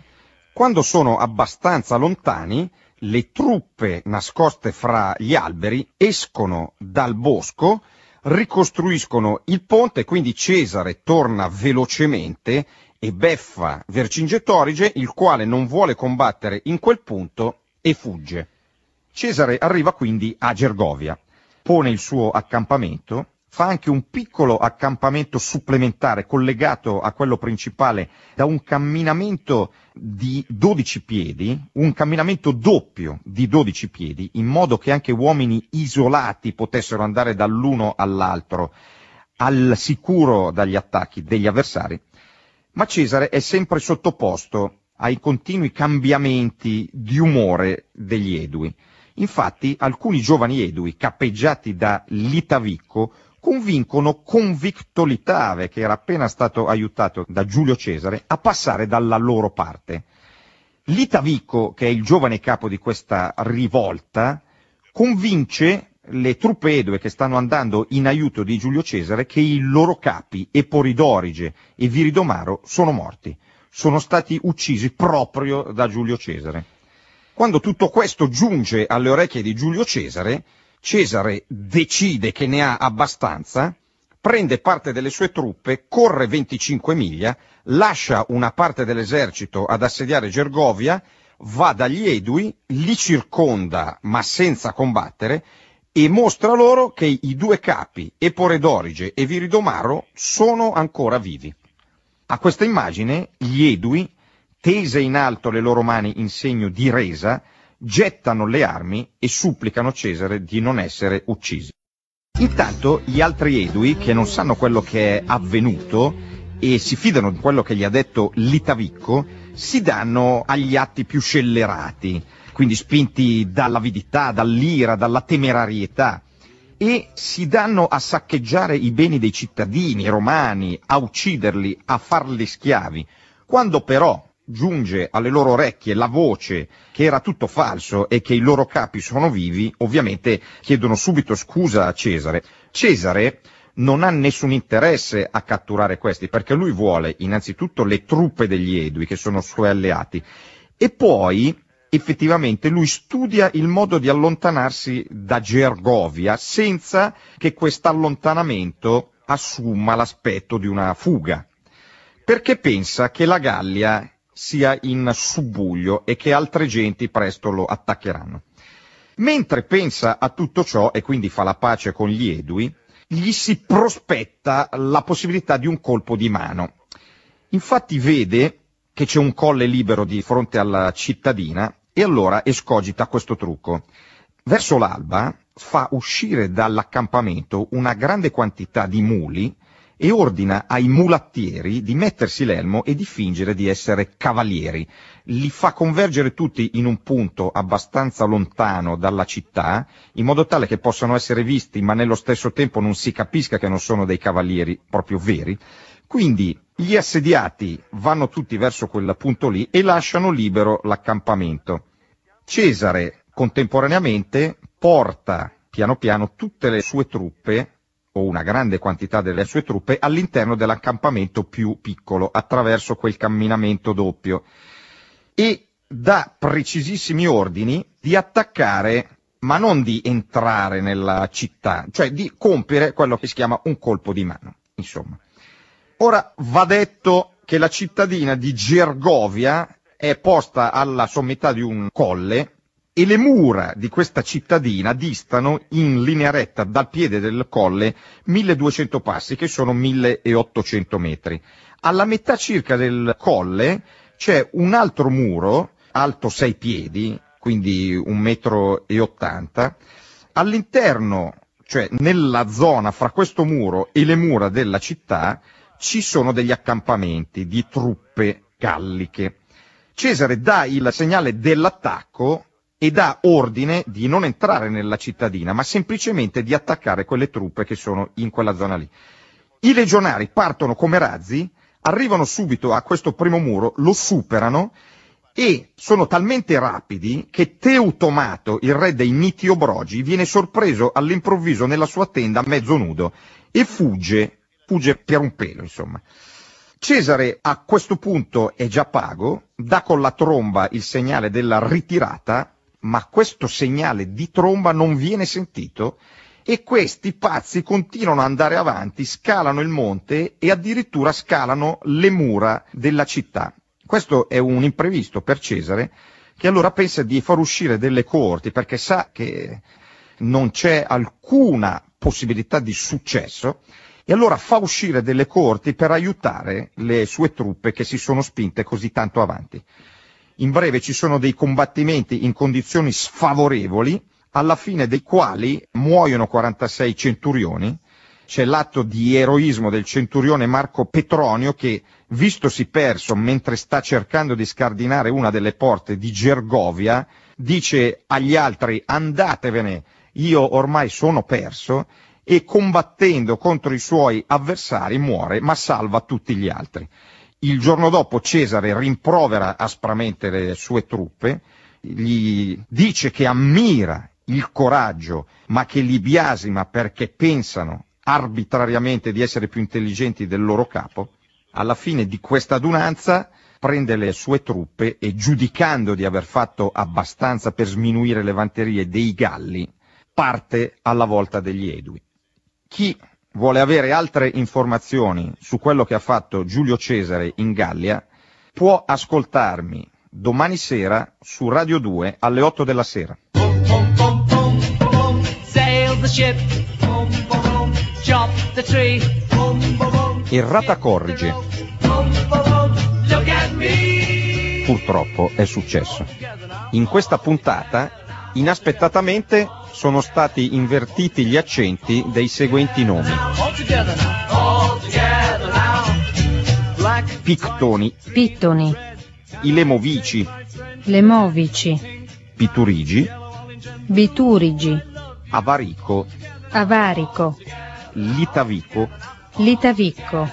quando sono abbastanza lontani le truppe nascoste fra gli alberi escono dal bosco, ricostruiscono il ponte, quindi Cesare torna velocemente e beffa Vercingetorige, il quale non vuole combattere in quel punto e fugge. Cesare arriva quindi a Gergovia, pone il suo accampamento fa anche un piccolo accampamento supplementare collegato a quello principale da un camminamento di 12 piedi, un camminamento doppio di 12 piedi, in modo che anche uomini isolati potessero andare dall'uno all'altro, al sicuro dagli attacchi degli avversari. Ma Cesare è sempre sottoposto ai continui cambiamenti di umore degli Edui. Infatti alcuni giovani Edui, cappeggiati da Litavicco, convincono Convicto Litave, che era appena stato aiutato da Giulio Cesare, a passare dalla loro parte. Litavico, che è il giovane capo di questa rivolta, convince le truppe edue che stanno andando in aiuto di Giulio Cesare che i loro capi, Eporidorige e Viridomaro, sono morti, sono stati uccisi proprio da Giulio Cesare. Quando tutto questo giunge alle orecchie di Giulio Cesare, Cesare decide che ne ha abbastanza, prende parte delle sue truppe, corre 25 miglia, lascia una parte dell'esercito ad assediare Gergovia, va dagli Edui, li circonda ma senza combattere e mostra loro che i due capi, Epore Dorige e Viridomaro, sono ancora vivi. A questa immagine gli Edui, tese in alto le loro mani in segno di resa, gettano le armi e supplicano Cesare di non essere uccisi. Intanto gli altri Edui, che non sanno quello che è avvenuto e si fidano di quello che gli ha detto Litavicco, si danno agli atti più scellerati, quindi spinti dall'avidità, dall'ira, dalla temerarietà e si danno a saccheggiare i beni dei cittadini romani, a ucciderli, a farli schiavi. Quando però giunge alle loro orecchie la voce che era tutto falso e che i loro capi sono vivi, ovviamente chiedono subito scusa a Cesare. Cesare non ha nessun interesse a catturare questi perché lui vuole innanzitutto le truppe degli Edui che sono suoi alleati e poi effettivamente lui studia il modo di allontanarsi da Gergovia senza che questo allontanamento assuma l'aspetto di una fuga perché pensa che la Gallia sia in subbuglio e che altre genti presto lo attaccheranno. Mentre pensa a tutto ciò e quindi fa la pace con gli Edui, gli si prospetta la possibilità di un colpo di mano. Infatti vede che c'è un colle libero di fronte alla cittadina e allora escogita questo trucco. Verso l'alba fa uscire dall'accampamento una grande quantità di muli e ordina ai mulattieri di mettersi l'elmo e di fingere di essere cavalieri. Li fa convergere tutti in un punto abbastanza lontano dalla città, in modo tale che possano essere visti, ma nello stesso tempo non si capisca che non sono dei cavalieri proprio veri. Quindi gli assediati vanno tutti verso quel punto lì e lasciano libero l'accampamento. Cesare contemporaneamente porta piano piano tutte le sue truppe o una grande quantità delle sue truppe all'interno dell'accampamento più piccolo attraverso quel camminamento doppio e dà precisissimi ordini di attaccare ma non di entrare nella città, cioè di compiere quello che si chiama un colpo di mano, insomma. Ora va detto che la cittadina di Gergovia è posta alla sommità di un colle e le mura di questa cittadina distano in linea retta dal piede del colle 1200 passi, che sono 1800 metri. Alla metà circa del colle c'è un altro muro, alto 6 piedi, quindi 1,80 m, all'interno, cioè nella zona fra questo muro e le mura della città, ci sono degli accampamenti di truppe galliche. Cesare dà il segnale dell'attacco e dà ordine di non entrare nella cittadina, ma semplicemente di attaccare quelle truppe che sono in quella zona lì. I legionari partono come razzi, arrivano subito a questo primo muro, lo superano e sono talmente rapidi che Teutomato, il re dei miti Obrogi, viene sorpreso all'improvviso nella sua tenda mezzo nudo e fugge, fugge per un pelo, insomma. Cesare a questo punto è già pago, dà con la tromba il segnale della ritirata ma questo segnale di tromba non viene sentito e questi pazzi continuano ad andare avanti, scalano il monte e addirittura scalano le mura della città. Questo è un imprevisto per Cesare che allora pensa di far uscire delle coorti perché sa che non c'è alcuna possibilità di successo e allora fa uscire delle coorti per aiutare le sue truppe che si sono spinte così tanto avanti. In breve ci sono dei combattimenti in condizioni sfavorevoli, alla fine dei quali muoiono 46 centurioni. C'è l'atto di eroismo del centurione Marco Petronio che, vistosi perso mentre sta cercando di scardinare una delle porte di Gergovia, dice agli altri andatevene, io ormai sono perso e combattendo contro i suoi avversari muore, ma salva tutti gli altri. Il giorno dopo Cesare rimprovera aspramente le sue truppe, gli dice che ammira il coraggio, ma che li biasima perché pensano arbitrariamente di essere più intelligenti del loro capo, alla fine di questa adunanza prende le sue truppe e giudicando di aver fatto abbastanza per sminuire le vanterie dei Galli, parte alla volta degli Edui. Chi vuole avere altre informazioni su quello che ha fatto Giulio Cesare in Gallia, può ascoltarmi domani sera su Radio 2 alle 8 della sera. Errata corrige. Purtroppo è successo. In questa puntata inaspettatamente sono stati invertiti gli accenti dei seguenti nomi. Pictoni, Pittoni, Ilemovici, Lemovici, Piturigi, Biturigi, Avarico, Avarico, Litavico, Litavicco,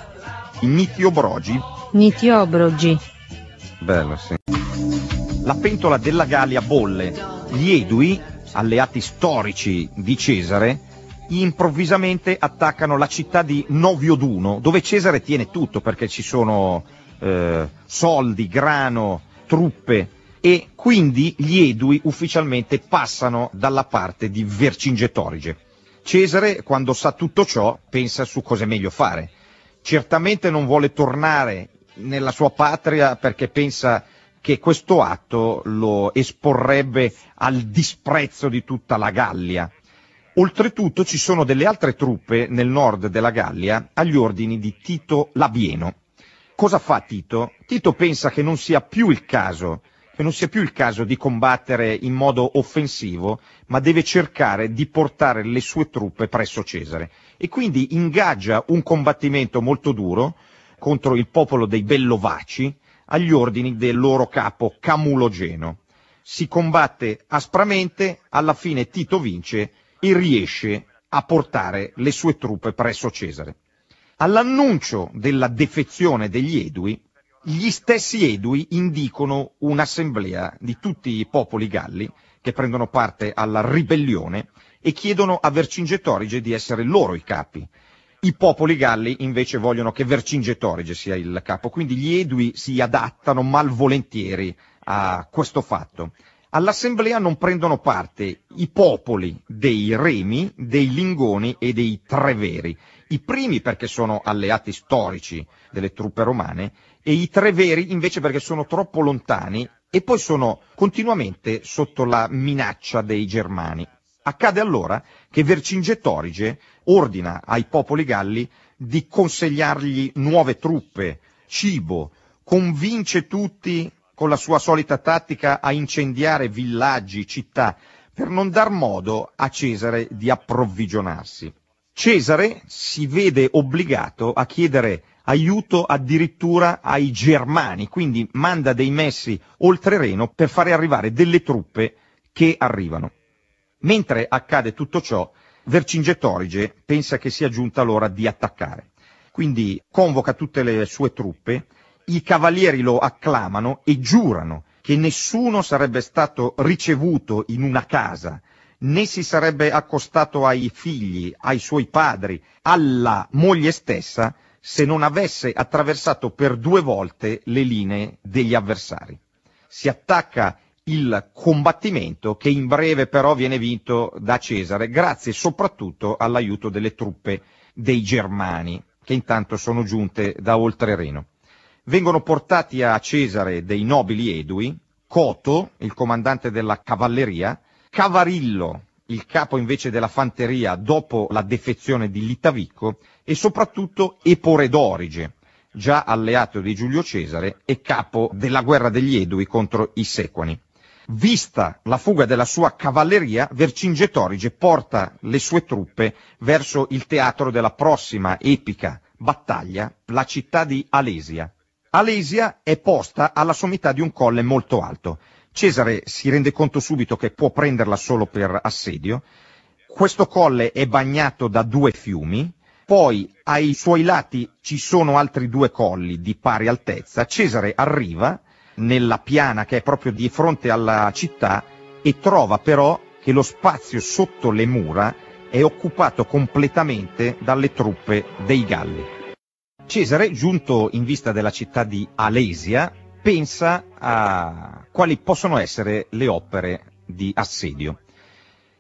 Nitiobrogi, Nitiobrogi. Bello, sì la pentola della Gallia bolle. Gli Edui, alleati storici di Cesare, improvvisamente attaccano la città di Novioduno, dove Cesare tiene tutto perché ci sono eh, soldi, grano, truppe e quindi gli Edui ufficialmente passano dalla parte di Vercingetorige. Cesare, quando sa tutto ciò, pensa su cosa è meglio fare. Certamente non vuole tornare nella sua patria perché pensa che questo atto lo esporrebbe al disprezzo di tutta la Gallia. Oltretutto ci sono delle altre truppe nel nord della Gallia agli ordini di Tito Labieno. Cosa fa Tito? Tito pensa che non sia più il caso, più il caso di combattere in modo offensivo, ma deve cercare di portare le sue truppe presso Cesare. E quindi ingaggia un combattimento molto duro contro il popolo dei Bellovaci, agli ordini del loro capo Camulogeno. Si combatte aspramente, alla fine Tito vince e riesce a portare le sue truppe presso Cesare. All'annuncio della defezione degli Edui, gli stessi Edui indicano un'assemblea di tutti i popoli galli che prendono parte alla ribellione e chiedono a Vercingetorige di essere loro i capi i popoli galli invece vogliono che Vercingetorige sia il capo, quindi gli edui si adattano malvolentieri a questo fatto. All'assemblea non prendono parte i popoli dei Remi, dei Lingoni e dei Treveri, i primi perché sono alleati storici delle truppe romane e i Treveri invece perché sono troppo lontani e poi sono continuamente sotto la minaccia dei Germani. Accade allora che Vercingetorige ordina ai popoli galli di consegnargli nuove truppe, cibo, convince tutti con la sua solita tattica a incendiare villaggi, città, per non dar modo a Cesare di approvvigionarsi. Cesare si vede obbligato a chiedere aiuto addirittura ai germani, quindi manda dei messi oltre Reno per fare arrivare delle truppe che arrivano. Mentre accade tutto ciò, Vercingetorige pensa che sia giunta l'ora di attaccare. Quindi convoca tutte le sue truppe, i cavalieri lo acclamano e giurano che nessuno sarebbe stato ricevuto in una casa, né si sarebbe accostato ai figli, ai suoi padri, alla moglie stessa, se non avesse attraversato per due volte le linee degli avversari. Si attacca il combattimento che in breve però viene vinto da Cesare grazie soprattutto all'aiuto delle truppe dei Germani che intanto sono giunte da oltre Reno. Vengono portati a Cesare dei nobili edui, Coto, il comandante della cavalleria, Cavarillo, il capo invece della fanteria dopo la defezione di Litavicco, e soprattutto Epore d'Orige, già alleato di Giulio Cesare e capo della guerra degli Edui contro i Sequani. Vista la fuga della sua cavalleria, Vercingetorige porta le sue truppe verso il teatro della prossima epica battaglia, la città di Alesia. Alesia è posta alla sommità di un colle molto alto. Cesare si rende conto subito che può prenderla solo per assedio. Questo colle è bagnato da due fiumi, poi ai suoi lati ci sono altri due colli di pari altezza. Cesare arriva nella piana che è proprio di fronte alla città e trova però che lo spazio sotto le mura è occupato completamente dalle truppe dei Galli. Cesare, giunto in vista della città di Alesia, pensa a quali possono essere le opere di assedio.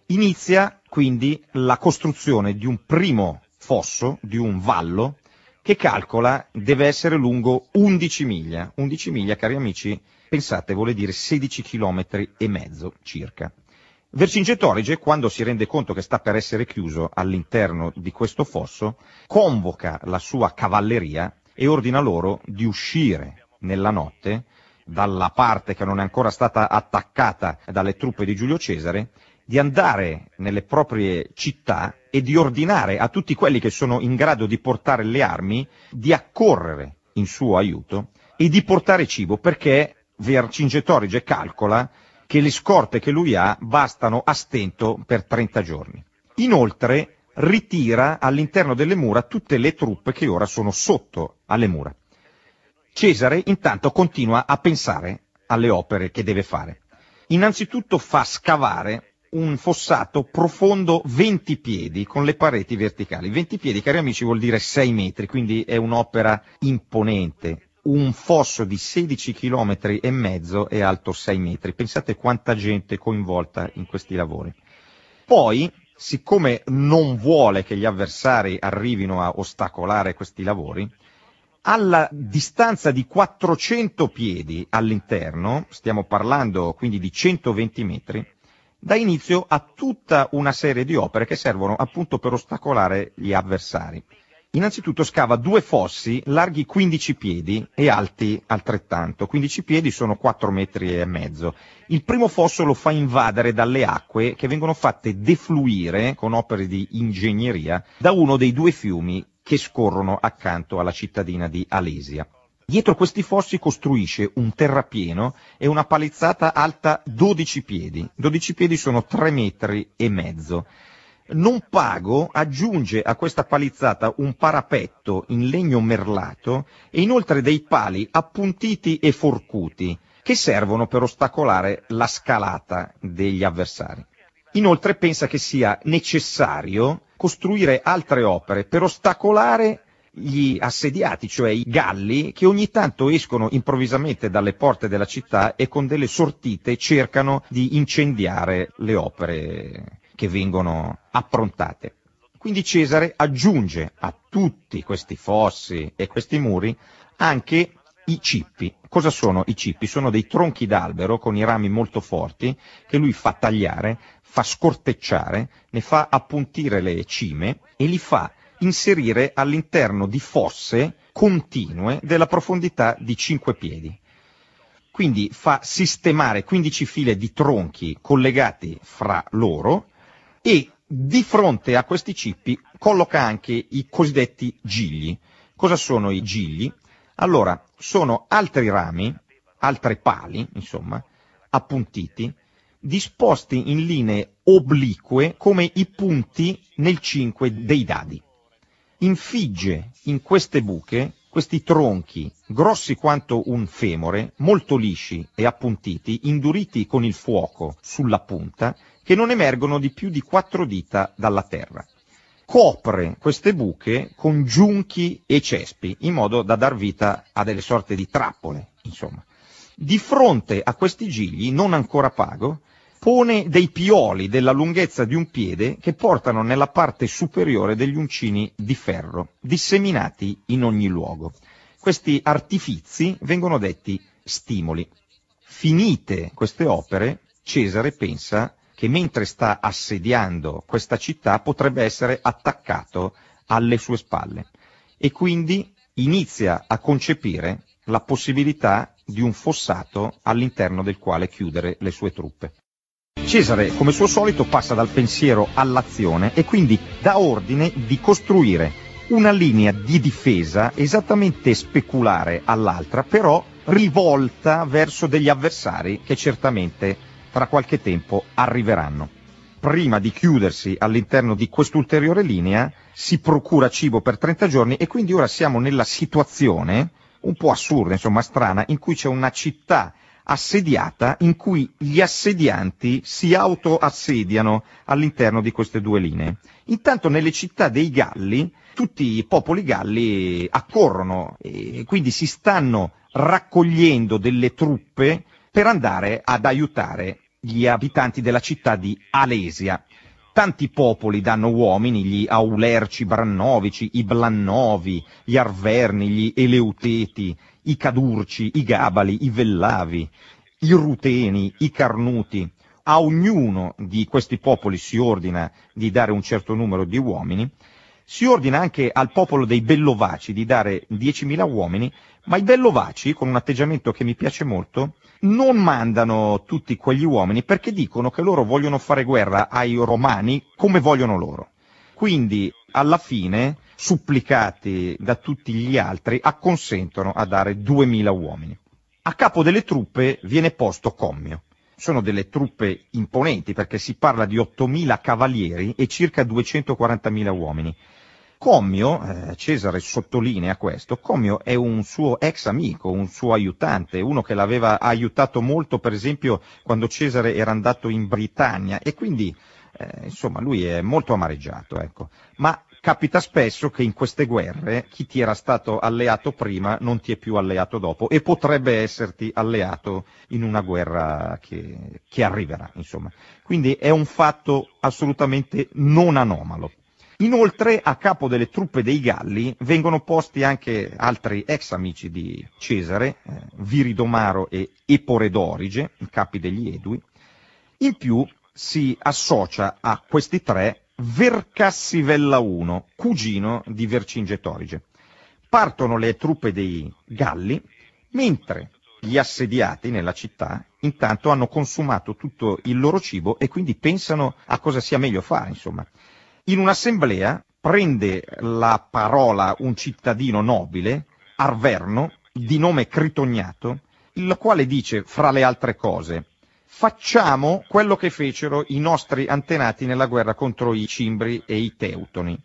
Inizia quindi la costruzione di un primo fosso, di un vallo, che calcola deve essere lungo 11 miglia. 11 miglia, cari amici, pensate, vuole dire 16 km e mezzo circa. Vercingetorige, quando si rende conto che sta per essere chiuso all'interno di questo fosso, convoca la sua cavalleria e ordina loro di uscire nella notte dalla parte che non è ancora stata attaccata dalle truppe di Giulio Cesare, di andare nelle proprie città e di ordinare a tutti quelli che sono in grado di portare le armi di accorrere in suo aiuto e di portare cibo perché Vercingetorige calcola che le scorte che lui ha bastano a stento per 30 giorni. Inoltre ritira all'interno delle mura tutte le truppe che ora sono sotto alle mura. Cesare intanto continua a pensare alle opere che deve fare. Innanzitutto fa scavare un fossato profondo 20 piedi con le pareti verticali. 20 piedi, cari amici, vuol dire 6 metri, quindi è un'opera imponente. Un fosso di 16 km e mezzo e alto 6 metri. Pensate quanta gente coinvolta in questi lavori. Poi, siccome non vuole che gli avversari arrivino a ostacolare questi lavori, alla distanza di 400 piedi all'interno, stiamo parlando quindi di 120 metri, dà inizio a tutta una serie di opere che servono appunto per ostacolare gli avversari. Innanzitutto scava due fossi larghi 15 piedi e alti altrettanto. 15 piedi sono 4 metri e mezzo. Il primo fosso lo fa invadere dalle acque che vengono fatte defluire con opere di ingegneria da uno dei due fiumi che scorrono accanto alla cittadina di Alesia. Dietro questi fossi costruisce un terrapieno e una palizzata alta 12 piedi. 12 piedi sono 3 metri e mezzo. Non pago aggiunge a questa palizzata un parapetto in legno merlato e inoltre dei pali appuntiti e forcuti che servono per ostacolare la scalata degli avversari. Inoltre pensa che sia necessario costruire altre opere per ostacolare gli assediati, cioè i galli, che ogni tanto escono improvvisamente dalle porte della città e con delle sortite cercano di incendiare le opere che vengono approntate. Quindi Cesare aggiunge a tutti questi fossi e questi muri anche i cippi. Cosa sono i cippi? Sono dei tronchi d'albero con i rami molto forti che lui fa tagliare, fa scortecciare, ne fa appuntire le cime e li fa inserire all'interno di fosse continue della profondità di 5 piedi. Quindi fa sistemare 15 file di tronchi collegati fra loro e di fronte a questi cippi colloca anche i cosiddetti gigli. Cosa sono i gigli? Allora, sono altri rami, altri pali, insomma, appuntiti, disposti in linee oblique come i punti nel 5 dei dadi infigge in queste buche questi tronchi, grossi quanto un femore, molto lisci e appuntiti, induriti con il fuoco sulla punta, che non emergono di più di quattro dita dalla terra. Copre queste buche con giunchi e cespi, in modo da dar vita a delle sorte di trappole, insomma. Di fronte a questi gigli, non ancora pago, pone dei pioli della lunghezza di un piede che portano nella parte superiore degli uncini di ferro, disseminati in ogni luogo. Questi artifizi vengono detti stimoli. Finite queste opere, Cesare pensa che mentre sta assediando questa città potrebbe essere attaccato alle sue spalle e quindi inizia a concepire la possibilità di un fossato all'interno del quale chiudere le sue truppe. Cesare, come suo solito, passa dal pensiero all'azione e quindi dà ordine di costruire una linea di difesa esattamente speculare all'altra, però rivolta verso degli avversari che certamente tra qualche tempo arriveranno. Prima di chiudersi all'interno di quest'ulteriore linea si procura cibo per 30 giorni e quindi ora siamo nella situazione un po' assurda, insomma strana, in cui c'è una città assediata in cui gli assedianti si autoassediano all'interno di queste due linee. Intanto nelle città dei Galli tutti i popoli galli accorrono e quindi si stanno raccogliendo delle truppe per andare ad aiutare gli abitanti della città di Alesia. Tanti popoli danno uomini, gli Aulerci Brannovici, i Blannovi, gli Arverni, gli Eleuteti, i Cadurci, i Gabali, i Vellavi, i Ruteni, i Carnuti, a ognuno di questi popoli si ordina di dare un certo numero di uomini, si ordina anche al popolo dei Bellovaci di dare 10.000 uomini, ma i Bellovaci, con un atteggiamento che mi piace molto, non mandano tutti quegli uomini perché dicono che loro vogliono fare guerra ai Romani come vogliono loro. Quindi, alla fine, supplicati da tutti gli altri, acconsentono a dare 2.000 uomini. A capo delle truppe viene posto Commio. Sono delle truppe imponenti perché si parla di 8.000 cavalieri e circa 240.000 uomini. Commio, eh, Cesare sottolinea questo, Commio è un suo ex amico, un suo aiutante, uno che l'aveva aiutato molto per esempio quando Cesare era andato in Britannia e quindi eh, insomma lui è molto amareggiato. Ecco. Ma capita spesso che in queste guerre chi ti era stato alleato prima non ti è più alleato dopo e potrebbe esserti alleato in una guerra che, che arriverà, insomma. Quindi è un fatto assolutamente non anomalo. Inoltre a capo delle truppe dei Galli vengono posti anche altri ex amici di Cesare, eh, Viridomaro e Epore d'Orige, i capi degli Edui. In più si associa a questi tre Vercassivella I, cugino di Vercingetorige. Partono le truppe dei Galli, mentre gli assediati nella città intanto hanno consumato tutto il loro cibo e quindi pensano a cosa sia meglio fare, insomma. In un'assemblea prende la parola un cittadino nobile, Arverno, di nome Critognato, il quale dice, fra le altre cose, facciamo quello che fecero i nostri antenati nella guerra contro i Cimbri e i Teutoni,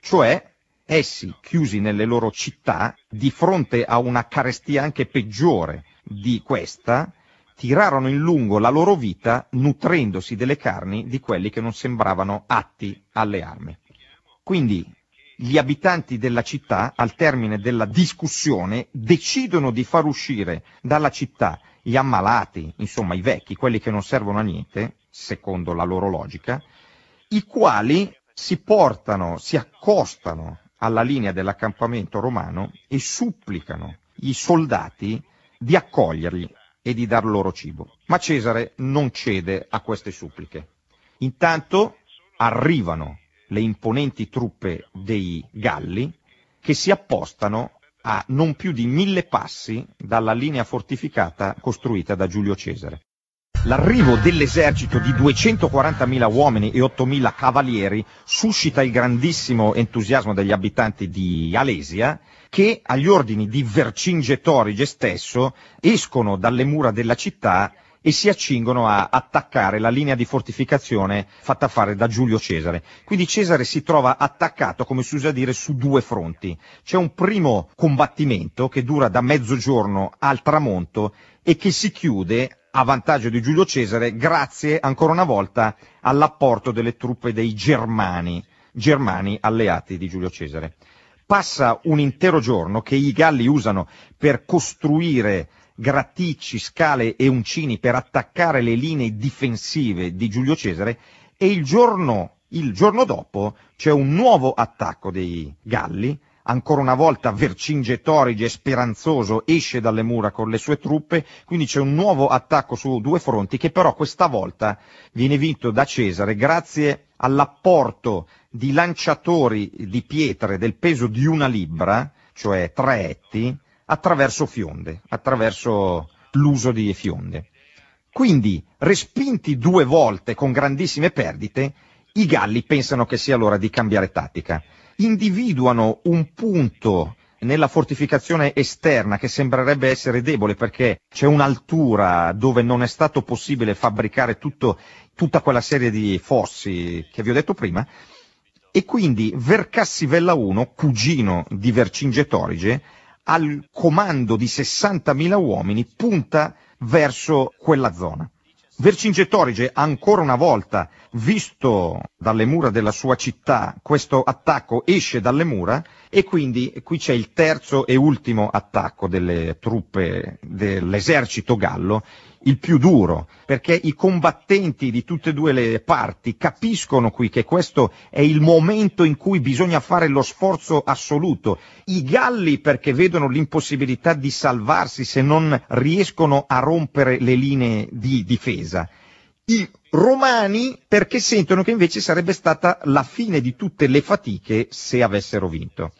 cioè essi chiusi nelle loro città di fronte a una carestia anche peggiore di questa, tirarono in lungo la loro vita nutrendosi delle carni di quelli che non sembravano atti alle armi. Quindi gli abitanti della città, al termine della discussione, decidono di far uscire dalla città gli ammalati, insomma i vecchi, quelli che non servono a niente, secondo la loro logica, i quali si portano, si accostano alla linea dell'accampamento romano e supplicano i soldati di accoglierli e di dar loro cibo. Ma Cesare non cede a queste suppliche. Intanto arrivano le imponenti truppe dei Galli che si appostano a non più di mille passi dalla linea fortificata costruita da Giulio Cesare. L'arrivo dell'esercito di 240.000 uomini e 8.000 cavalieri suscita il grandissimo entusiasmo degli abitanti di Alesia che agli ordini di Vercingetorige stesso escono dalle mura della città e si accingono a attaccare la linea di fortificazione fatta fare da Giulio Cesare. Quindi Cesare si trova attaccato, come si usa dire, su due fronti. C'è un primo combattimento che dura da mezzogiorno al tramonto e che si chiude a vantaggio di Giulio Cesare grazie ancora una volta all'apporto delle truppe dei germani, germani alleati di Giulio Cesare. Passa un intero giorno che i galli usano per costruire Gratticci, Scale e Uncini per attaccare le linee difensive di Giulio Cesare e il giorno, il giorno dopo c'è un nuovo attacco dei Galli, ancora una volta Vercingetorige e speranzoso esce dalle mura con le sue truppe, quindi c'è un nuovo attacco su due fronti che però questa volta viene vinto da Cesare grazie all'apporto di lanciatori di pietre del peso di una libra, cioè tre etti, attraverso fionde, attraverso l'uso di fionde. Quindi, respinti due volte con grandissime perdite, i Galli pensano che sia l'ora di cambiare tattica. Individuano un punto nella fortificazione esterna che sembrerebbe essere debole perché c'è un'altura dove non è stato possibile fabbricare tutto, tutta quella serie di fossi che vi ho detto prima e quindi Vercassivella 1, cugino di Vercingetorige, al comando di 60.000 uomini punta verso quella zona. Vercingetorige, ancora una volta, visto dalle mura della sua città, questo attacco esce dalle mura e quindi qui c'è il terzo e ultimo attacco delle truppe dell'esercito gallo il più duro, perché i combattenti di tutte e due le parti capiscono qui che questo è il momento in cui bisogna fare lo sforzo assoluto. I galli perché vedono l'impossibilità di salvarsi se non riescono a rompere le linee di difesa. I romani perché sentono che invece sarebbe stata la fine di tutte le fatiche se avessero vinto.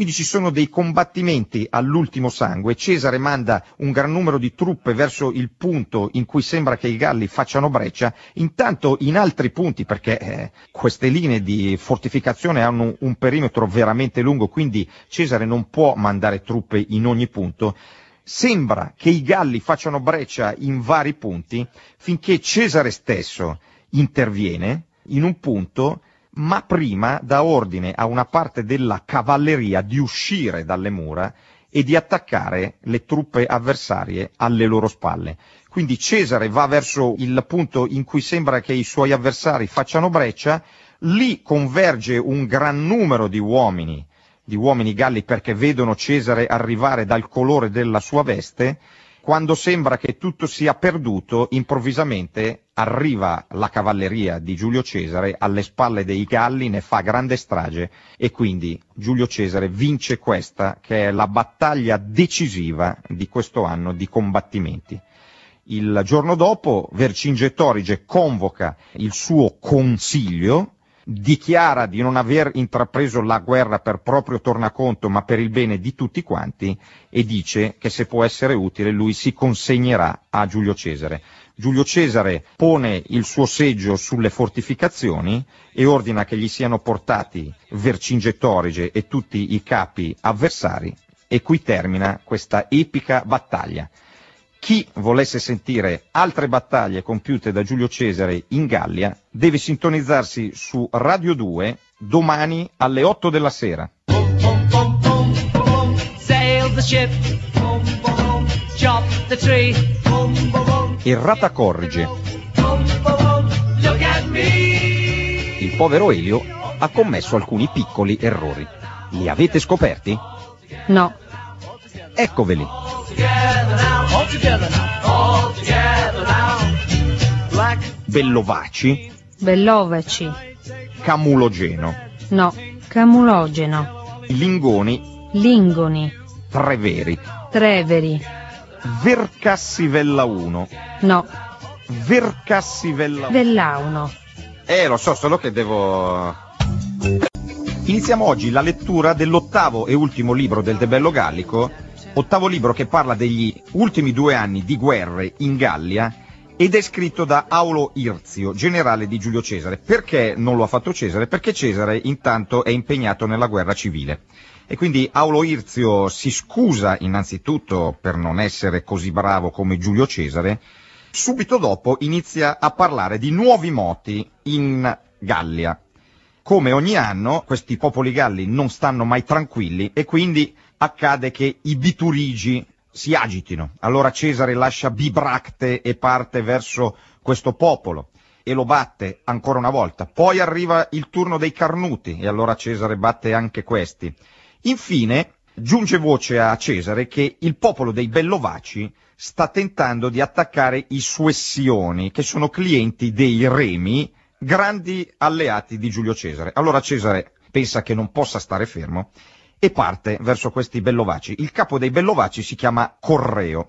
Quindi ci sono dei combattimenti all'ultimo sangue. Cesare manda un gran numero di truppe verso il punto in cui sembra che i Galli facciano breccia, intanto in altri punti, perché eh, queste linee di fortificazione hanno un perimetro veramente lungo, quindi Cesare non può mandare truppe in ogni punto, sembra che i Galli facciano breccia in vari punti finché Cesare stesso interviene in un punto ma prima dà ordine a una parte della cavalleria di uscire dalle mura e di attaccare le truppe avversarie alle loro spalle. Quindi Cesare va verso il punto in cui sembra che i suoi avversari facciano breccia, lì converge un gran numero di uomini, di uomini galli perché vedono Cesare arrivare dal colore della sua veste quando sembra che tutto sia perduto, improvvisamente arriva la cavalleria di Giulio Cesare alle spalle dei Galli, ne fa grande strage e quindi Giulio Cesare vince questa che è la battaglia decisiva di questo anno di combattimenti. Il giorno dopo Vercingetorige convoca il suo consiglio dichiara di non aver intrapreso la guerra per proprio tornaconto ma per il bene di tutti quanti e dice che se può essere utile lui si consegnerà a Giulio Cesare. Giulio Cesare pone il suo seggio sulle fortificazioni e ordina che gli siano portati Vercingetorige e tutti i capi avversari e qui termina questa epica battaglia. Chi volesse sentire altre battaglie compiute da Giulio Cesare in Gallia deve sintonizzarsi su Radio 2 domani alle 8 della sera. Errata corrige. Il povero Elio ha commesso alcuni piccoli errori. Li avete scoperti? No. Eccoveli. Bellovaci. Bellovaci. Camulogeno. No, camulogeno. Lingoni. Lingoni. Treveri. Treveri. Vercassivella 1. No. Vercassivella 1. Vellauno. Eh, lo so, solo che devo... Iniziamo oggi la lettura dell'ottavo e ultimo libro del De Bello Gallico, ottavo libro che parla degli ultimi due anni di guerre in Gallia ed è scritto da Aulo Irzio, generale di Giulio Cesare. Perché non lo ha fatto Cesare? Perché Cesare intanto è impegnato nella guerra civile. E quindi Aulo Irzio si scusa innanzitutto per non essere così bravo come Giulio Cesare, subito dopo inizia a parlare di nuovi moti in Gallia. Come ogni anno questi popoli galli non stanno mai tranquilli e quindi accade che i biturigi si agitino. Allora Cesare lascia Bibracte e parte verso questo popolo e lo batte ancora una volta. Poi arriva il turno dei Carnuti e allora Cesare batte anche questi. Infine giunge voce a Cesare che il popolo dei Bellovaci sta tentando di attaccare i Suessioni, che sono clienti dei Remi, grandi alleati di Giulio Cesare. Allora Cesare pensa che non possa stare fermo e parte verso questi Bellovaci. Il capo dei Bellovaci si chiama Correo.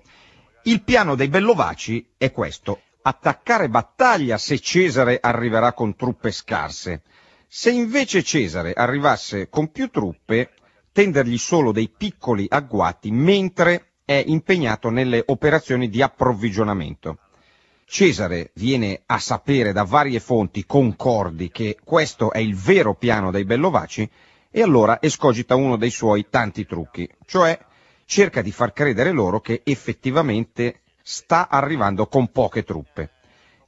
Il piano dei Bellovaci è questo, attaccare battaglia se Cesare arriverà con truppe scarse. Se invece Cesare arrivasse con più truppe, tendergli solo dei piccoli agguati mentre è impegnato nelle operazioni di approvvigionamento. Cesare viene a sapere da varie fonti concordi che questo è il vero piano dei Bellovaci e allora escogita uno dei suoi tanti trucchi, cioè cerca di far credere loro che effettivamente sta arrivando con poche truppe.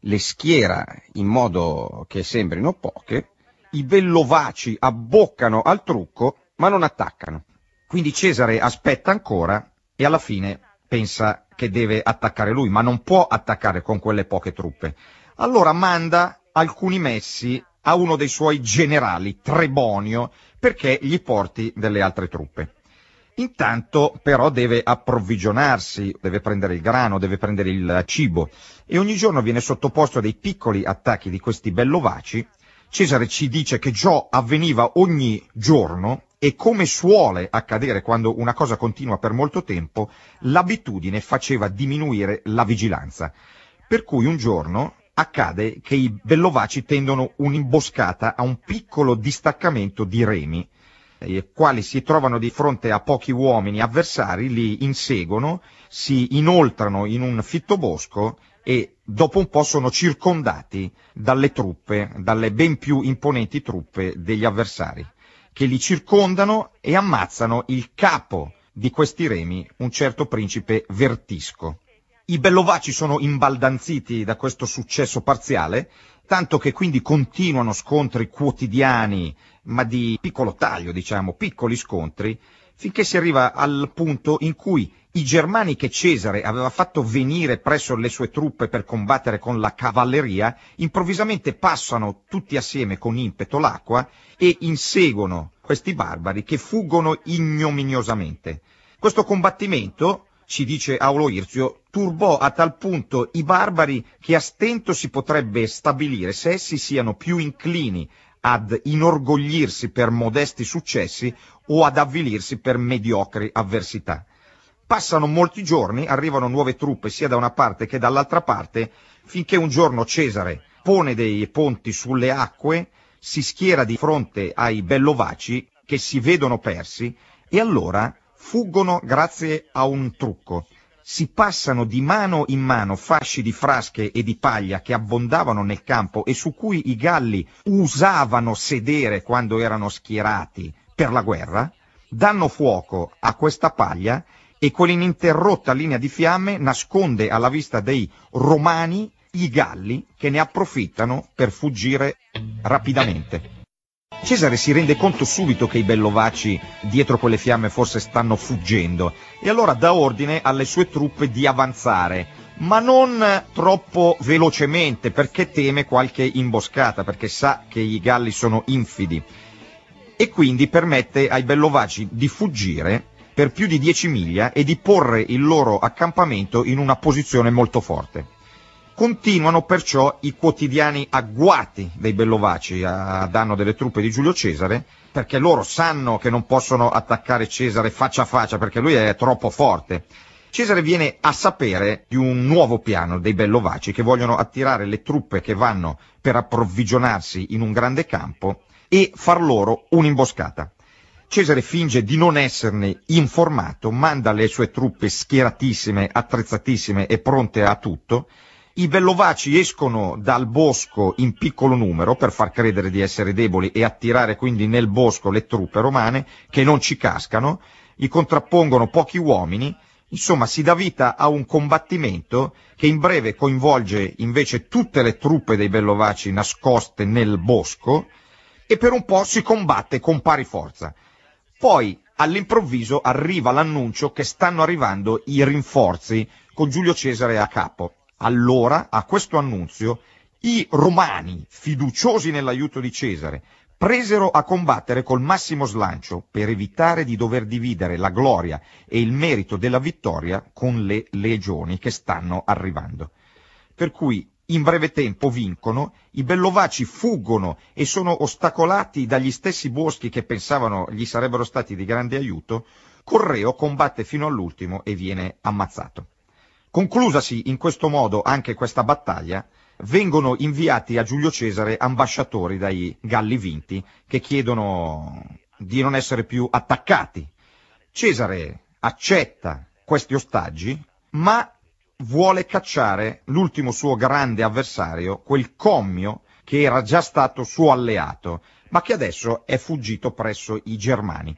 Le schiera in modo che sembrino poche, i bellovaci abboccano al trucco ma non attaccano. Quindi Cesare aspetta ancora e alla fine pensa che deve attaccare lui, ma non può attaccare con quelle poche truppe. Allora manda alcuni messi a uno dei suoi generali, Trebonio, perché gli porti delle altre truppe. Intanto però deve approvvigionarsi, deve prendere il grano, deve prendere il cibo e ogni giorno viene sottoposto a dei piccoli attacchi di questi bellovaci. Cesare ci dice che ciò avveniva ogni giorno e come suole accadere quando una cosa continua per molto tempo, l'abitudine faceva diminuire la vigilanza. Per cui un giorno accade che i bellovaci tendono un'imboscata a un piccolo distaccamento di remi, eh, i quali si trovano di fronte a pochi uomini avversari, li inseguono, si inoltrano in un fitto bosco e dopo un po' sono circondati dalle truppe, dalle ben più imponenti truppe degli avversari, che li circondano e ammazzano il capo di questi remi, un certo principe Vertisco. I Bellovaci sono imbaldanziti da questo successo parziale, tanto che quindi continuano scontri quotidiani, ma di piccolo taglio, diciamo, piccoli scontri, finché si arriva al punto in cui i germani che Cesare aveva fatto venire presso le sue truppe per combattere con la cavalleria, improvvisamente passano tutti assieme con impeto l'acqua e inseguono questi barbari che fuggono ignominiosamente. Questo combattimento ci dice Aulo Irzio, turbò a tal punto i barbari che a stento si potrebbe stabilire se essi siano più inclini ad inorgoglirsi per modesti successi o ad avvilirsi per mediocri avversità. Passano molti giorni, arrivano nuove truppe sia da una parte che dall'altra parte, finché un giorno Cesare pone dei ponti sulle acque, si schiera di fronte ai bellovaci che si vedono persi e allora fuggono grazie a un trucco. Si passano di mano in mano fasci di frasche e di paglia che abbondavano nel campo e su cui i galli usavano sedere quando erano schierati per la guerra, danno fuoco a questa paglia e con l'ininterrotta linea di fiamme nasconde alla vista dei romani i galli che ne approfittano per fuggire rapidamente. Cesare si rende conto subito che i Bellovaci dietro quelle fiamme forse stanno fuggendo e allora dà ordine alle sue truppe di avanzare, ma non troppo velocemente perché teme qualche imboscata, perché sa che i Galli sono infidi e quindi permette ai Bellovaci di fuggire per più di 10 miglia e di porre il loro accampamento in una posizione molto forte. Continuano perciò i quotidiani agguati dei Bellovaci a danno delle truppe di Giulio Cesare, perché loro sanno che non possono attaccare Cesare faccia a faccia perché lui è troppo forte. Cesare viene a sapere di un nuovo piano dei Bellovaci che vogliono attirare le truppe che vanno per approvvigionarsi in un grande campo e far loro un'imboscata. Cesare finge di non esserne informato, manda le sue truppe schieratissime, attrezzatissime e pronte a tutto, i Bellovaci escono dal bosco in piccolo numero per far credere di essere deboli e attirare quindi nel bosco le truppe romane che non ci cascano, gli contrappongono pochi uomini, insomma si dà vita a un combattimento che in breve coinvolge invece tutte le truppe dei Bellovaci nascoste nel bosco e per un po' si combatte con pari forza. Poi all'improvviso arriva l'annuncio che stanno arrivando i rinforzi con Giulio Cesare a capo allora a questo annunzio i romani, fiduciosi nell'aiuto di Cesare, presero a combattere col massimo slancio per evitare di dover dividere la gloria e il merito della vittoria con le legioni che stanno arrivando. Per cui in breve tempo vincono, i bellovaci fuggono e sono ostacolati dagli stessi boschi che pensavano gli sarebbero stati di grande aiuto, Correo combatte fino all'ultimo e viene ammazzato. Conclusasi in questo modo anche questa battaglia, vengono inviati a Giulio Cesare ambasciatori dai Galli Vinti che chiedono di non essere più attaccati. Cesare accetta questi ostaggi, ma vuole cacciare l'ultimo suo grande avversario, quel commio che era già stato suo alleato, ma che adesso è fuggito presso i Germani.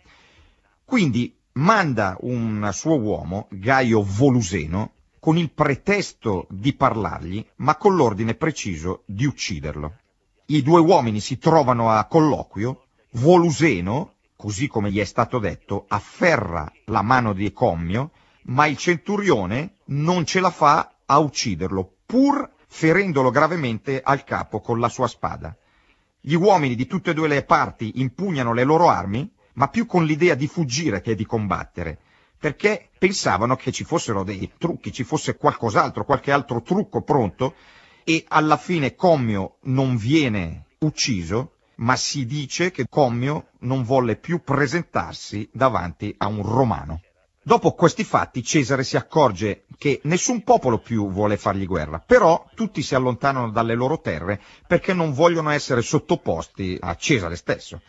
Quindi manda un suo uomo, Gaio Voluseno, con il pretesto di parlargli, ma con l'ordine preciso di ucciderlo. I due uomini si trovano a colloquio, Voluseno, così come gli è stato detto, afferra la mano di Ecommio, ma il centurione non ce la fa a ucciderlo, pur ferendolo gravemente al capo con la sua spada. Gli uomini di tutte e due le parti impugnano le loro armi, ma più con l'idea di fuggire che di combattere, perché pensavano che ci fossero dei trucchi, ci fosse qualcos'altro, qualche altro trucco pronto e alla fine Commio non viene ucciso, ma si dice che Commio non volle più presentarsi davanti a un romano. Dopo questi fatti Cesare si accorge che nessun popolo più vuole fargli guerra, però tutti si allontanano dalle loro terre perché non vogliono essere sottoposti a Cesare stesso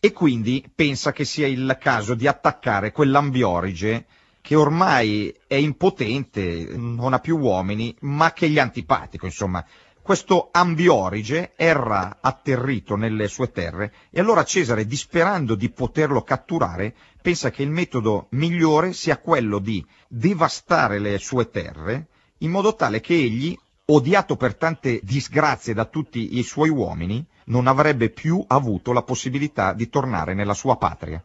e quindi pensa che sia il caso di attaccare quell'ambiorige che ormai è impotente, non ha più uomini, ma che gli è antipatico, insomma. Questo ambiorige erra atterrito nelle sue terre e allora Cesare, disperando di poterlo catturare, pensa che il metodo migliore sia quello di devastare le sue terre in modo tale che egli, odiato per tante disgrazie da tutti i suoi uomini, non avrebbe più avuto la possibilità di tornare nella sua patria.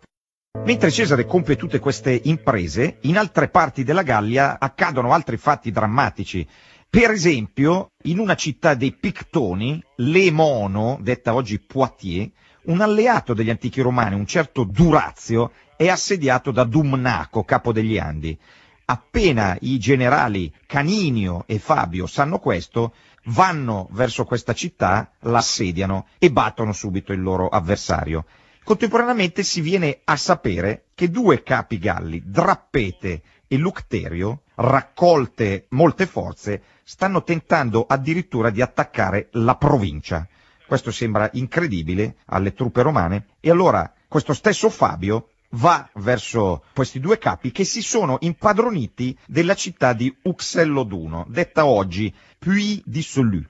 Mentre Cesare compie tutte queste imprese, in altre parti della Gallia accadono altri fatti drammatici. Per esempio, in una città dei Pictoni, Lemono, detta oggi Poitiers, un alleato degli antichi romani, un certo Durazio, è assediato da Dumnaco, capo degli Andi. Appena i generali Caninio e Fabio sanno questo, vanno verso questa città, la assediano e battono subito il loro avversario. Contemporaneamente si viene a sapere che due capi galli, Drappete e Lucterio, raccolte molte forze, stanno tentando addirittura di attaccare la provincia. Questo sembra incredibile alle truppe romane e allora questo stesso Fabio va verso questi due capi che si sono impadroniti della città di Uxellodunum, detta oggi puis dissolu.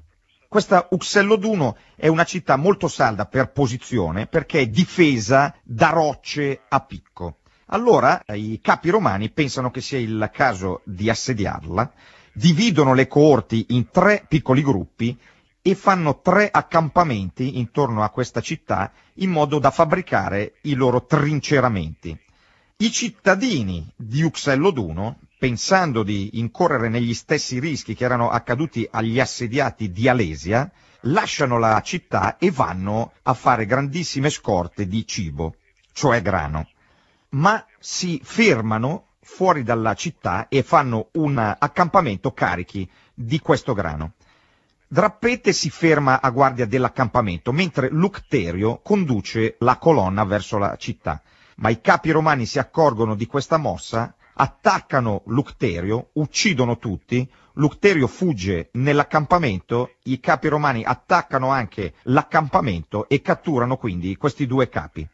Questa Uxello Duno è una città molto salda per posizione perché è difesa da rocce a picco. Allora i capi romani pensano che sia il caso di assediarla, dividono le coorti in tre piccoli gruppi e fanno tre accampamenti intorno a questa città in modo da fabbricare i loro trinceramenti. I cittadini di Uxello Duno pensando di incorrere negli stessi rischi che erano accaduti agli assediati di Alesia, lasciano la città e vanno a fare grandissime scorte di cibo, cioè grano. Ma si fermano fuori dalla città e fanno un accampamento carichi di questo grano. Drappete si ferma a guardia dell'accampamento, mentre Lucterio conduce la colonna verso la città. Ma i capi romani si accorgono di questa mossa attaccano Lucterio, uccidono tutti, Lucterio fugge nell'accampamento, i capi romani attaccano anche l'accampamento e catturano quindi questi due capi.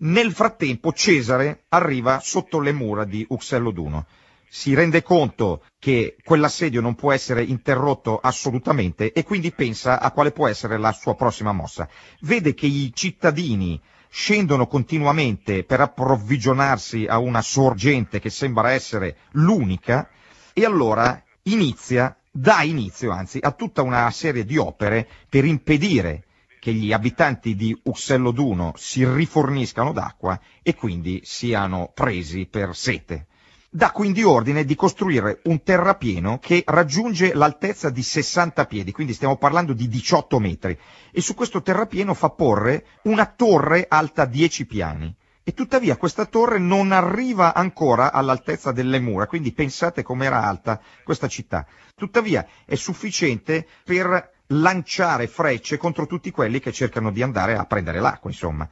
Nel frattempo Cesare arriva sotto le mura di Uxellodunum si rende conto che quell'assedio non può essere interrotto assolutamente e quindi pensa a quale può essere la sua prossima mossa. Vede che i cittadini scendono continuamente per approvvigionarsi a una sorgente che sembra essere l'unica e allora inizia, dà inizio anzi, a tutta una serie di opere per impedire che gli abitanti di Uxello d'Uno si riforniscano d'acqua e quindi siano presi per sete. Dà quindi ordine di costruire un terrapieno che raggiunge l'altezza di 60 piedi, quindi stiamo parlando di 18 metri, e su questo terrapieno fa porre una torre alta 10 piani. E tuttavia questa torre non arriva ancora all'altezza delle mura, quindi pensate com'era alta questa città. Tuttavia è sufficiente per lanciare frecce contro tutti quelli che cercano di andare a prendere l'acqua, insomma.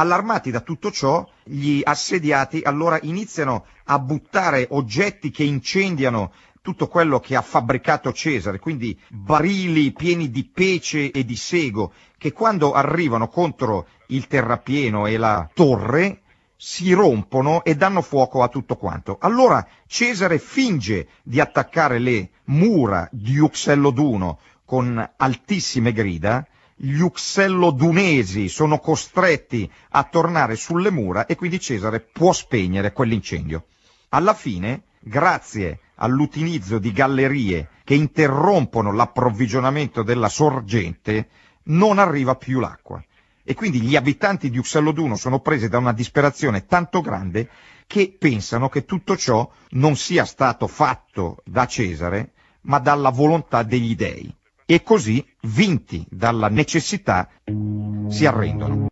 Allarmati da tutto ciò, gli assediati allora iniziano a buttare oggetti che incendiano tutto quello che ha fabbricato Cesare, quindi barili pieni di pece e di sego, che quando arrivano contro il terrapieno e la torre si rompono e danno fuoco a tutto quanto. Allora Cesare finge di attaccare le mura di Uxello d'Uno con altissime grida, gli uxellodunesi sono costretti a tornare sulle mura e quindi Cesare può spegnere quell'incendio. Alla fine, grazie all'utilizzo di gallerie che interrompono l'approvvigionamento della sorgente, non arriva più l'acqua. E quindi gli abitanti di Uxelloduno sono presi da una disperazione tanto grande che pensano che tutto ciò non sia stato fatto da Cesare, ma dalla volontà degli dei e così, vinti dalla necessità, si arrendono.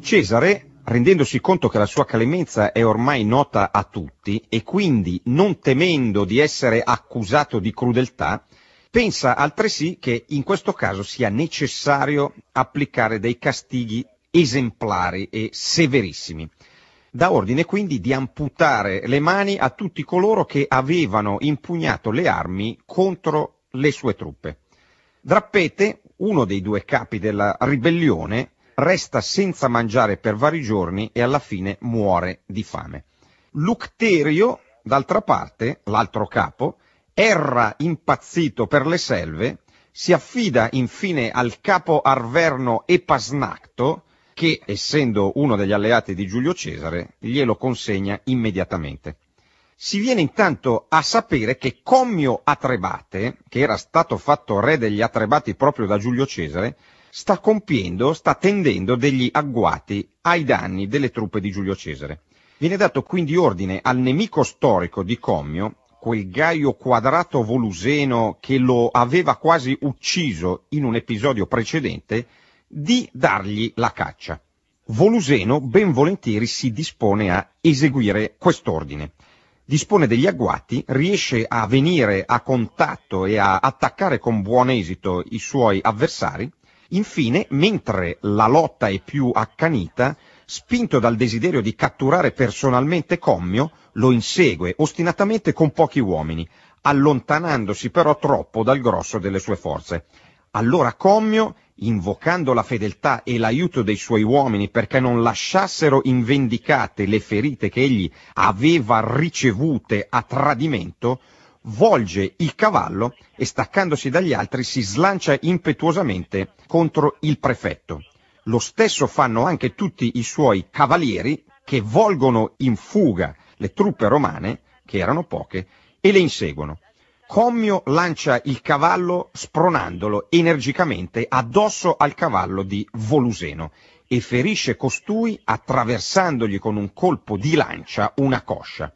Cesare, rendendosi conto che la sua clemenza è ormai nota a tutti e quindi non temendo di essere accusato di crudeltà, pensa altresì che in questo caso sia necessario applicare dei castighi esemplari e severissimi. Da ordine quindi di amputare le mani a tutti coloro che avevano impugnato le armi contro le sue truppe. Drappete, uno dei due capi della ribellione, resta senza mangiare per vari giorni e alla fine muore di fame. Lucterio, d'altra parte, l'altro capo, erra impazzito per le selve, si affida infine al capo arverno Epasnacto, che, essendo uno degli alleati di Giulio Cesare, glielo consegna immediatamente si viene intanto a sapere che Commio Atrebate, che era stato fatto re degli Atrebati proprio da Giulio Cesare, sta compiendo, sta tendendo degli agguati ai danni delle truppe di Giulio Cesare. Viene dato quindi ordine al nemico storico di Commio, quel Gaio Quadrato Voluseno che lo aveva quasi ucciso in un episodio precedente, di dargli la caccia. Voluseno ben volentieri si dispone a eseguire quest'ordine dispone degli agguati, riesce a venire a contatto e a attaccare con buon esito i suoi avversari, infine, mentre la lotta è più accanita, spinto dal desiderio di catturare personalmente Commio, lo insegue ostinatamente con pochi uomini, allontanandosi però troppo dal grosso delle sue forze. Allora Commio invocando la fedeltà e l'aiuto dei suoi uomini perché non lasciassero invendicate le ferite che egli aveva ricevute a tradimento, volge il cavallo e staccandosi dagli altri si slancia impetuosamente contro il prefetto. Lo stesso fanno anche tutti i suoi cavalieri che volgono in fuga le truppe romane, che erano poche, e le inseguono. Commio lancia il cavallo spronandolo energicamente addosso al cavallo di Voluseno e ferisce costui attraversandogli con un colpo di lancia una coscia.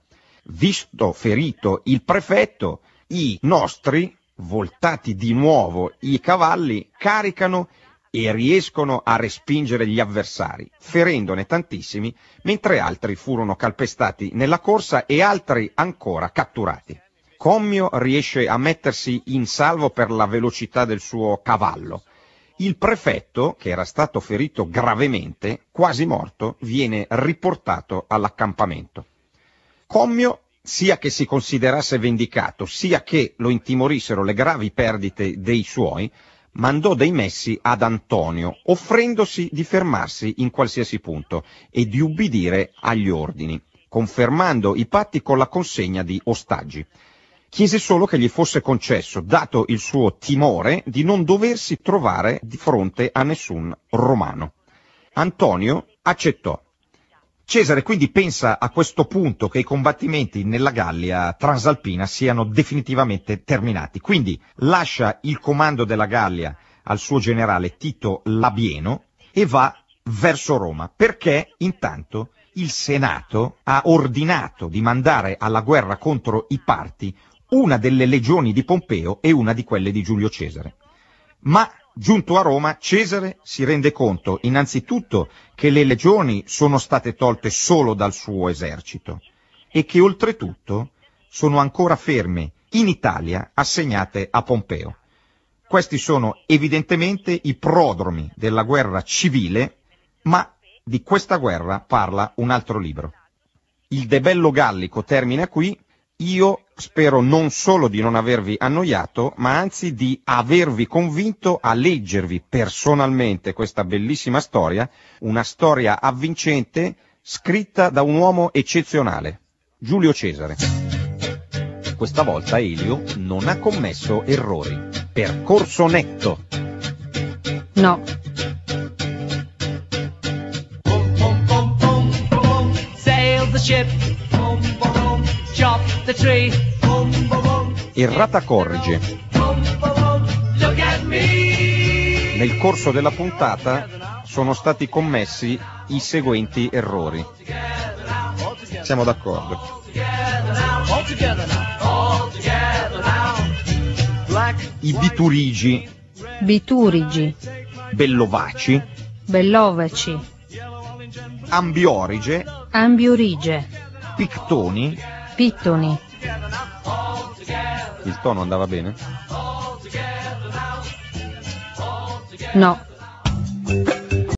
Visto ferito il prefetto, i nostri, voltati di nuovo i cavalli, caricano e riescono a respingere gli avversari, ferendone tantissimi, mentre altri furono calpestati nella corsa e altri ancora catturati. Commio riesce a mettersi in salvo per la velocità del suo cavallo. Il prefetto, che era stato ferito gravemente, quasi morto, viene riportato all'accampamento. Commio, sia che si considerasse vendicato, sia che lo intimorissero le gravi perdite dei suoi, mandò dei messi ad Antonio, offrendosi di fermarsi in qualsiasi punto e di ubbidire agli ordini, confermando i patti con la consegna di ostaggi chiese solo che gli fosse concesso, dato il suo timore di non doversi trovare di fronte a nessun romano. Antonio accettò. Cesare quindi pensa a questo punto che i combattimenti nella Gallia transalpina siano definitivamente terminati, quindi lascia il comando della Gallia al suo generale Tito Labieno e va verso Roma, perché intanto il Senato ha ordinato di mandare alla guerra contro i parti una delle legioni di Pompeo e una di quelle di Giulio Cesare. Ma giunto a Roma, Cesare si rende conto innanzitutto che le legioni sono state tolte solo dal suo esercito e che oltretutto sono ancora ferme in Italia assegnate a Pompeo. Questi sono evidentemente i prodromi della guerra civile, ma di questa guerra parla un altro libro. Il debello gallico termina qui, io Spero non solo di non avervi annoiato, ma anzi di avervi convinto a leggervi personalmente questa bellissima storia, una storia avvincente scritta da un uomo eccezionale, Giulio Cesare. Questa volta Elio non ha commesso errori. Percorso netto. No, ship, chop the tree. Errata corrige. Nel corso della puntata sono stati commessi i seguenti errori. Siamo d'accordo. I biturigi. Biturigi. Bellovaci. Bellovaci. Ambiorige. Ambiorige. Pictoni. Pittoni il tono andava bene? No.